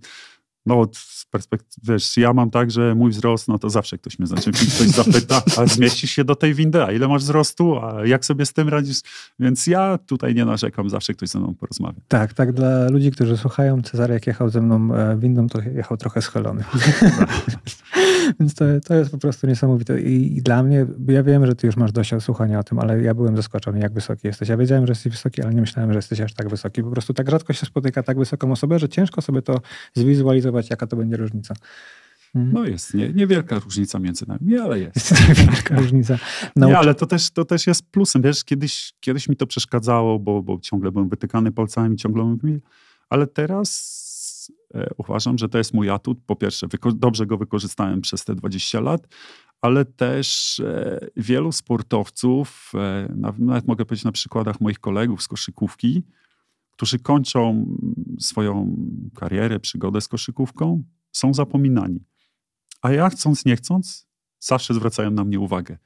no z perspektywy, wiesz, ja mam tak, że mój wzrost, no to zawsze ktoś mnie znaczy, ktoś zapyta, a zmieścisz się do tej windy, a ile masz wzrostu, a jak sobie z tym radzisz? Więc ja tutaj nie narzekam, zawsze ktoś ze mną porozmawia. Tak, tak, dla ludzi, którzy słuchają, Cezary jak jechał ze mną e, windą, to jechał trochę schylony. Więc to, to jest po prostu niesamowite. I, I, dla mnie, ja wiem, że ty już masz dość słuchania o tym, ale ja byłem zaskoczony, jak wysoki jesteś. Ja wiedziałem, że jesteś wysoki, ale nie myślałem, że jesteś aż tak wysoki. Po prostu tak rzadko się spotyka tak wysoką osobę, że ciężko sobie to zwizualizować, jaka to będzie różnica. Mhm. No jest nie, niewielka różnica między nami, ale jest. Jest niewielka różnica. Nauczy... Nie, ale to też, to też jest plusem. Wiesz, kiedyś, kiedyś mi to przeszkadzało, bo, bo ciągle byłem wytykany palcami, ciągle mówiłem, ale teraz E, uważam, że to jest mój atut. Po pierwsze, dobrze go wykorzystałem przez te 20 lat, ale też e, wielu sportowców, e, nawet mogę powiedzieć na przykładach moich kolegów z koszykówki, którzy kończą swoją karierę, przygodę z koszykówką, są zapominani. A ja chcąc, nie chcąc, zawsze zwracają na mnie uwagę.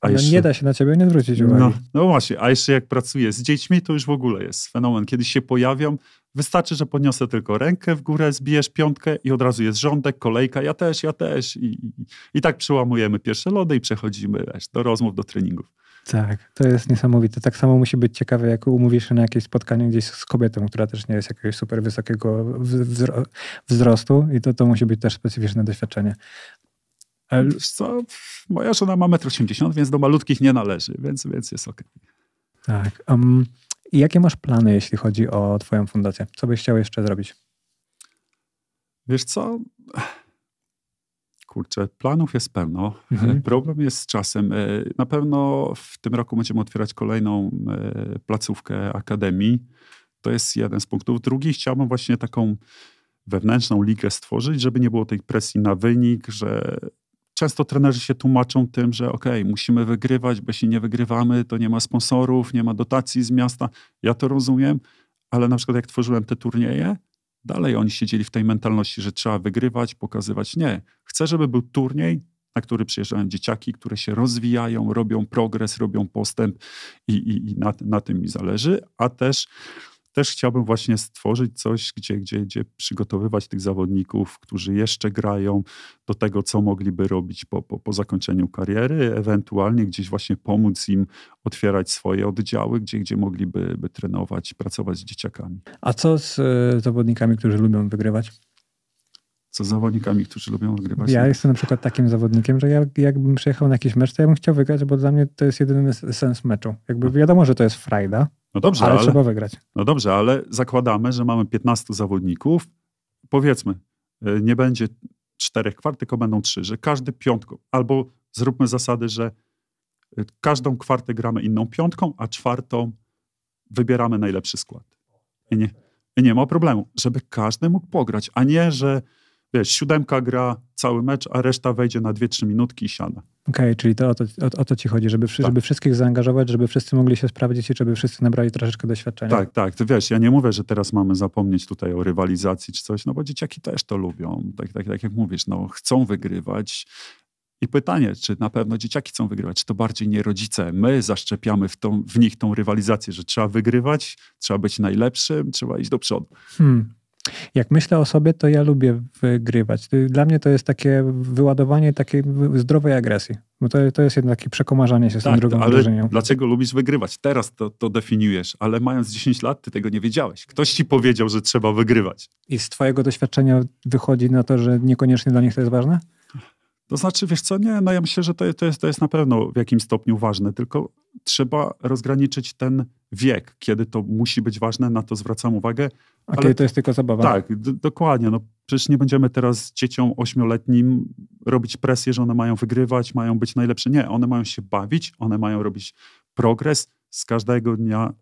A no jeszcze, nie da się na ciebie nie zwrócić no, uwagi. No, no, właśnie, a jeszcze jak pracuję z dziećmi, to już w ogóle jest fenomen. Kiedy się pojawiam, Wystarczy, że podniosę tylko rękę w górę, zbijesz piątkę i od razu jest rządek, kolejka, ja też, ja też. I, i, i tak przełamujemy pierwsze lody i przechodzimy wiesz, do rozmów, do treningów. Tak, to jest niesamowite. Tak samo musi być ciekawe, jak umówisz się na jakieś spotkanie gdzieś z kobietą, która też nie jest jakiegoś super wysokiego wzrostu i to, to musi być też specyficzne doświadczenie. E, wiesz co, moja żona ma 1,80 m, więc do malutkich nie należy, więc, więc jest ok. Tak. Um, i jakie masz plany, jeśli chodzi o Twoją fundację? Co byś chciał jeszcze zrobić? Wiesz co? Kurczę, planów jest pełno. Mhm. Problem jest z czasem. E, na pewno w tym roku będziemy otwierać kolejną e, placówkę akademii. To jest jeden z punktów. Drugi, chciałbym właśnie taką wewnętrzną ligę stworzyć, żeby nie było tej presji na wynik, że często trenerzy się tłumaczą tym, że ok, musimy wygrywać, bo jeśli nie wygrywamy, to nie ma sponsorów, nie ma dotacji z miasta. Ja to rozumiem, ale na przykład jak tworzyłem te turnieje, dalej oni siedzieli w tej mentalności, że trzeba wygrywać, pokazywać. Nie, chcę, żeby był turniej, na który przyjeżdżają dzieciaki, które się rozwijają, robią progres, robią postęp i, i, i na, na tym mi zależy, a też też chciałbym właśnie stworzyć coś, gdzie, gdzie, gdzie przygotowywać tych zawodników, którzy jeszcze grają do tego, co mogliby robić po, po, po zakończeniu kariery, ewentualnie gdzieś właśnie pomóc im otwierać swoje oddziały, gdzie, gdzie mogliby by trenować, pracować z dzieciakami. A co z y, zawodnikami, którzy lubią wygrywać? co zawodnikami, którzy lubią wygrywać. Ja jestem na przykład takim zawodnikiem, że ja, jakbym przyjechał na jakiś mecz, to ja bym chciał wygrać, bo dla mnie to jest jedyny sens meczu. Jakby wiadomo, że to jest frajda, no dobrze, ale, ale trzeba wygrać. No dobrze, ale zakładamy, że mamy 15 zawodników. Powiedzmy, e, nie będzie czterech kwart, tylko będą trzy, że każdy piątką, albo zróbmy zasady, że e, każdą kwartę gramy inną piątką, a czwartą wybieramy najlepszy skład. I nie, i nie ma problemu, żeby każdy mógł pograć, a nie, że wiesz, siódemka gra cały mecz, a reszta wejdzie na 2-3 minutki i siada. Okej, okay, czyli to o, to o, o to ci chodzi, żeby, tak. żeby wszystkich zaangażować, żeby wszyscy mogli się sprawdzić i żeby wszyscy nabrali troszeczkę doświadczenia. Tak, tak. wiesz, ja nie mówię, że teraz mamy zapomnieć tutaj o rywalizacji czy coś, no bo dzieciaki też to lubią. Tak, tak, tak jak mówisz, no chcą wygrywać. I pytanie, czy na pewno dzieciaki chcą wygrywać, czy to bardziej nie rodzice. My zaszczepiamy w, tą, w nich tą rywalizację, że trzeba wygrywać, trzeba być najlepszym, trzeba iść do przodu. Hmm jak myślę o sobie, to ja lubię wygrywać. Dla mnie to jest takie wyładowanie takiej zdrowej agresji. Bo to, to jest jednak takie przekomarzanie się z tak, tą drugą Dlaczego lubisz wygrywać? Teraz to, to definiujesz, ale mając 10 lat, ty tego nie wiedziałeś. Ktoś ci powiedział, że trzeba wygrywać. I z twojego doświadczenia wychodzi na to, że niekoniecznie dla nich to jest ważne? To znaczy, wiesz co, nie, no ja myślę, że to, to, jest, to jest na pewno w jakimś stopniu ważne, tylko trzeba rozgraniczyć ten wiek, kiedy to musi być ważne, na to zwracam uwagę. A ale, kiedy to jest tylko zabawa? Tak, dokładnie. No, przecież nie będziemy teraz dzieciom ośmioletnim robić presję, że one mają wygrywać, mają być najlepsze. Nie, one mają się bawić, one mają robić progres, z każdego dnia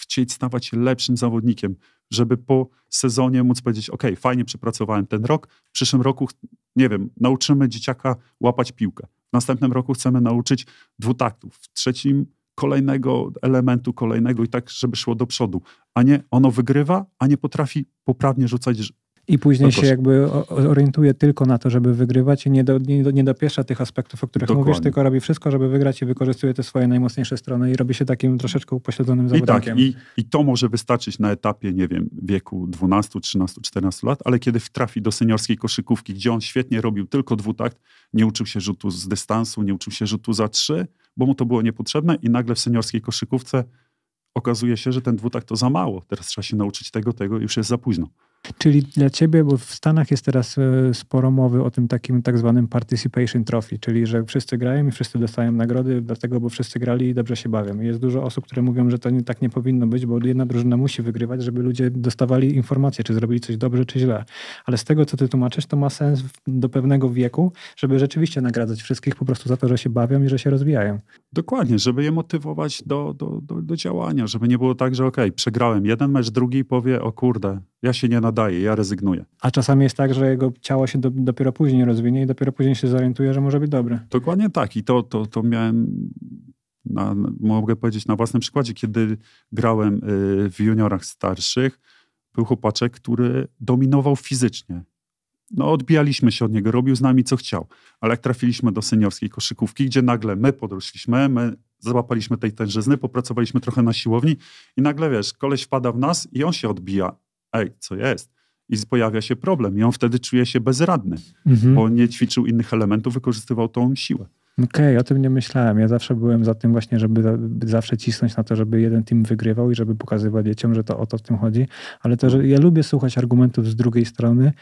chcieć stawać się lepszym zawodnikiem, żeby po sezonie móc powiedzieć, ok, fajnie przepracowałem ten rok, w przyszłym roku, nie wiem, nauczymy dzieciaka łapać piłkę. W następnym roku chcemy nauczyć dwutaktów, w trzecim kolejnego elementu, kolejnego i tak, żeby szło do przodu. A nie ono wygrywa, a nie potrafi poprawnie rzucać i później się jakby orientuje tylko na to, żeby wygrywać i nie, do, nie, nie dopiesza tych aspektów, o których Dokładnie. mówisz, tylko robi wszystko, żeby wygrać i wykorzystuje te swoje najmocniejsze strony i robi się takim troszeczkę upośledzonym zawodnikiem. I tak, i, i to może wystarczyć na etapie, nie wiem, wieku 12, 13, 14 lat, ale kiedy trafi do seniorskiej koszykówki, gdzie on świetnie robił tylko dwutakt, nie uczył się rzutu z dystansu, nie uczył się rzutu za trzy, bo mu to było niepotrzebne i nagle w seniorskiej koszykówce okazuje się, że ten dwutak to za mało. Teraz trzeba się nauczyć tego, tego i już jest za późno. Czyli dla ciebie, bo w Stanach jest teraz e, sporo mowy o tym takim tak zwanym participation trophy, czyli że wszyscy grają i wszyscy dostają nagrody, dlatego, bo wszyscy grali i dobrze się bawią. Jest dużo osób, które mówią, że to nie, tak nie powinno być, bo jedna drużyna musi wygrywać, żeby ludzie dostawali informacje, czy zrobili coś dobrze, czy źle. Ale z tego, co ty tłumaczysz, to ma sens do pewnego wieku, żeby rzeczywiście nagradzać wszystkich po prostu za to, że się bawią i że się rozwijają. Dokładnie, żeby je motywować do, do, do, do działania, żeby nie było tak, że okej, okay, przegrałem jeden mecz, drugi powie, o kurde, ja się nie nadaję, ja rezygnuję. A czasami jest tak, że jego ciało się do, dopiero później rozwinie i dopiero później się zorientuje, że może być dobre. Dokładnie tak i to, to, to miałem, na, mogę powiedzieć na własnym przykładzie, kiedy grałem y, w juniorach starszych, był chłopaczek, który dominował fizycznie. No, odbijaliśmy się od niego, robił z nami co chciał, ale jak trafiliśmy do seniorskiej koszykówki, gdzie nagle my podrośliśmy, my złapaliśmy tej tężyzny, popracowaliśmy trochę na siłowni i nagle, wiesz, koleś wpada w nas i on się odbija ej, co jest? I pojawia się problem i on wtedy czuje się bezradny, mhm. bo nie ćwiczył innych elementów, wykorzystywał tą siłę. Okej, okay, o tym nie myślałem. Ja zawsze byłem za tym właśnie, żeby zawsze cisnąć na to, żeby jeden team wygrywał i żeby pokazywać dzieciom, że to o to w tym chodzi. Ale to, że ja lubię słuchać argumentów z drugiej strony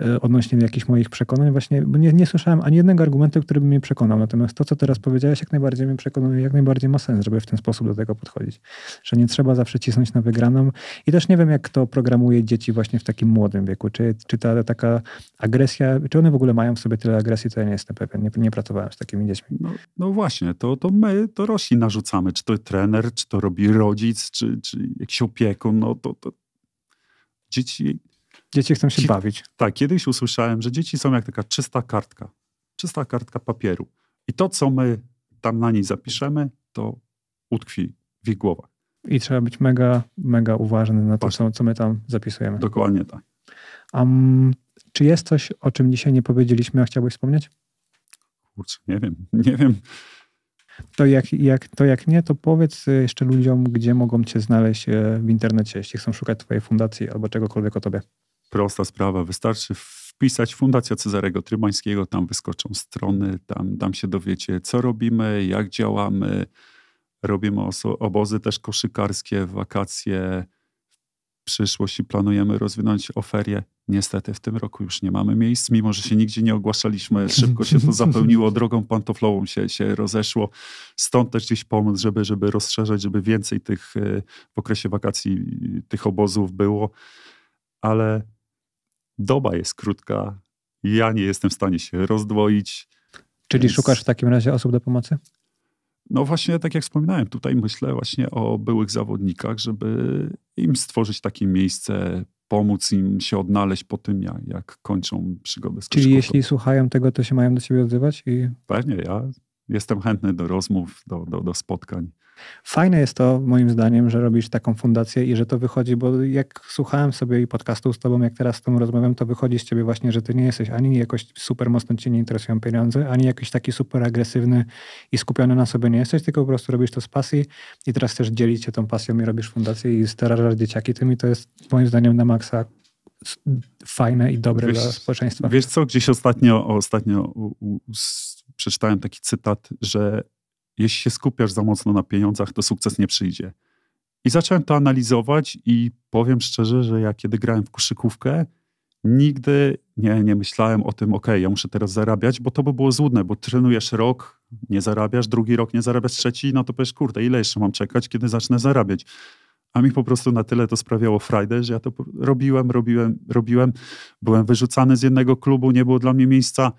e, odnośnie jakichś moich przekonań właśnie, bo nie, nie słyszałem ani jednego argumentu, który by mnie przekonał. Natomiast to, co teraz powiedziałeś, jak najbardziej mnie przekonuje, jak najbardziej ma sens, żeby w ten sposób do tego podchodzić. Że nie trzeba zawsze cisnąć na wygraną. I też nie wiem, jak to programuje dzieci właśnie w takim młodym wieku. Czy, czy ta taka agresja, czy one w ogóle mają w sobie tyle agresji, to ja nie jestem pewien. Nie, nie pracowałem z takimi dziećmi no, no, właśnie, to, to my, to rośli narzucamy, czy to trener, czy to robi rodzic, czy, czy jakiś opiekun, no to, to dzieci... Dzieci chcą się bawić. Tak, kiedyś usłyszałem, że dzieci są jak taka czysta kartka, czysta kartka papieru. I to, co my tam na niej zapiszemy, to utkwi w ich głowach. I trzeba być mega, mega uważny na to, tak. co, co my tam zapisujemy. Dokładnie tak. Um, czy jest coś, o czym dzisiaj nie powiedzieliśmy, a chciałbyś wspomnieć? kurczę, nie wiem, nie wiem. To jak, jak, to jak nie, to powiedz e, jeszcze ludziom, gdzie mogą cię znaleźć e, w internecie, jeśli chcą szukać twojej fundacji albo czegokolwiek o tobie. Prosta sprawa, wystarczy wpisać Fundacja Cezarego Trymańskiego, tam wyskoczą strony, tam, tam się dowiecie, co robimy, jak działamy. Robimy obozy też koszykarskie, wakacje, przyszłość i planujemy rozwinąć oferię. Niestety w tym roku już nie mamy miejsc, mimo że się nigdzie nie ogłaszaliśmy. Szybko się to zapełniło, drogą pantoflową się, się rozeszło. Stąd też gdzieś pomysł, żeby, żeby rozszerzać, żeby więcej tych e, w okresie wakacji tych obozów było. Ale doba jest krótka. Ja nie jestem w stanie się rozdwoić. Czyli więc... szukasz w takim razie osób do pomocy? No właśnie, tak jak wspominałem, tutaj myślę właśnie o byłych zawodnikach, żeby im stworzyć takie miejsce, pomóc im się odnaleźć po tym, jak, jak kończą przygodę z Czyli jeśli słuchają tego, to się mają do ciebie odzywać? I... Pewnie, ja jestem chętny do rozmów, do, do, do spotkań. Fajne jest to moim zdaniem, że robisz taką fundację i że to wychodzi, bo jak słuchałem sobie i podcastu z tobą, jak teraz z tą rozmawiam, to wychodzi z ciebie właśnie, że ty nie jesteś ani jakoś super mocno cię nie interesują pieniądze, ani jakiś taki super agresywny i skupiony na sobie nie jesteś, tylko po prostu robisz to z pasji i teraz też dzielić się tą pasją i robisz fundację i starasz dzieciaki tym i to jest moim zdaniem na maksa fajne i dobre wiesz, dla społeczeństwa. Wiesz co, gdzieś ostatnio, ostatnio u, u, u, przeczytałem taki cytat, że jeśli się skupiasz za mocno na pieniądzach, to sukces nie przyjdzie. I zacząłem to analizować i powiem szczerze, że ja kiedy grałem w koszykówkę, nigdy nie, nie myślałem o tym, ok, ja muszę teraz zarabiać, bo to by było złudne, bo trenujesz rok, nie zarabiasz, drugi rok nie zarabiasz, trzeci, no to powiesz, kurde, ile jeszcze mam czekać, kiedy zacznę zarabiać. A mi po prostu na tyle to sprawiało frajdę, że ja to robiłem, robiłem, robiłem. Byłem wyrzucany z jednego klubu, nie było dla mnie miejsca.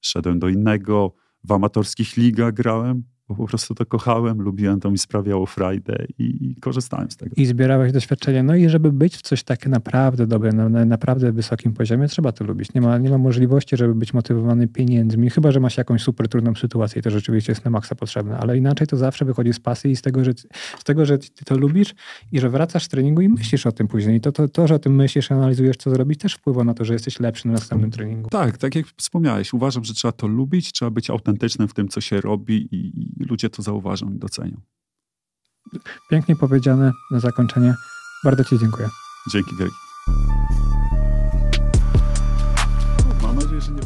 Szedłem do innego, w amatorskich ligach grałem bo po prostu to kochałem, lubiłem, to mi sprawiało frajdę i, i korzystałem z tego. I zbierałeś doświadczenia. No i żeby być w coś tak naprawdę dobre, na, na, naprawdę wysokim poziomie, trzeba to lubić. Nie ma, nie ma możliwości, żeby być motywowany pieniędzmi, chyba, że masz jakąś super trudną sytuację i to rzeczywiście jest na maksa potrzebne, ale inaczej to zawsze wychodzi z pasji i z tego, że, z tego, że ty to lubisz i że wracasz z treningu i myślisz o tym później. to, to, to, że o tym myślisz, analizujesz, co zrobić, też wpływa na to, że jesteś lepszy na następnym treningu. Tak, tak jak wspomniałeś, uważam, że trzeba to lubić, trzeba być autentycznym w tym, co się robi i ludzie to zauważą i docenią. Pięknie powiedziane na zakończenie. Bardzo Ci dziękuję. Dzięki wielkie. Mam nadzieję, że nie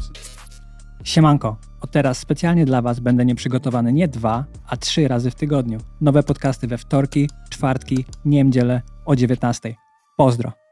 Siemanko, od teraz specjalnie dla Was będę nieprzygotowany nie dwa, a trzy razy w tygodniu. Nowe podcasty we wtorki, czwartki, niedzielę o 19. Pozdro.